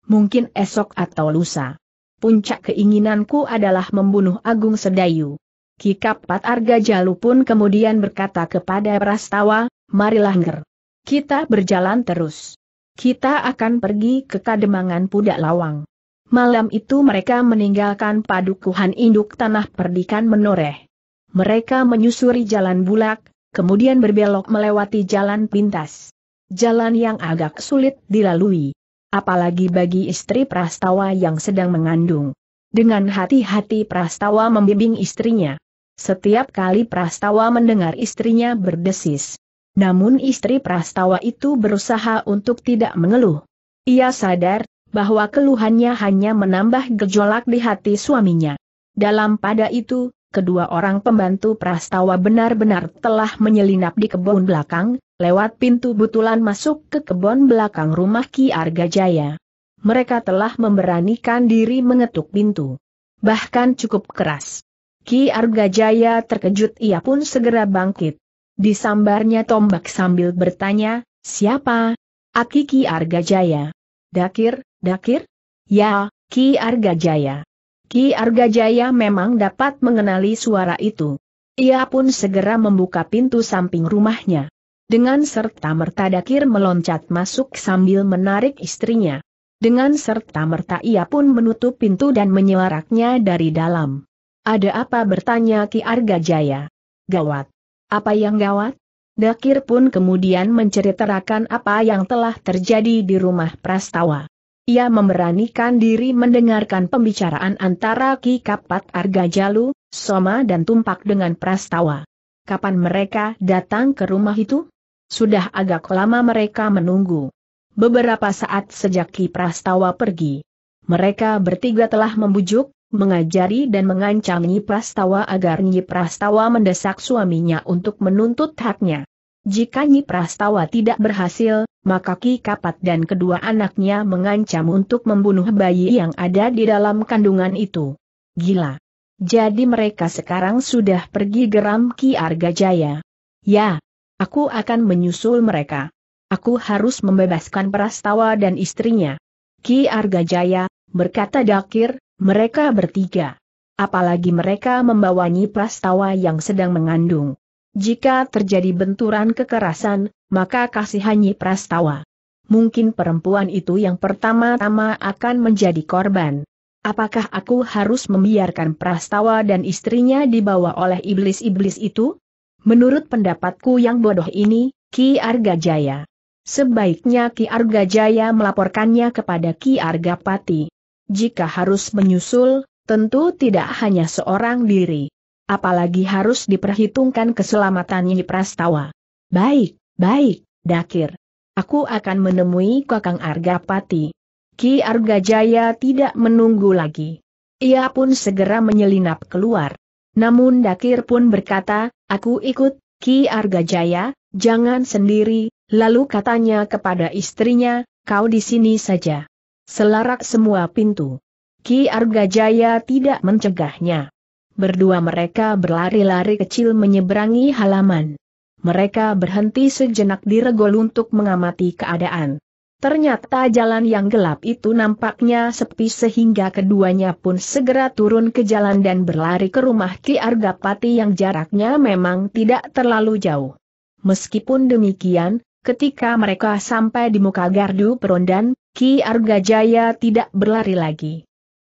Mungkin esok atau lusa. Puncak keinginanku adalah membunuh Agung Sedayu. Kikapat Arga Jalu pun kemudian berkata kepada Prastawa, marilah nger. Kita berjalan terus. Kita akan pergi ke Kademangan Pudak Lawang. Malam itu mereka meninggalkan padukuhan induk tanah perdikan menoreh. Mereka menyusuri jalan bulak, kemudian berbelok melewati jalan pintas. Jalan yang agak sulit dilalui. Apalagi bagi istri Prastawa yang sedang mengandung. Dengan hati-hati Prastawa membimbing istrinya. Setiap kali Prastawa mendengar istrinya berdesis. Namun istri Prastawa itu berusaha untuk tidak mengeluh. Ia sadar bahwa keluhannya hanya menambah gejolak di hati suaminya. Dalam pada itu, kedua orang pembantu Prastawa benar-benar telah menyelinap di kebun belakang, lewat pintu butulan masuk ke kebun belakang rumah Ki Arga Jaya. Mereka telah memberanikan diri mengetuk pintu. Bahkan cukup keras. Ki Arga Jaya terkejut ia pun segera bangkit. Disambarnya tombak sambil bertanya, siapa? Aki Ki Arga Jaya. Dakir, Dakir? Ya, Ki Arga Jaya. Ki Argajaya memang dapat mengenali suara itu. Ia pun segera membuka pintu samping rumahnya. Dengan serta-merta Dakir meloncat masuk sambil menarik istrinya. Dengan serta-merta ia pun menutup pintu dan menyelaraknya dari dalam. Ada apa bertanya Ki Argajaya? Gawat. Apa yang gawat? Dakir pun kemudian menceritakan apa yang telah terjadi di rumah Prastawa. Ia memberanikan diri mendengarkan pembicaraan antara Ki Kapat Argajalu, Soma dan Tumpak dengan Prastawa. Kapan mereka datang ke rumah itu? Sudah agak lama mereka menunggu. Beberapa saat sejak Ki Prastawa pergi. Mereka bertiga telah membujuk, mengajari dan mengancam Nyi Prastawa agar Nyi Prastawa mendesak suaminya untuk menuntut haknya. Jika Nyi Prastawa tidak berhasil, maka Ki Kapat dan kedua anaknya mengancam untuk membunuh bayi yang ada di dalam kandungan itu. Gila. Jadi mereka sekarang sudah pergi geram Ki Arga Jaya. Ya, aku akan menyusul mereka. Aku harus membebaskan Prastawa dan istrinya. Ki Arga Jaya berkata Dakir, mereka bertiga. Apalagi mereka membawanya Prastawa yang sedang mengandung. Jika terjadi benturan kekerasan, maka kasihani prastawa. Mungkin perempuan itu yang pertama-tama akan menjadi korban. Apakah aku harus membiarkan prastawa dan istrinya dibawa oleh iblis-iblis itu? Menurut pendapatku yang bodoh ini, Ki Arga Jaya. Sebaiknya Ki Arga Jaya melaporkannya kepada Ki Arga Pati. Jika harus menyusul, tentu tidak hanya seorang diri apalagi harus diperhitungkan keselamatan Nyi Prastawa. Baik, baik, Dakir. Aku akan menemui Kakang Argapati. Ki Argajaya tidak menunggu lagi. Ia pun segera menyelinap keluar. Namun Dakir pun berkata, aku ikut, Ki Argajaya, jangan sendiri, lalu katanya kepada istrinya, kau di sini saja. Selarak semua pintu. Ki Argajaya tidak mencegahnya. Berdua mereka berlari-lari kecil menyeberangi halaman. Mereka berhenti sejenak di regol untuk mengamati keadaan. Ternyata jalan yang gelap itu nampaknya sepi sehingga keduanya pun segera turun ke jalan dan berlari ke rumah Ki Argapati yang jaraknya memang tidak terlalu jauh. Meskipun demikian, ketika mereka sampai di muka gardu perondan, Ki Argajaya tidak berlari lagi.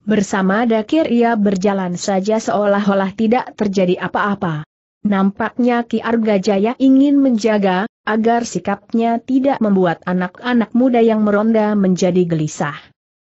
Bersama Dakir ia berjalan saja seolah-olah tidak terjadi apa-apa. Nampaknya Ki Arga Jaya ingin menjaga, agar sikapnya tidak membuat anak-anak muda yang meronda menjadi gelisah.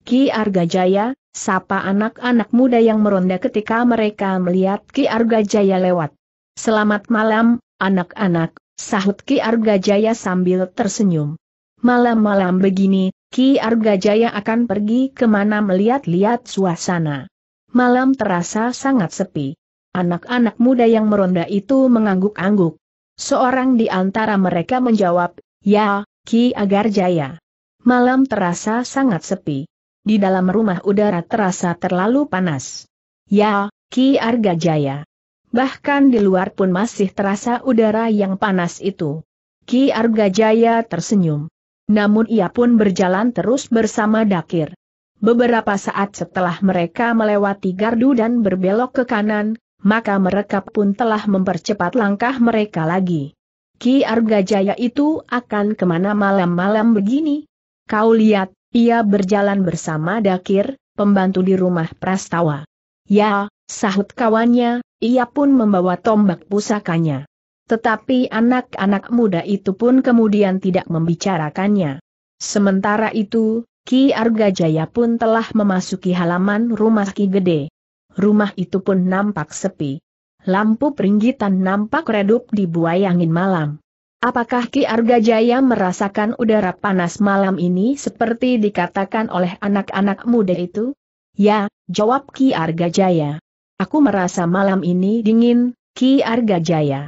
Ki Arga Jaya, sapa anak-anak muda yang meronda ketika mereka melihat Ki Arga Jaya lewat. Selamat malam, anak-anak, sahut Ki Arga Jaya sambil tersenyum. Malam-malam begini, Ki Arga Jaya akan pergi kemana melihat-lihat suasana. Malam terasa sangat sepi. Anak-anak muda yang meronda itu mengangguk-angguk. Seorang di antara mereka menjawab, Ya, Ki Jaya. Malam terasa sangat sepi. Di dalam rumah udara terasa terlalu panas. Ya, Ki Arga Jaya. Bahkan di luar pun masih terasa udara yang panas itu. Ki Arga Jaya tersenyum. Namun ia pun berjalan terus bersama Dakir. Beberapa saat setelah mereka melewati gardu dan berbelok ke kanan, maka mereka pun telah mempercepat langkah mereka lagi. Ki Arga Jaya itu akan kemana malam-malam begini? Kau lihat, ia berjalan bersama Dakir, pembantu di rumah Prastawa. Ya, sahut kawannya, ia pun membawa tombak pusakanya. Tetapi anak-anak muda itu pun kemudian tidak membicarakannya. Sementara itu, Ki Arga Jaya pun telah memasuki halaman rumah Ki Gede. Rumah itu pun nampak sepi. Lampu peringgitan nampak redup di buai angin malam. Apakah Ki Arga Jaya merasakan udara panas malam ini seperti dikatakan oleh anak-anak muda itu? Ya, jawab Ki Arga Jaya. Aku merasa malam ini dingin, Ki Arga Jaya.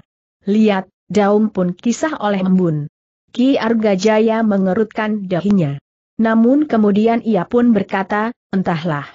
Lihat, daun pun kisah oleh embun. Ki Arga Jaya mengerutkan dahinya. Namun kemudian ia pun berkata, entahlah.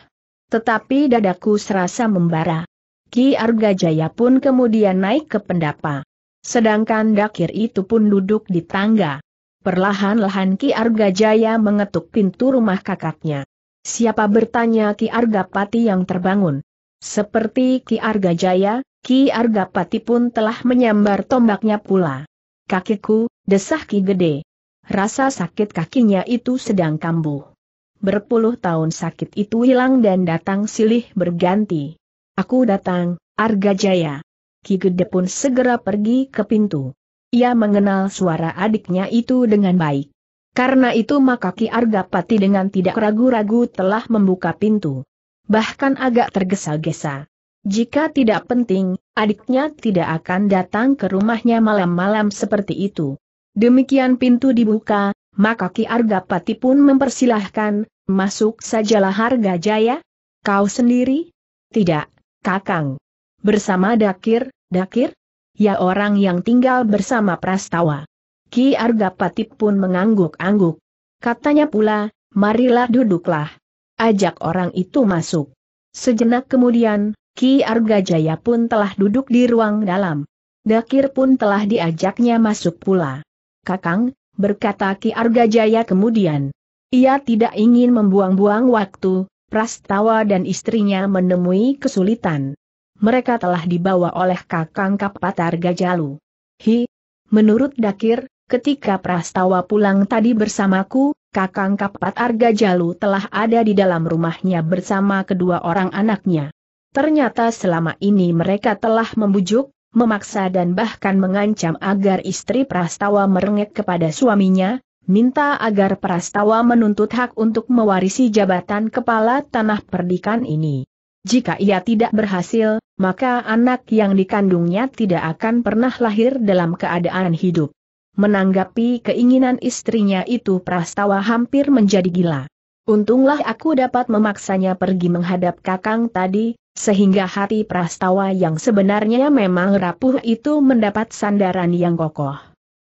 Tetapi dadaku serasa membara. Ki Arga Jaya pun kemudian naik ke pendapa. Sedangkan Dakir itu pun duduk di tangga. Perlahan-lahan Ki Arga Jaya mengetuk pintu rumah kakaknya. Siapa bertanya Ki Arga Pati yang terbangun? Seperti Ki Arga Jaya? Ki Argapati pun telah menyambar tombaknya pula. Kakiku, desah Ki Gede. Rasa sakit kakinya itu sedang kambuh. Berpuluh tahun sakit itu hilang dan datang silih berganti. Aku datang, Arga Jaya. Ki Gede pun segera pergi ke pintu. Ia mengenal suara adiknya itu dengan baik. Karena itu maka Ki Argapati dengan tidak ragu-ragu telah membuka pintu. Bahkan agak tergesa-gesa. Jika tidak penting, adiknya tidak akan datang ke rumahnya malam-malam seperti itu. Demikian pintu dibuka, maka Ki Argapati pun mempersilahkan, masuk sajalah harga jaya. Kau sendiri? Tidak, Kakang. Bersama Dakir, Dakir? Ya orang yang tinggal bersama Prastawa. Ki Argapati pun mengangguk-angguk. Katanya pula, marilah duduklah. Ajak orang itu masuk. Sejenak kemudian, Ki Arga Jaya pun telah duduk di ruang dalam. Dakir pun telah diajaknya masuk pula. Kakang, berkata Ki Arga Jaya kemudian. Ia tidak ingin membuang-buang waktu, Prastawa dan istrinya menemui kesulitan. Mereka telah dibawa oleh Kakang Kapatar Gajalu. Hi, menurut Dakir, ketika Prastawa pulang tadi bersamaku, Kakang Kapat Arga Jalu telah ada di dalam rumahnya bersama kedua orang anaknya. Ternyata selama ini mereka telah membujuk, memaksa dan bahkan mengancam agar istri Prastawa merengek kepada suaminya, minta agar Prastawa menuntut hak untuk mewarisi jabatan kepala tanah perdikan ini. Jika ia tidak berhasil, maka anak yang dikandungnya tidak akan pernah lahir dalam keadaan hidup. Menanggapi keinginan istrinya itu Prastawa hampir menjadi gila. Untunglah aku dapat memaksanya pergi menghadap kakang tadi, sehingga hati prastawa yang sebenarnya memang rapuh itu mendapat sandaran yang kokoh.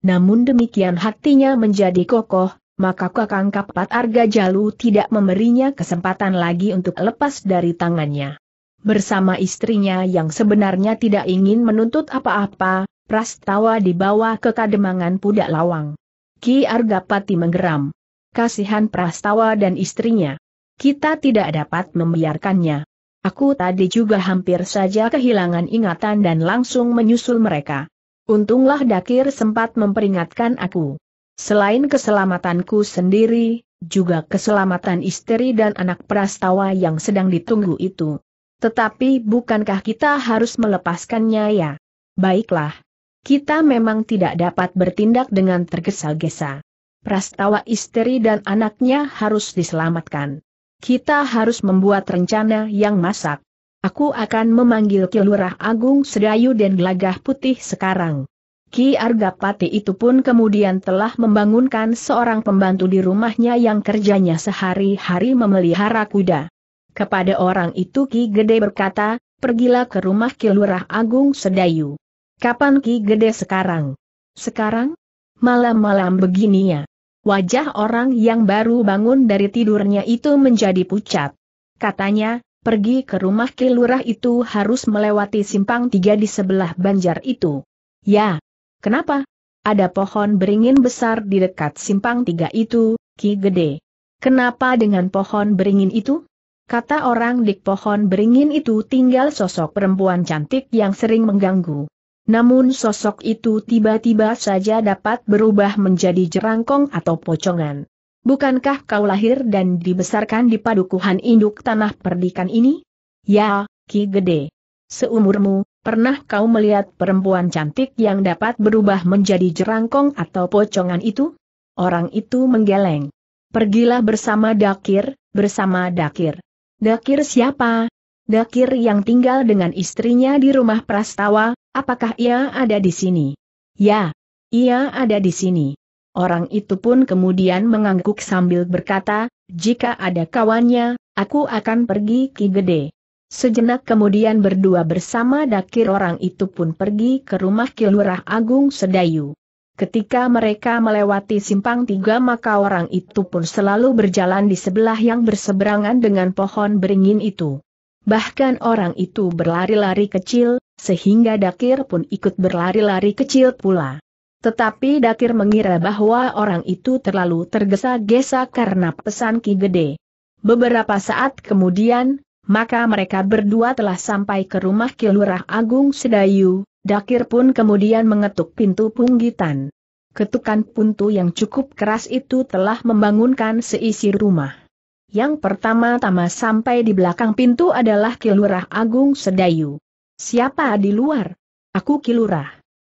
Namun demikian hatinya menjadi kokoh, maka Kakang Kapat Arga Jalu tidak memberinya kesempatan lagi untuk lepas dari tangannya. Bersama istrinya yang sebenarnya tidak ingin menuntut apa-apa, Prastawa dibawa ke kademangan Pudak Lawang. Ki Argapati menggeram. Kasihan Prastawa dan istrinya. Kita tidak dapat membiarkannya. Aku tadi juga hampir saja kehilangan ingatan dan langsung menyusul mereka. Untunglah Dakir sempat memperingatkan aku. Selain keselamatanku sendiri, juga keselamatan istri dan anak prastawa yang sedang ditunggu itu. Tetapi bukankah kita harus melepaskannya ya? Baiklah. Kita memang tidak dapat bertindak dengan tergesa-gesa. Prastawa istri dan anaknya harus diselamatkan. Kita harus membuat rencana yang masak. Aku akan memanggil Kilurah Agung Sedayu dan Gelagah Putih sekarang. Ki Argapati itu pun kemudian telah membangunkan seorang pembantu di rumahnya yang kerjanya sehari-hari memelihara kuda. Kepada orang itu Ki Gede berkata, pergilah ke rumah Kilurah Agung Sedayu. Kapan Ki Gede sekarang? Sekarang? Malam-malam begini ya. Wajah orang yang baru bangun dari tidurnya itu menjadi pucat. Katanya, pergi ke rumah kilurah itu harus melewati simpang tiga di sebelah banjar itu. Ya. Kenapa? Ada pohon beringin besar di dekat simpang tiga itu, Ki Gede. Kenapa dengan pohon beringin itu? Kata orang di pohon beringin itu tinggal sosok perempuan cantik yang sering mengganggu. Namun sosok itu tiba-tiba saja dapat berubah menjadi jerangkong atau pocongan. Bukankah kau lahir dan dibesarkan di padukuhan induk tanah perdikan ini? Ya, Ki Gede. Seumurmu, pernah kau melihat perempuan cantik yang dapat berubah menjadi jerangkong atau pocongan itu? Orang itu menggeleng. Pergilah bersama Dakir, bersama Dakir. Dakir siapa? Dakir yang tinggal dengan istrinya di rumah Prastawa, Apakah ia ada di sini? Ya, ia ada di sini. Orang itu pun kemudian mengangguk sambil berkata, jika ada kawannya, aku akan pergi ke gede. Sejenak kemudian berdua bersama dakir orang itu pun pergi ke rumah Kilurah Agung Sedayu. Ketika mereka melewati simpang tiga maka orang itu pun selalu berjalan di sebelah yang berseberangan dengan pohon beringin itu. Bahkan orang itu berlari-lari kecil, sehingga Dakir pun ikut berlari-lari kecil pula. Tetapi Dakir mengira bahwa orang itu terlalu tergesa-gesa karena pesan Ki Gede. Beberapa saat kemudian, maka mereka berdua telah sampai ke rumah Kilurah Agung Sedayu, Dakir pun kemudian mengetuk pintu punggitan. Ketukan pintu yang cukup keras itu telah membangunkan seisi rumah. Yang pertama-tama sampai di belakang pintu adalah Kilurah Agung Sedayu. Siapa di luar? Aku Kilurah.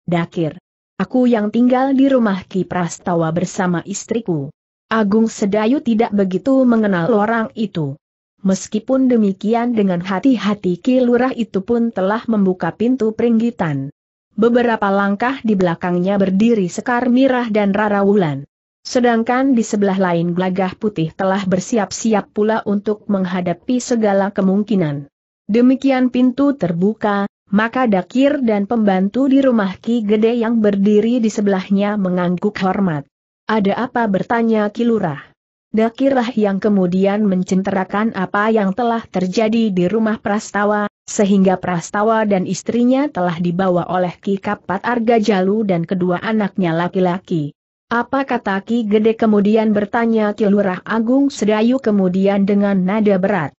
Dakir. Aku yang tinggal di rumah Ki Prastawa bersama istriku. Agung Sedayu tidak begitu mengenal orang itu. Meskipun demikian dengan hati-hati Ki Lurah itu pun telah membuka pintu peringgitan. Beberapa langkah di belakangnya berdiri Sekar Mirah dan Rara Wulan. Sedangkan di sebelah lain Glagah Putih telah bersiap-siap pula untuk menghadapi segala kemungkinan. Demikian pintu terbuka, maka Dakir dan pembantu di rumah Ki Gede yang berdiri di sebelahnya mengangguk hormat. Ada apa bertanya Kilurah? Dakirlah yang kemudian mencenterakan apa yang telah terjadi di rumah Prastawa, sehingga Prastawa dan istrinya telah dibawa oleh Ki Kapat Arga Jalu dan kedua anaknya laki-laki. Apa kata Ki Gede kemudian bertanya Kilurah Agung Sedayu kemudian dengan nada berat.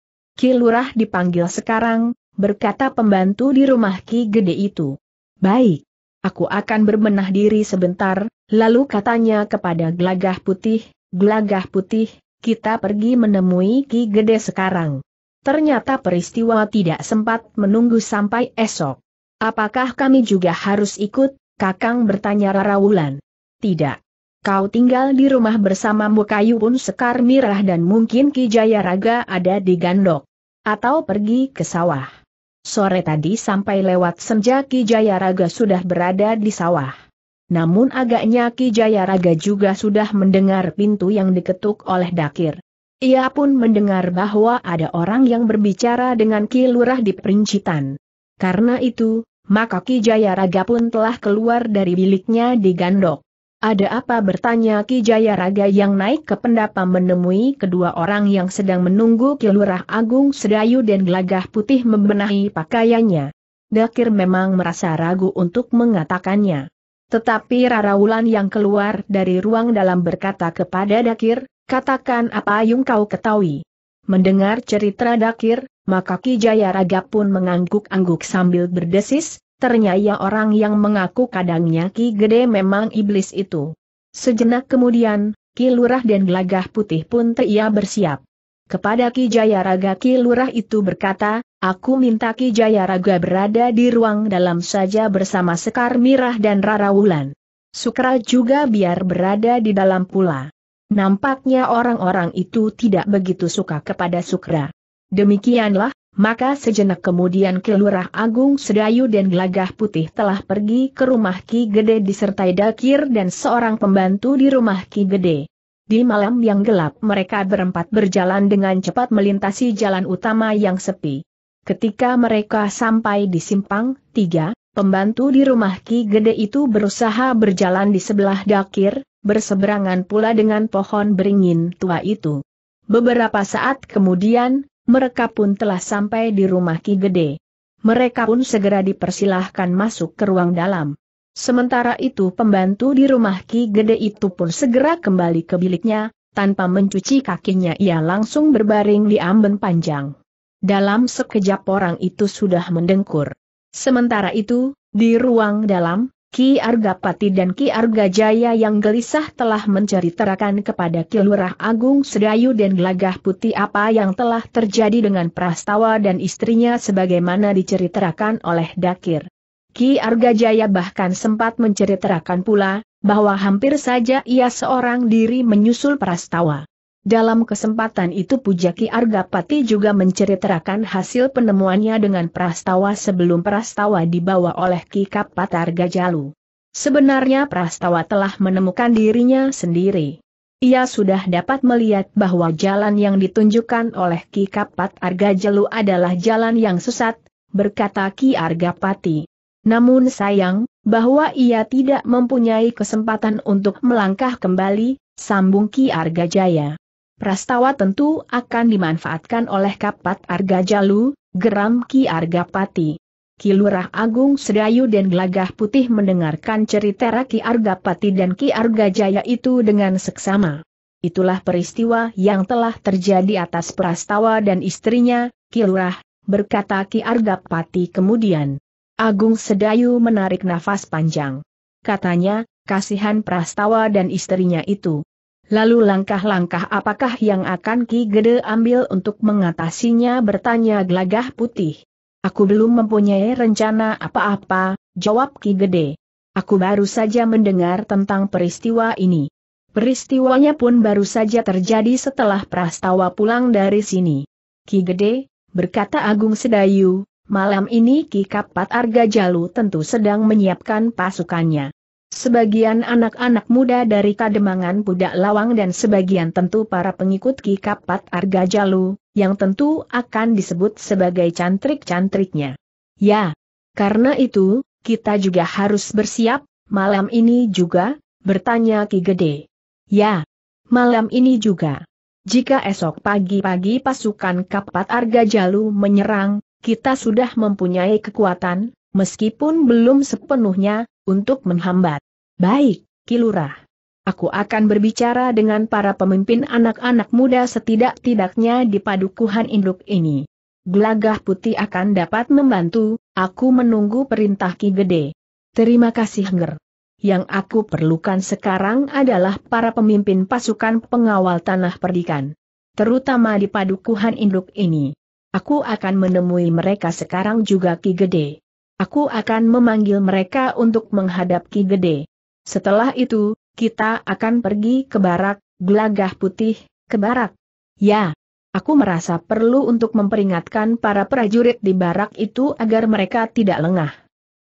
Ki Lurah dipanggil sekarang, berkata pembantu di rumah Ki Gede itu. Baik. Aku akan berbenah diri sebentar, lalu katanya kepada Glagah putih, Glagah putih, kita pergi menemui Ki Gede sekarang. Ternyata peristiwa tidak sempat menunggu sampai esok. Apakah kami juga harus ikut? Kakang bertanya Rarawulan. Tidak. Kau tinggal di rumah bersama Mukayu pun Sekar Mirah dan mungkin Ki Jayaraga ada di Gandok. Atau pergi ke sawah. Sore tadi sampai lewat senja Ki Jayaraga sudah berada di sawah. Namun agaknya Ki Jayaraga juga sudah mendengar pintu yang diketuk oleh Dakir. Ia pun mendengar bahwa ada orang yang berbicara dengan Ki Lurah di Perincitan. Karena itu, maka Ki Jayaraga pun telah keluar dari biliknya di Gandok. Ada apa bertanya Ki Jayaraga yang naik ke pendapa menemui kedua orang yang sedang menunggu Kilurah Agung Sedayu dan Gelagah Putih membenahi pakaiannya. Dakir memang merasa ragu untuk mengatakannya. Tetapi Raraulan yang keluar dari ruang dalam berkata kepada Dakir, katakan apa yang kau ketahui. Mendengar cerita Dakir, maka Ki Jayaraga pun mengangguk-angguk sambil berdesis, Ternyata orang yang mengaku kadangnya Ki Gede memang iblis itu. Sejenak kemudian, Ki Lurah dan Gelagah Putih pun teriak bersiap. Kepada Ki Jayaraga Ki Lurah itu berkata, aku minta Ki Jayaraga berada di ruang dalam saja bersama Sekar Mirah dan Rara Wulan. Sukra juga biar berada di dalam pula. Nampaknya orang-orang itu tidak begitu suka kepada Sukra. Demikianlah, maka sejenak kemudian Kelurah Agung Sedayu dan Gelagah Putih telah pergi ke rumah Ki Gede disertai Dakir dan seorang pembantu di rumah Ki Gede. Di malam yang gelap mereka berempat berjalan dengan cepat melintasi jalan utama yang sepi. Ketika mereka sampai di simpang, tiga, pembantu di rumah Ki Gede itu berusaha berjalan di sebelah Dakir, berseberangan pula dengan pohon beringin tua itu. Beberapa saat kemudian, mereka pun telah sampai di rumah Ki Gede. Mereka pun segera dipersilahkan masuk ke ruang dalam. Sementara itu pembantu di rumah Ki Gede itu pun segera kembali ke biliknya, tanpa mencuci kakinya ia langsung berbaring di amben panjang. Dalam sekejap orang itu sudah mendengkur. Sementara itu, di ruang dalam, Ki Argapati dan Ki Argajaya yang gelisah telah menceritakan kepada Ki Agung Sedayu dan Gelagah Putih apa yang telah terjadi dengan Prastawa dan istrinya sebagaimana diceritakan oleh Dakir. Ki Argajaya bahkan sempat menceritakan pula, bahwa hampir saja ia seorang diri menyusul Prastawa. Dalam kesempatan itu Pujaki Argapati juga menceritakan hasil penemuannya dengan Prastawa sebelum Prastawa dibawa oleh Ki Kapatar Gajalu. Sebenarnya Prastawa telah menemukan dirinya sendiri. Ia sudah dapat melihat bahwa jalan yang ditunjukkan oleh Ki Kapat Argajalu adalah jalan yang sesat, berkata Ki Argapati. Namun sayang, bahwa ia tidak mempunyai kesempatan untuk melangkah kembali, sambung Ki Argajaya. Prastawa tentu akan dimanfaatkan oleh Kapat Arga Jalu, geram Ki Arga Pati. Kilurah Agung Sedayu dan Gelagah Putih mendengarkan cerita Ki Pati dan Ki Arga Jaya itu dengan seksama. Itulah peristiwa yang telah terjadi atas Prastawa dan istrinya, Kilurah, berkata Ki Arga Pati kemudian. Agung Sedayu menarik nafas panjang. Katanya, kasihan Prastawa dan istrinya itu. Lalu langkah-langkah apakah yang akan Ki Gede ambil untuk mengatasinya bertanya gelagah putih. Aku belum mempunyai rencana apa-apa, jawab Ki Gede. Aku baru saja mendengar tentang peristiwa ini. Peristiwanya pun baru saja terjadi setelah Prastawa pulang dari sini. Ki Gede, berkata Agung Sedayu, malam ini Ki Kapat Arga Jalu tentu sedang menyiapkan pasukannya. Sebagian anak-anak muda dari Kademangan Budak Lawang dan sebagian tentu para pengikut Ki Kapat Arga Jalu, yang tentu akan disebut sebagai cantrik-cantriknya. Ya, karena itu, kita juga harus bersiap, malam ini juga, bertanya Ki Gede. Ya, malam ini juga. Jika esok pagi-pagi pasukan Kapat Arga Jalu menyerang, kita sudah mempunyai kekuatan, meskipun belum sepenuhnya, untuk menghambat. Baik, Kilurah. Aku akan berbicara dengan para pemimpin anak-anak muda setidak-tidaknya di padukuhan induk ini. Gelagah putih akan dapat membantu, aku menunggu perintah Ki Gede. Terima kasih Nger. Yang aku perlukan sekarang adalah para pemimpin pasukan pengawal tanah perdikan. Terutama di padukuhan induk ini. Aku akan menemui mereka sekarang juga Ki Gede. Aku akan memanggil mereka untuk menghadap Ki Gede. Setelah itu, kita akan pergi ke barak, gelagah putih, ke barak. Ya, aku merasa perlu untuk memperingatkan para prajurit di barak itu agar mereka tidak lengah.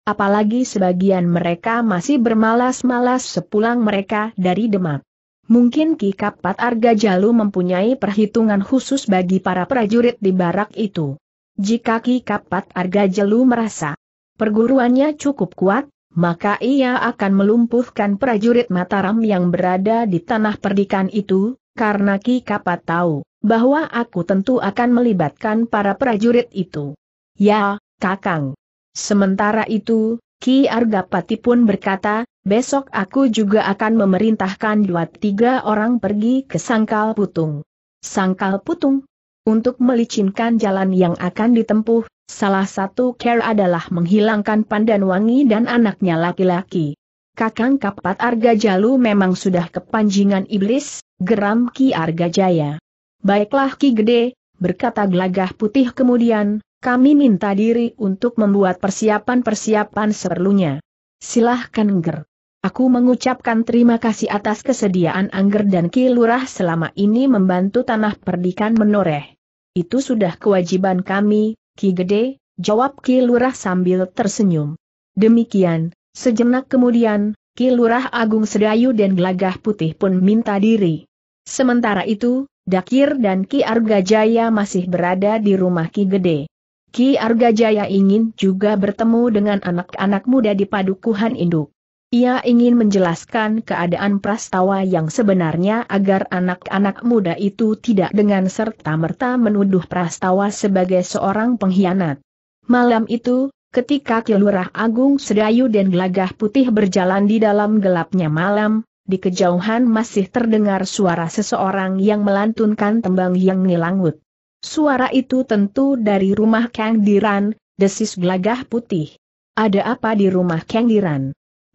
Apalagi sebagian mereka masih bermalas-malas sepulang mereka dari Demak. Mungkin Ki Kapat Arga Jalu mempunyai perhitungan khusus bagi para prajurit di barak itu. Jika Ki Kapat Arga Jalu merasa perguruannya cukup kuat, maka ia akan melumpuhkan prajurit Mataram yang berada di tanah perdikan itu, karena Ki Kapat tahu bahwa aku tentu akan melibatkan para prajurit itu. Ya, Kakang. Sementara itu, Ki Argapati pun berkata, besok aku juga akan memerintahkan dua tiga orang pergi ke Sangkal Putung. Sangkal Putung? Untuk melicinkan jalan yang akan ditempuh, Salah satu care adalah menghilangkan pandan wangi dan anaknya laki-laki. Kakang Kapat Arga Jalu memang sudah kepanjingan iblis, geram Ki Arga Jaya. Baiklah Ki Gede, berkata gelagah putih kemudian, kami minta diri untuk membuat persiapan-persiapan seperlunya. Silahkan Ger. Aku mengucapkan terima kasih atas kesediaan Angger dan Ki Lurah selama ini membantu tanah perdikan menoreh. Itu sudah kewajiban kami, Ki Gede, jawab Ki Lurah sambil tersenyum. Demikian, sejenak kemudian, Ki Lurah Agung Sedayu dan Gelagah Putih pun minta diri. Sementara itu, Dakir dan Ki Arga Jaya masih berada di rumah Ki Gede. Ki Argajaya ingin juga bertemu dengan anak-anak muda di padukuhan induk. Ia ingin menjelaskan keadaan prastawa yang sebenarnya agar anak-anak muda itu tidak dengan serta-merta menuduh prastawa sebagai seorang pengkhianat. Malam itu, ketika Kilurah Agung Sedayu dan Gelagah Putih berjalan di dalam gelapnya malam, di kejauhan masih terdengar suara seseorang yang melantunkan tembang yang ngilangut. Suara itu tentu dari rumah Kang Diran, desis Gelagah Putih. Ada apa di rumah Kang Diran?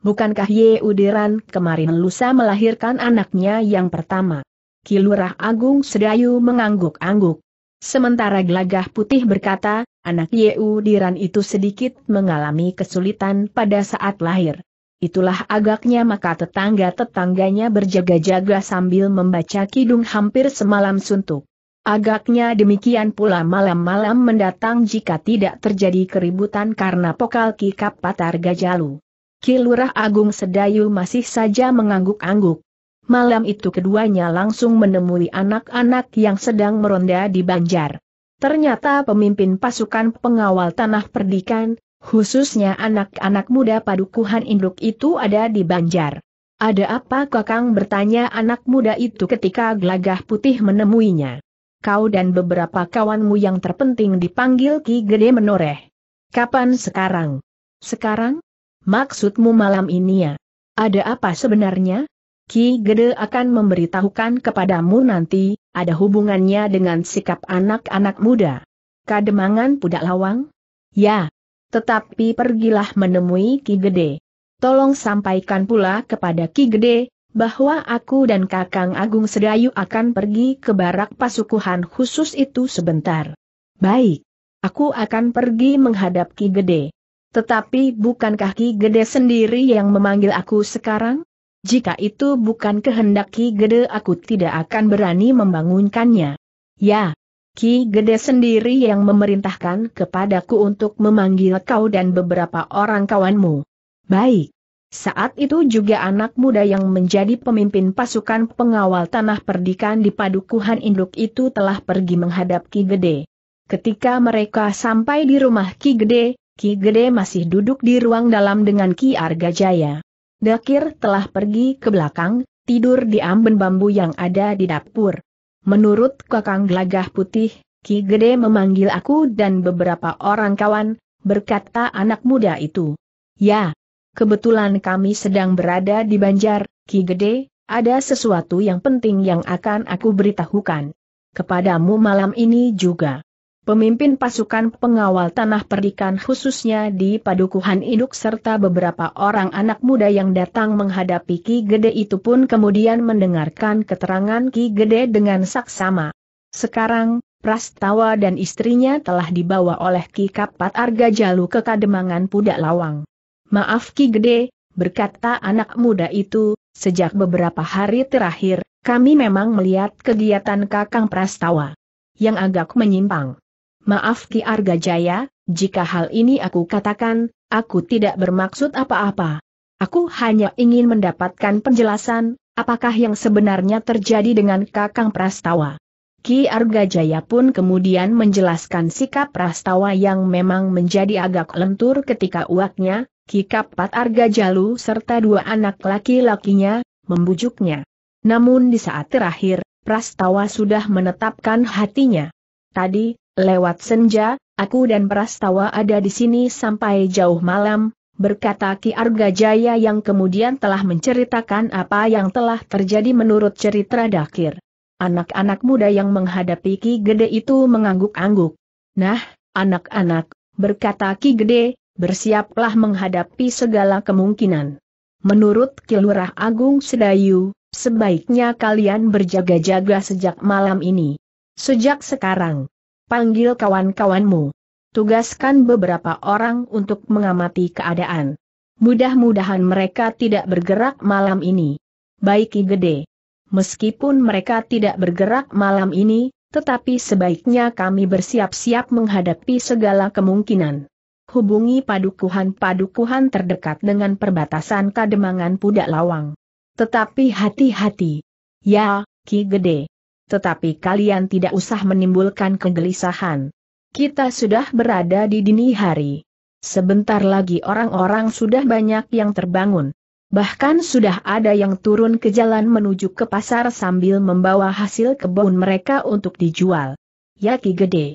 Bukankah Udiran kemarin lusa melahirkan anaknya yang pertama? Kilurah Agung Sedayu mengangguk-angguk. Sementara Gelagah Putih berkata, anak Udiran itu sedikit mengalami kesulitan pada saat lahir. Itulah agaknya maka tetangga-tetangganya berjaga-jaga sambil membaca kidung hampir semalam suntuk. Agaknya demikian pula malam-malam mendatang jika tidak terjadi keributan karena pokal kikap patar gajalu. Kilurah Agung Sedayu masih saja mengangguk-angguk. Malam itu keduanya langsung menemui anak-anak yang sedang meronda di Banjar. Ternyata pemimpin pasukan pengawal tanah perdikan, khususnya anak-anak muda padukuhan induk itu ada di Banjar. Ada apa kakang bertanya anak muda itu ketika gelagah putih menemuinya. Kau dan beberapa kawanmu yang terpenting dipanggil Ki Gede menoreh. Kapan sekarang? Sekarang? Maksudmu malam ini ya? Ada apa sebenarnya? Ki Gede akan memberitahukan kepadamu nanti, ada hubungannya dengan sikap anak-anak muda. Kademangan Pudak Lawang? Ya. Tetapi pergilah menemui Ki Gede. Tolong sampaikan pula kepada Ki Gede, bahwa aku dan Kakang Agung Sedayu akan pergi ke barak pasukuhan khusus itu sebentar. Baik. Aku akan pergi menghadap Ki Gede. Tetapi bukankah Ki Gede sendiri yang memanggil aku sekarang? Jika itu bukan kehendak Ki Gede aku tidak akan berani membangunkannya. Ya, Ki Gede sendiri yang memerintahkan kepadaku untuk memanggil kau dan beberapa orang kawanmu. Baik. Saat itu juga anak muda yang menjadi pemimpin pasukan pengawal tanah perdikan di Padukuhan Induk itu telah pergi menghadap Ki Gede. Ketika mereka sampai di rumah Ki Gede, Ki Gede masih duduk di ruang dalam dengan Ki Arga Jaya. Dakir telah pergi ke belakang, tidur di amben bambu yang ada di dapur. Menurut Kakang Gelagah Putih, Ki Gede memanggil aku dan beberapa orang kawan, berkata anak muda itu. Ya, kebetulan kami sedang berada di Banjar, Ki Gede, ada sesuatu yang penting yang akan aku beritahukan. Kepadamu malam ini juga pemimpin pasukan pengawal tanah perdikan khususnya di Padukuhan Induk serta beberapa orang anak muda yang datang menghadapi Ki Gede itu pun kemudian mendengarkan keterangan Ki Gede dengan saksama. Sekarang, Prastawa dan istrinya telah dibawa oleh Ki Kapat Arga Jalu ke Kademangan Pudak Lawang. Maaf Ki Gede, berkata anak muda itu, sejak beberapa hari terakhir, kami memang melihat kegiatan Kakang Prastawa yang agak menyimpang. Maaf Ki Arga Jaya, jika hal ini aku katakan, aku tidak bermaksud apa-apa. Aku hanya ingin mendapatkan penjelasan, apakah yang sebenarnya terjadi dengan Kakang Prastawa. Ki Arga Jaya pun kemudian menjelaskan sikap Prastawa yang memang menjadi agak lentur ketika uaknya, Ki Kapat Arga Jalu serta dua anak laki-lakinya, membujuknya. Namun di saat terakhir, Prastawa sudah menetapkan hatinya. Tadi, lewat senja, aku dan Prastawa ada di sini sampai jauh malam, berkata Ki Arga Jaya yang kemudian telah menceritakan apa yang telah terjadi menurut cerita Dakir. Anak-anak muda yang menghadapi Ki Gede itu mengangguk-angguk. Nah, anak-anak, berkata Ki Gede, bersiaplah menghadapi segala kemungkinan. Menurut Ki Agung Sedayu, sebaiknya kalian berjaga-jaga sejak malam ini. Sejak sekarang. Panggil kawan-kawanmu. Tugaskan beberapa orang untuk mengamati keadaan. Mudah-mudahan mereka tidak bergerak malam ini. Baik Ki gede. Meskipun mereka tidak bergerak malam ini, tetapi sebaiknya kami bersiap-siap menghadapi segala kemungkinan. Hubungi padukuhan-padukuhan terdekat dengan perbatasan Kademangan Pudak Lawang. Tetapi hati-hati. Ya, Ki Gede tetapi kalian tidak usah menimbulkan kegelisahan. Kita sudah berada di dini hari. Sebentar lagi orang-orang sudah banyak yang terbangun. Bahkan sudah ada yang turun ke jalan menuju ke pasar sambil membawa hasil kebun mereka untuk dijual. Yaki Gede.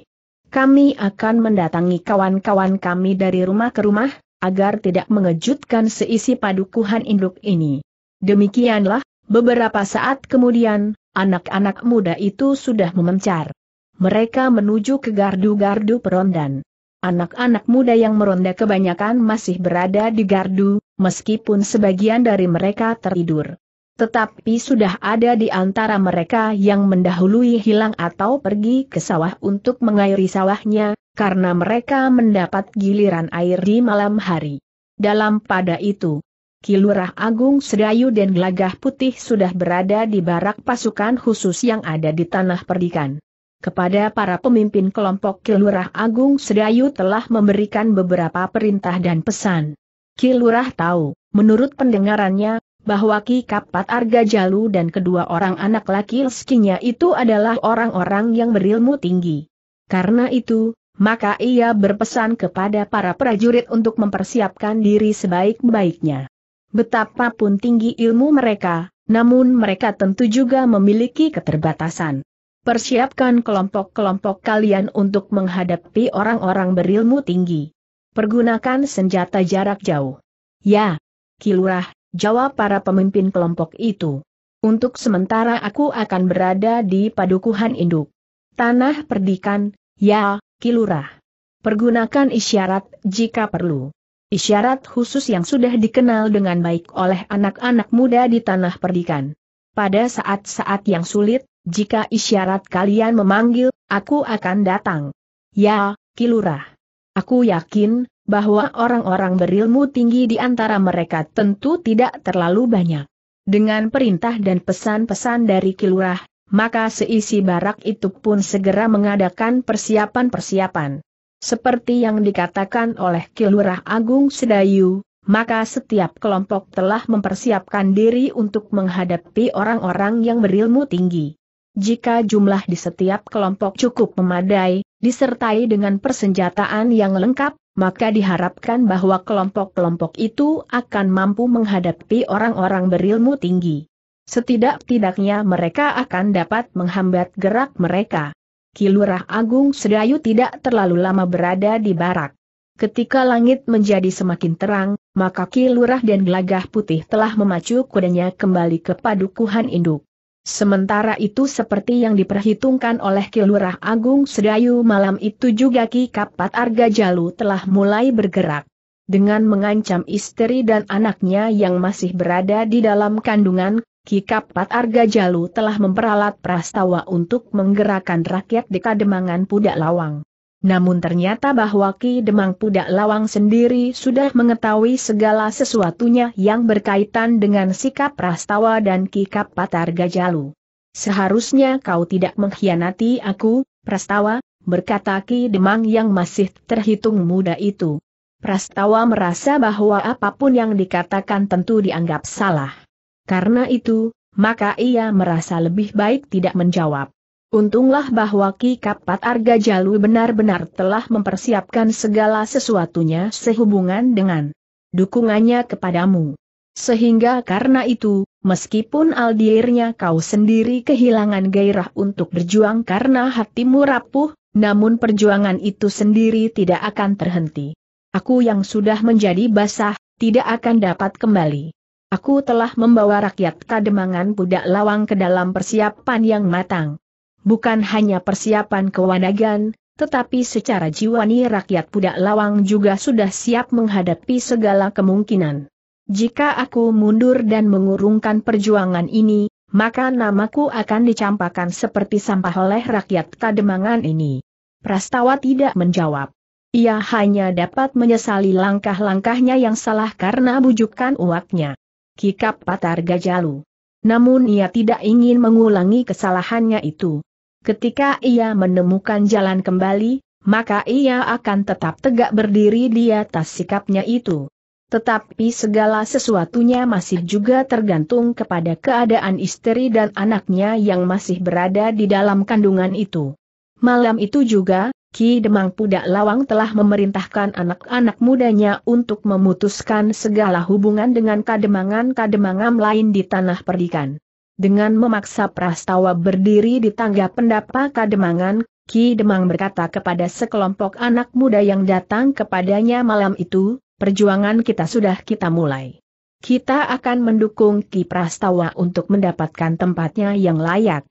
Kami akan mendatangi kawan-kawan kami dari rumah ke rumah, agar tidak mengejutkan seisi padukuhan induk ini. Demikianlah, beberapa saat kemudian, Anak-anak muda itu sudah memencar. Mereka menuju ke gardu-gardu perondan. Anak-anak muda yang meronda kebanyakan masih berada di gardu, meskipun sebagian dari mereka tertidur. Tetapi sudah ada di antara mereka yang mendahului hilang atau pergi ke sawah untuk mengairi sawahnya, karena mereka mendapat giliran air di malam hari. Dalam pada itu, Kilurah Agung Sedayu dan Gelagah Putih sudah berada di barak pasukan khusus yang ada di Tanah Perdikan. Kepada para pemimpin kelompok Kilurah Agung Sedayu telah memberikan beberapa perintah dan pesan. Kilurah tahu, menurut pendengarannya, bahwa Ki Kapat Arga Jalu dan kedua orang anak laki leskinya itu adalah orang-orang yang berilmu tinggi. Karena itu, maka ia berpesan kepada para prajurit untuk mempersiapkan diri sebaik-baiknya. Betapapun tinggi ilmu mereka, namun mereka tentu juga memiliki keterbatasan. Persiapkan kelompok-kelompok kalian untuk menghadapi orang-orang berilmu tinggi. Pergunakan senjata jarak jauh. Ya, Kilurah, jawab para pemimpin kelompok itu. Untuk sementara aku akan berada di padukuhan induk. Tanah perdikan, ya, Kilurah. Pergunakan isyarat jika perlu. Isyarat khusus yang sudah dikenal dengan baik oleh anak-anak muda di tanah perdikan. Pada saat-saat yang sulit, jika isyarat kalian memanggil, aku akan datang. Ya, Kilurah. Aku yakin, bahwa orang-orang berilmu tinggi di antara mereka tentu tidak terlalu banyak. Dengan perintah dan pesan-pesan dari Kilurah, maka seisi barak itu pun segera mengadakan persiapan-persiapan. Seperti yang dikatakan oleh Kilurah Agung Sedayu, maka setiap kelompok telah mempersiapkan diri untuk menghadapi orang-orang yang berilmu tinggi. Jika jumlah di setiap kelompok cukup memadai, disertai dengan persenjataan yang lengkap, maka diharapkan bahwa kelompok-kelompok itu akan mampu menghadapi orang-orang berilmu tinggi. Setidak-tidaknya mereka akan dapat menghambat gerak mereka. Kilurah Agung Sedayu tidak terlalu lama berada di barak. Ketika langit menjadi semakin terang, maka Kilurah dan Gelagah Putih telah memacu kudanya kembali ke padukuhan induk. Sementara itu seperti yang diperhitungkan oleh Kilurah Agung Sedayu malam itu juga Ki Kapat Arga Jalu telah mulai bergerak. Dengan mengancam istri dan anaknya yang masih berada di dalam kandungan, Ki Arga Jalu telah memperalat prastawa untuk menggerakkan rakyat di Kademangan Pudak Lawang. Namun ternyata bahwa Ki Demang Pudak Lawang sendiri sudah mengetahui segala sesuatunya yang berkaitan dengan sikap prastawa dan Ki Kapat Jalu. Seharusnya kau tidak mengkhianati aku, prastawa, berkata Ki Demang yang masih terhitung muda itu. Prastawa merasa bahwa apapun yang dikatakan tentu dianggap salah. Karena itu, maka ia merasa lebih baik tidak menjawab. Untunglah bahwa Ki Kapat Arga Jalu benar-benar telah mempersiapkan segala sesuatunya sehubungan dengan dukungannya kepadamu. Sehingga karena itu, meskipun aldirnya kau sendiri kehilangan gairah untuk berjuang karena hatimu rapuh, namun perjuangan itu sendiri tidak akan terhenti. Aku yang sudah menjadi basah, tidak akan dapat kembali. Aku telah membawa rakyat kademangan budak lawang ke dalam persiapan yang matang. Bukan hanya persiapan kewanagan, tetapi secara jiwani rakyat budak lawang juga sudah siap menghadapi segala kemungkinan. Jika aku mundur dan mengurungkan perjuangan ini, maka namaku akan dicampakkan seperti sampah oleh rakyat kademangan ini. Prastawa tidak menjawab. Ia hanya dapat menyesali langkah-langkahnya yang salah karena bujukan uaknya kikap patar gajalu. Namun ia tidak ingin mengulangi kesalahannya itu. Ketika ia menemukan jalan kembali, maka ia akan tetap tegak berdiri di atas sikapnya itu. Tetapi segala sesuatunya masih juga tergantung kepada keadaan istri dan anaknya yang masih berada di dalam kandungan itu. Malam itu juga, Ki Demang Pudak Lawang telah memerintahkan anak-anak mudanya untuk memutuskan segala hubungan dengan kademangan kademangan lain di tanah perdikan. Dengan memaksa Prastawa berdiri di tangga pendapa kademangan, Ki Demang berkata kepada sekelompok anak muda yang datang kepadanya malam itu, perjuangan kita sudah kita mulai. Kita akan mendukung Ki Prastawa untuk mendapatkan tempatnya yang layak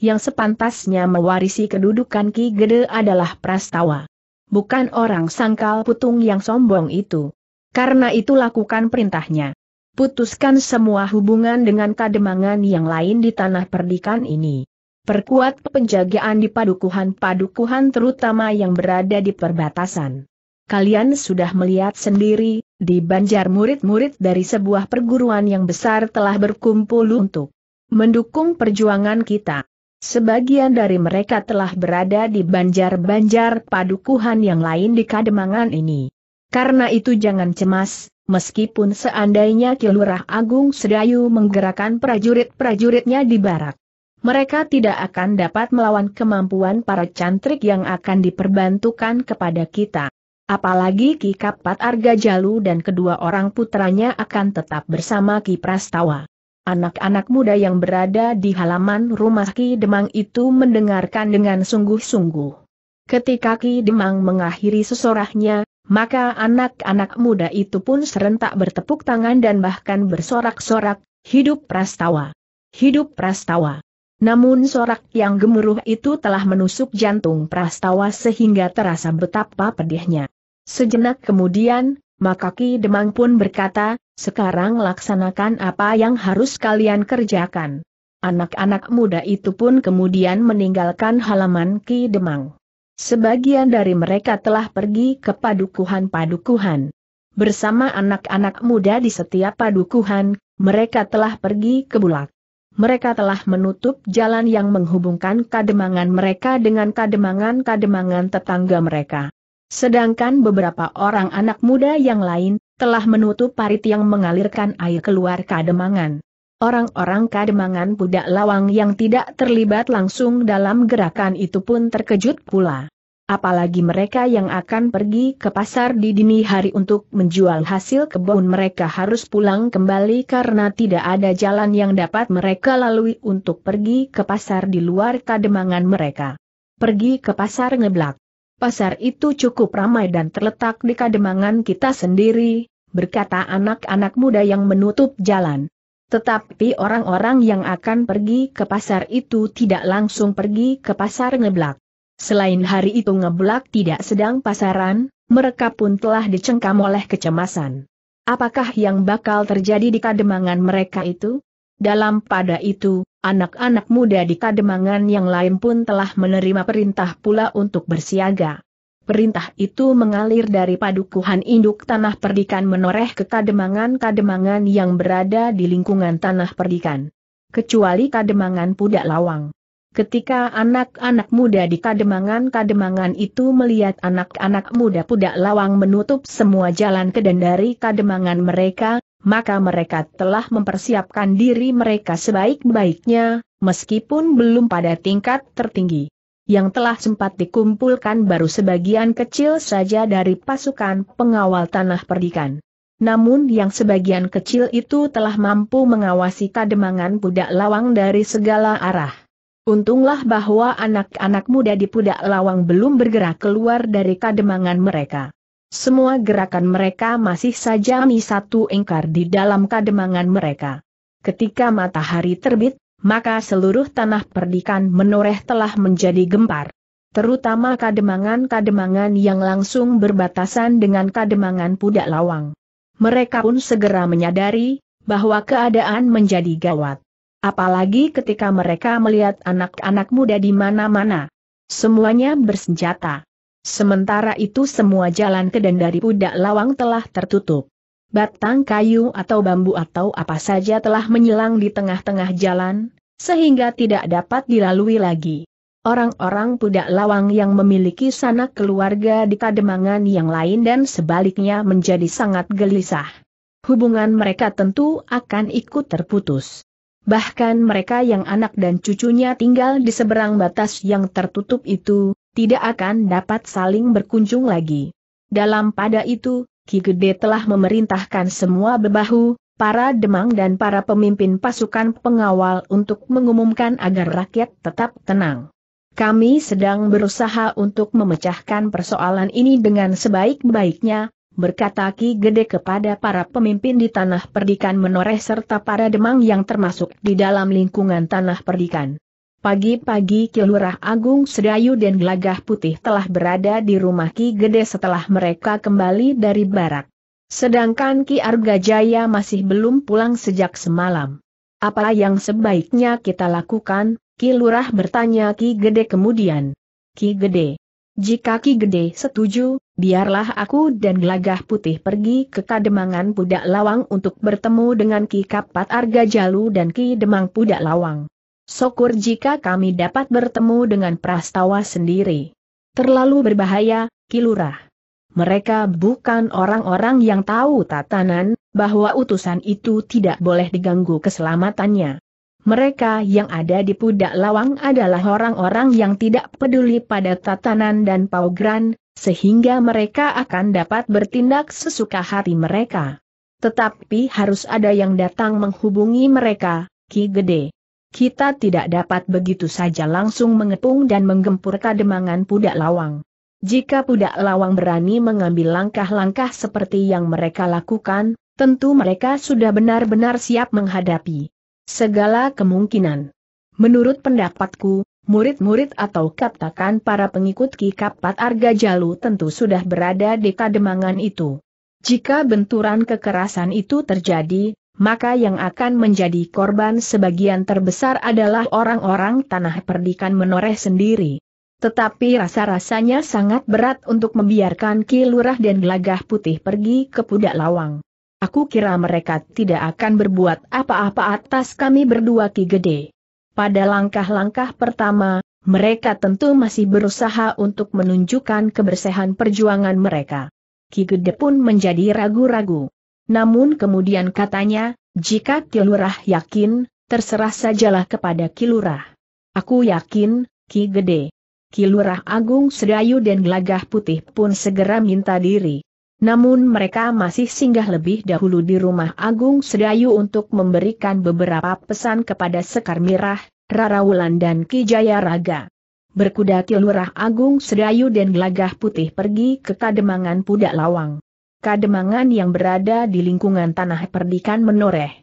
yang sepantasnya mewarisi kedudukan Ki Gede adalah Prastawa. Bukan orang sangkal putung yang sombong itu. Karena itu lakukan perintahnya. Putuskan semua hubungan dengan kademangan yang lain di tanah perdikan ini. Perkuat penjagaan di padukuhan-padukuhan terutama yang berada di perbatasan. Kalian sudah melihat sendiri, di Banjar murid-murid dari sebuah perguruan yang besar telah berkumpul untuk mendukung perjuangan kita. Sebagian dari mereka telah berada di banjar-banjar padukuhan yang lain di Kademangan ini. Karena itu jangan cemas, meskipun seandainya Kilurah Agung Sedayu menggerakkan prajurit-prajuritnya di barak. Mereka tidak akan dapat melawan kemampuan para cantrik yang akan diperbantukan kepada kita. Apalagi Ki Kapat Arga Jalu dan kedua orang putranya akan tetap bersama Ki Prastawa. Anak-anak muda yang berada di halaman rumah Ki Demang itu mendengarkan dengan sungguh-sungguh. Ketika Ki Demang mengakhiri sesorahnya, maka anak-anak muda itu pun serentak bertepuk tangan dan bahkan bersorak-sorak, hidup prastawa. Hidup prastawa. Namun sorak yang gemuruh itu telah menusuk jantung prastawa sehingga terasa betapa pedihnya. Sejenak kemudian, maka Ki Demang pun berkata, sekarang laksanakan apa yang harus kalian kerjakan. Anak-anak muda itu pun kemudian meninggalkan halaman Ki Demang. Sebagian dari mereka telah pergi ke padukuhan-padukuhan. Bersama anak-anak muda di setiap padukuhan, mereka telah pergi ke Bulak. Mereka telah menutup jalan yang menghubungkan kademangan mereka dengan kademangan-kademangan tetangga mereka. Sedangkan beberapa orang anak muda yang lain, telah menutup parit yang mengalirkan air keluar kademangan. Orang-orang kademangan budak lawang yang tidak terlibat langsung dalam gerakan itu pun terkejut pula. Apalagi mereka yang akan pergi ke pasar di dini hari untuk menjual hasil kebun mereka harus pulang kembali karena tidak ada jalan yang dapat mereka lalui untuk pergi ke pasar di luar kademangan mereka. Pergi ke pasar ngeblak pasar itu cukup ramai dan terletak di kademangan kita sendiri, berkata anak-anak muda yang menutup jalan. Tetapi orang-orang yang akan pergi ke pasar itu tidak langsung pergi ke pasar ngeblak. Selain hari itu ngeblak tidak sedang pasaran, mereka pun telah dicengkam oleh kecemasan. Apakah yang bakal terjadi di kademangan mereka itu? Dalam pada itu, Anak-anak muda di Kademangan yang lain pun telah menerima perintah pula untuk bersiaga. Perintah itu mengalir dari padukuhan induk tanah perdikan menoreh ke kademangan-kademangan yang berada di lingkungan tanah perdikan. Kecuali kademangan Pudak Lawang. Ketika anak-anak muda di kademangan-kademangan itu melihat anak-anak muda pudak lawang menutup semua jalan ke dan dari kademangan mereka, maka mereka telah mempersiapkan diri mereka sebaik-baiknya, meskipun belum pada tingkat tertinggi. Yang telah sempat dikumpulkan baru sebagian kecil saja dari pasukan pengawal tanah perdikan. Namun yang sebagian kecil itu telah mampu mengawasi kademangan pudak lawang dari segala arah. Untunglah bahwa anak-anak muda di Pudak Lawang belum bergerak keluar dari kademangan mereka. Semua gerakan mereka masih saja mi satu engkar di dalam kademangan mereka. Ketika matahari terbit, maka seluruh tanah perdikan menoreh telah menjadi gempar. Terutama kademangan-kademangan yang langsung berbatasan dengan kademangan Pudak Lawang. Mereka pun segera menyadari bahwa keadaan menjadi gawat. Apalagi ketika mereka melihat anak-anak muda di mana-mana. Semuanya bersenjata. Sementara itu semua jalan ke dan dari pudak lawang telah tertutup. Batang kayu atau bambu atau apa saja telah menyilang di tengah-tengah jalan, sehingga tidak dapat dilalui lagi. Orang-orang pudak lawang yang memiliki sanak keluarga di Kademangan yang lain dan sebaliknya menjadi sangat gelisah. Hubungan mereka tentu akan ikut terputus. Bahkan mereka yang anak dan cucunya tinggal di seberang batas yang tertutup itu, tidak akan dapat saling berkunjung lagi. Dalam pada itu, Ki Gede telah memerintahkan semua bebahu, para demang dan para pemimpin pasukan pengawal untuk mengumumkan agar rakyat tetap tenang. Kami sedang berusaha untuk memecahkan persoalan ini dengan sebaik-baiknya, berkata Ki Gede kepada para pemimpin di tanah perdikan menoreh serta para demang yang termasuk di dalam lingkungan tanah perdikan. Pagi-pagi Kilurah Agung Sedayu dan Gelagah Putih telah berada di rumah Ki Gede setelah mereka kembali dari barat Sedangkan Ki Arga Jaya masih belum pulang sejak semalam. Apa yang sebaiknya kita lakukan? Ki Lurah bertanya Ki Gede kemudian. Ki Gede. Jika Ki Gede setuju, biarlah aku dan Gelagah Putih pergi ke Kademangan Pudak Lawang untuk bertemu dengan Ki Kapat Arga Jalu dan Ki Demang Pudak Lawang. Syukur jika kami dapat bertemu dengan Prastawa sendiri. Terlalu berbahaya, Ki Mereka bukan orang-orang yang tahu tatanan, bahwa utusan itu tidak boleh diganggu keselamatannya. Mereka yang ada di Pudak Lawang adalah orang-orang yang tidak peduli pada tatanan dan paugran, sehingga mereka akan dapat bertindak sesuka hati mereka. Tetapi harus ada yang datang menghubungi mereka, Ki Gede. Kita tidak dapat begitu saja langsung mengepung dan menggempur kademangan pudak lawang. Jika pudak lawang berani mengambil langkah-langkah seperti yang mereka lakukan, tentu mereka sudah benar-benar siap menghadapi segala kemungkinan. Menurut pendapatku, murid-murid atau katakan para pengikut Ki Kapat Arga Jalu tentu sudah berada di kademangan itu. Jika benturan kekerasan itu terjadi, maka yang akan menjadi korban sebagian terbesar adalah orang-orang tanah perdikan menoreh sendiri. Tetapi rasa-rasanya sangat berat untuk membiarkan Ki Lurah dan Gelagah Putih pergi ke Pudak Lawang. Aku kira mereka tidak akan berbuat apa-apa atas kami berdua Ki Gede. Pada langkah-langkah pertama, mereka tentu masih berusaha untuk menunjukkan kebersihan perjuangan mereka. Ki Gede pun menjadi ragu-ragu. Namun kemudian katanya, jika Kilurah yakin, terserah sajalah kepada Kilurah. Aku yakin, Ki Gede. Kilurah Agung Sedayu dan Gelagah Putih pun segera minta diri. Namun mereka masih singgah lebih dahulu di rumah Agung Sedayu untuk memberikan beberapa pesan kepada Sekar Mirah, Rarawulan dan Kijaya Raga. Berkuda Kilurah Agung Sedayu dan Gelagah Putih pergi ke Kademangan Pudak Lawang. Kademangan yang berada di lingkungan tanah perdikan menoreh.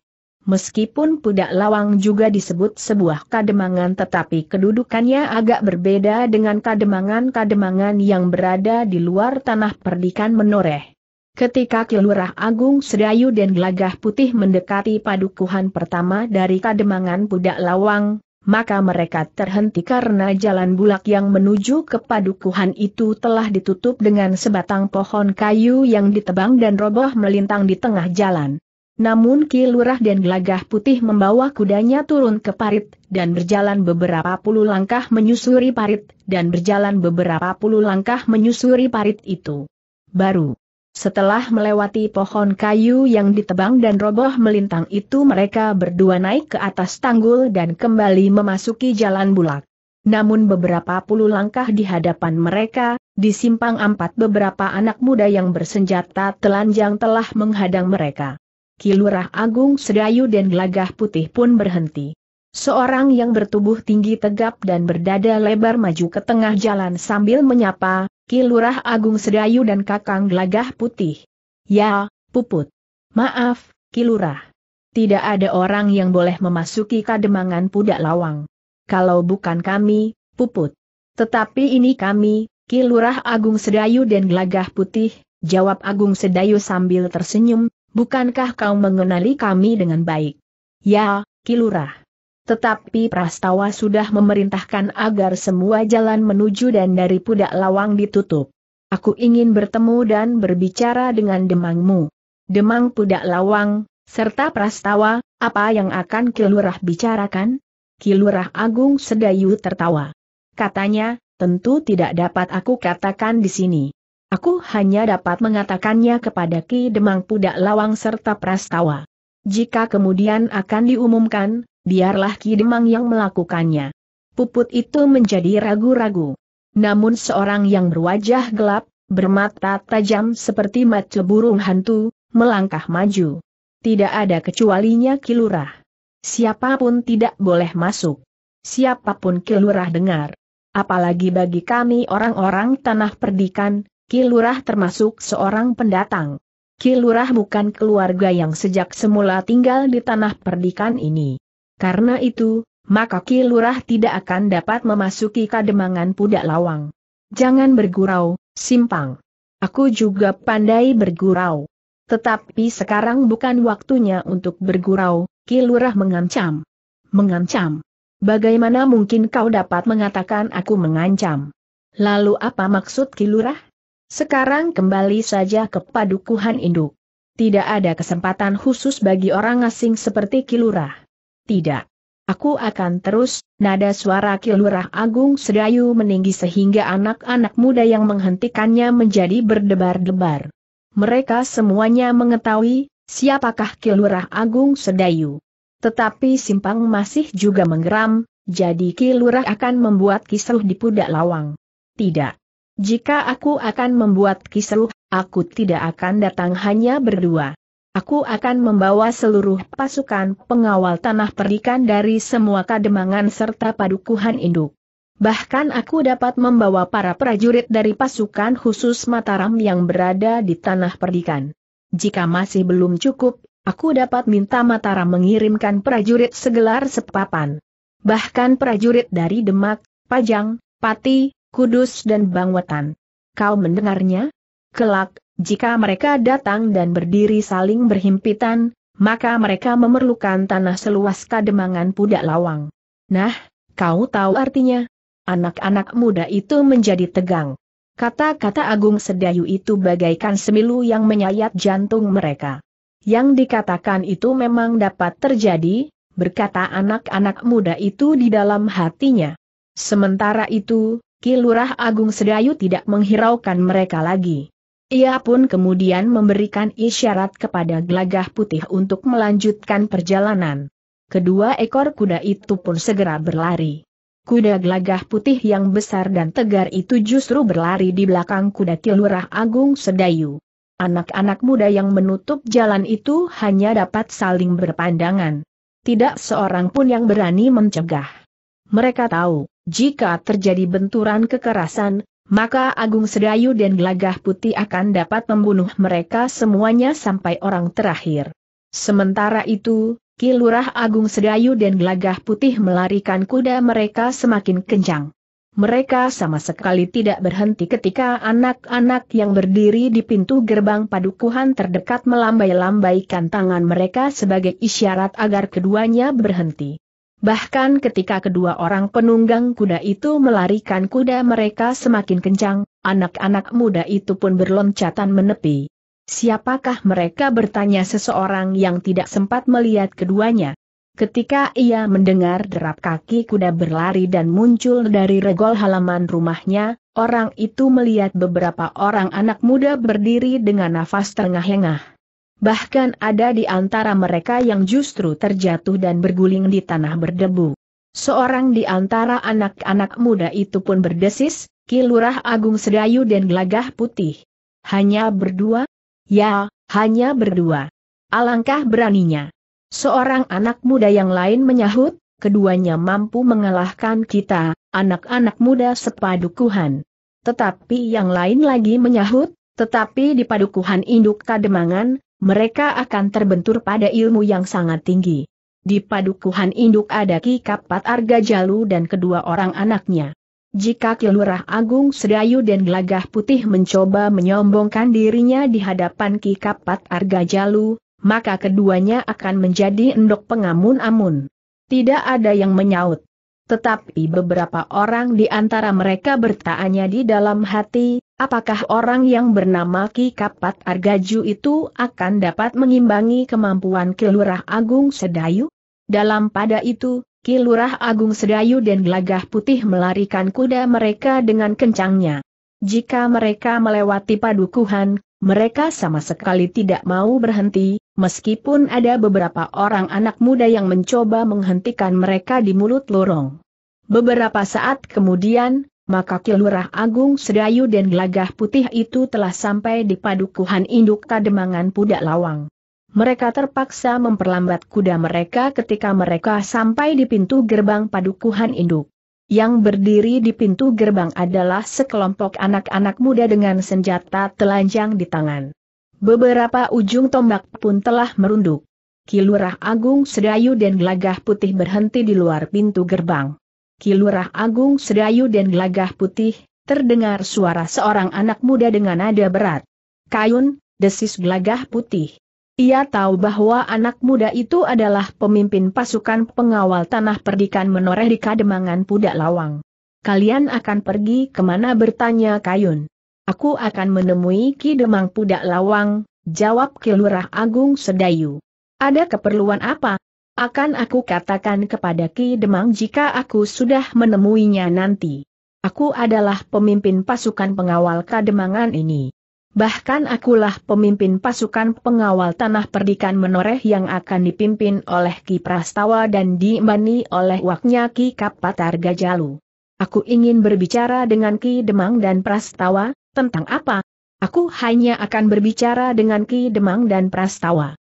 Meskipun pudak lawang juga disebut sebuah kademangan tetapi kedudukannya agak berbeda dengan kademangan-kademangan yang berada di luar tanah perdikan menoreh. Ketika Kilurah Agung Sedayu dan Gelagah Putih mendekati padukuhan pertama dari kademangan pudak lawang, maka mereka terhenti karena jalan bulak yang menuju ke padukuhan itu telah ditutup dengan sebatang pohon kayu yang ditebang dan roboh melintang di tengah jalan. Namun Ki Lurah dan Gelagah Putih membawa kudanya turun ke parit, dan berjalan beberapa puluh langkah menyusuri parit, dan berjalan beberapa puluh langkah menyusuri parit itu. Baru setelah melewati pohon kayu yang ditebang dan roboh melintang itu mereka berdua naik ke atas tanggul dan kembali memasuki jalan bulak. Namun beberapa puluh langkah di hadapan mereka, di simpang empat beberapa anak muda yang bersenjata telanjang telah menghadang mereka. Kilurah Agung Sedayu dan Gelagah Putih pun berhenti. Seorang yang bertubuh tinggi tegap dan berdada lebar maju ke tengah jalan sambil menyapa, Kilurah Agung Sedayu dan Kakang Gelagah Putih. Ya, Puput. Maaf, Kilurah. Tidak ada orang yang boleh memasuki kademangan pudak lawang. Kalau bukan kami, Puput. Tetapi ini kami, Kilurah Agung Sedayu dan Gelagah Putih, jawab Agung Sedayu sambil tersenyum, bukankah kau mengenali kami dengan baik? Ya, Kilurah. Tetapi Prastawa sudah memerintahkan agar semua jalan menuju dan dari Pudak Lawang ditutup. Aku ingin bertemu dan berbicara dengan Demangmu. Demang Pudak Lawang, serta Prastawa, apa yang akan Kilurah bicarakan? Kilurah Agung Sedayu tertawa. Katanya, tentu tidak dapat aku katakan di sini. Aku hanya dapat mengatakannya kepada Ki Demang Pudak Lawang serta Prastawa. Jika kemudian akan diumumkan, biarlah Ki Demang yang melakukannya. Puput itu menjadi ragu-ragu. Namun seorang yang berwajah gelap, bermata tajam seperti mata burung hantu, melangkah maju. Tidak ada kecualinya Kilurah. Siapapun tidak boleh masuk. Siapapun Kilurah dengar. Apalagi bagi kami orang-orang tanah perdikan, Kilurah termasuk seorang pendatang. Kilurah bukan keluarga yang sejak semula tinggal di tanah perdikan ini. Karena itu, maka Kilurah tidak akan dapat memasuki kademangan pudak lawang. Jangan bergurau, simpang. Aku juga pandai bergurau. Tetapi sekarang bukan waktunya untuk bergurau, Kilurah mengancam. Mengancam. Bagaimana mungkin kau dapat mengatakan aku mengancam? Lalu apa maksud Kilurah? Sekarang kembali saja ke padukuhan induk. Tidak ada kesempatan khusus bagi orang asing seperti Kilurah. Tidak. Aku akan terus, nada suara Kilurah Agung Sedayu meninggi sehingga anak-anak muda yang menghentikannya menjadi berdebar-debar. Mereka semuanya mengetahui, siapakah Kilurah Agung Sedayu. Tetapi Simpang masih juga menggeram, jadi Kilurah akan membuat kisruh di Pudak Lawang. Tidak. Jika aku akan membuat kisruh, aku tidak akan datang hanya berdua. Aku akan membawa seluruh pasukan pengawal tanah perikan dari semua kademangan serta padukuhan induk. Bahkan aku dapat membawa para prajurit dari pasukan khusus Mataram yang berada di tanah perdikan. Jika masih belum cukup, aku dapat minta Mataram mengirimkan prajurit segelar sepapan. Bahkan prajurit dari Demak, Pajang, Pati, kudus dan bangwetan. Kau mendengarnya? Kelak, jika mereka datang dan berdiri saling berhimpitan, maka mereka memerlukan tanah seluas kademangan pudak lawang. Nah, kau tahu artinya? Anak-anak muda itu menjadi tegang. Kata-kata Agung Sedayu itu bagaikan semilu yang menyayat jantung mereka. Yang dikatakan itu memang dapat terjadi, berkata anak-anak muda itu di dalam hatinya. Sementara itu, Kilurah Agung Sedayu tidak menghiraukan mereka lagi. Ia pun kemudian memberikan isyarat kepada Glagah putih untuk melanjutkan perjalanan. Kedua ekor kuda itu pun segera berlari. Kuda Glagah putih yang besar dan tegar itu justru berlari di belakang kuda Kilurah Agung Sedayu. Anak-anak muda yang menutup jalan itu hanya dapat saling berpandangan. Tidak seorang pun yang berani mencegah. Mereka tahu, jika terjadi benturan kekerasan, maka Agung Sedayu dan Gelagah Putih akan dapat membunuh mereka semuanya sampai orang terakhir. Sementara itu, Kilurah Agung Sedayu dan Gelagah Putih melarikan kuda mereka semakin kencang. Mereka sama sekali tidak berhenti ketika anak-anak yang berdiri di pintu gerbang padukuhan terdekat melambai-lambaikan tangan mereka sebagai isyarat agar keduanya berhenti. Bahkan ketika kedua orang penunggang kuda itu melarikan kuda mereka semakin kencang, anak-anak muda itu pun berloncatan menepi. Siapakah mereka bertanya seseorang yang tidak sempat melihat keduanya? Ketika ia mendengar derap kaki kuda berlari dan muncul dari regol halaman rumahnya, orang itu melihat beberapa orang anak muda berdiri dengan nafas tengah engah Bahkan ada di antara mereka yang justru terjatuh dan berguling di tanah berdebu. Seorang di antara anak-anak muda itu pun berdesis, Kilurah Agung Sedayu dan Gelagah Putih. Hanya berdua? Ya, hanya berdua. Alangkah beraninya. Seorang anak muda yang lain menyahut, keduanya mampu mengalahkan kita, anak-anak muda sepadukuhan. Tetapi yang lain lagi menyahut, tetapi di padukuhan induk kademangan, mereka akan terbentur pada ilmu yang sangat tinggi. Di padukuhan induk ada Ki Kapat Arga Jalu dan kedua orang anaknya. Jika Kilurah Agung Sedayu dan Gelagah Putih mencoba menyombongkan dirinya di hadapan Ki Kapat Arga Jalu, maka keduanya akan menjadi endok pengamun-amun. Tidak ada yang menyaut tetapi beberapa orang di antara mereka bertanya di dalam hati, apakah orang yang bernama Ki Kapat Argaju itu akan dapat mengimbangi kemampuan Kilurah Agung Sedayu? Dalam pada itu, Kilurah Agung Sedayu dan Gelagah Putih melarikan kuda mereka dengan kencangnya. Jika mereka melewati padukuhan, mereka sama sekali tidak mau berhenti, meskipun ada beberapa orang anak muda yang mencoba menghentikan mereka di mulut lorong. Beberapa saat kemudian, maka Kilurah Agung Sedayu dan Gelagah Putih itu telah sampai di padukuhan induk Kademangan Pudak Lawang. Mereka terpaksa memperlambat kuda mereka ketika mereka sampai di pintu gerbang padukuhan induk. Yang berdiri di pintu gerbang adalah sekelompok anak-anak muda dengan senjata telanjang di tangan. Beberapa ujung tombak pun telah merunduk. Kilurah Agung Sedayu dan Gelagah Putih berhenti di luar pintu gerbang. Kilurah Agung Sedayu dan Gelagah Putih, terdengar suara seorang anak muda dengan nada berat. Kayun, desis Gelagah Putih. Ia tahu bahwa anak muda itu adalah pemimpin pasukan pengawal tanah perdikan menoreh di Kademangan Pudak Lawang. Kalian akan pergi kemana bertanya Kayun. Aku akan menemui Ki Demang Pudak Lawang, jawab Kilurah Agung Sedayu. Ada keperluan apa? Akan aku katakan kepada Ki Demang jika aku sudah menemuinya nanti. Aku adalah pemimpin pasukan pengawal kademangan ini. Bahkan akulah pemimpin pasukan pengawal tanah perdikan menoreh yang akan dipimpin oleh Ki Prastawa dan diimani oleh waknya Ki Kapatar Gajalu. Aku ingin berbicara dengan Ki Demang dan Prastawa, tentang apa? Aku hanya akan berbicara dengan Ki Demang dan Prastawa.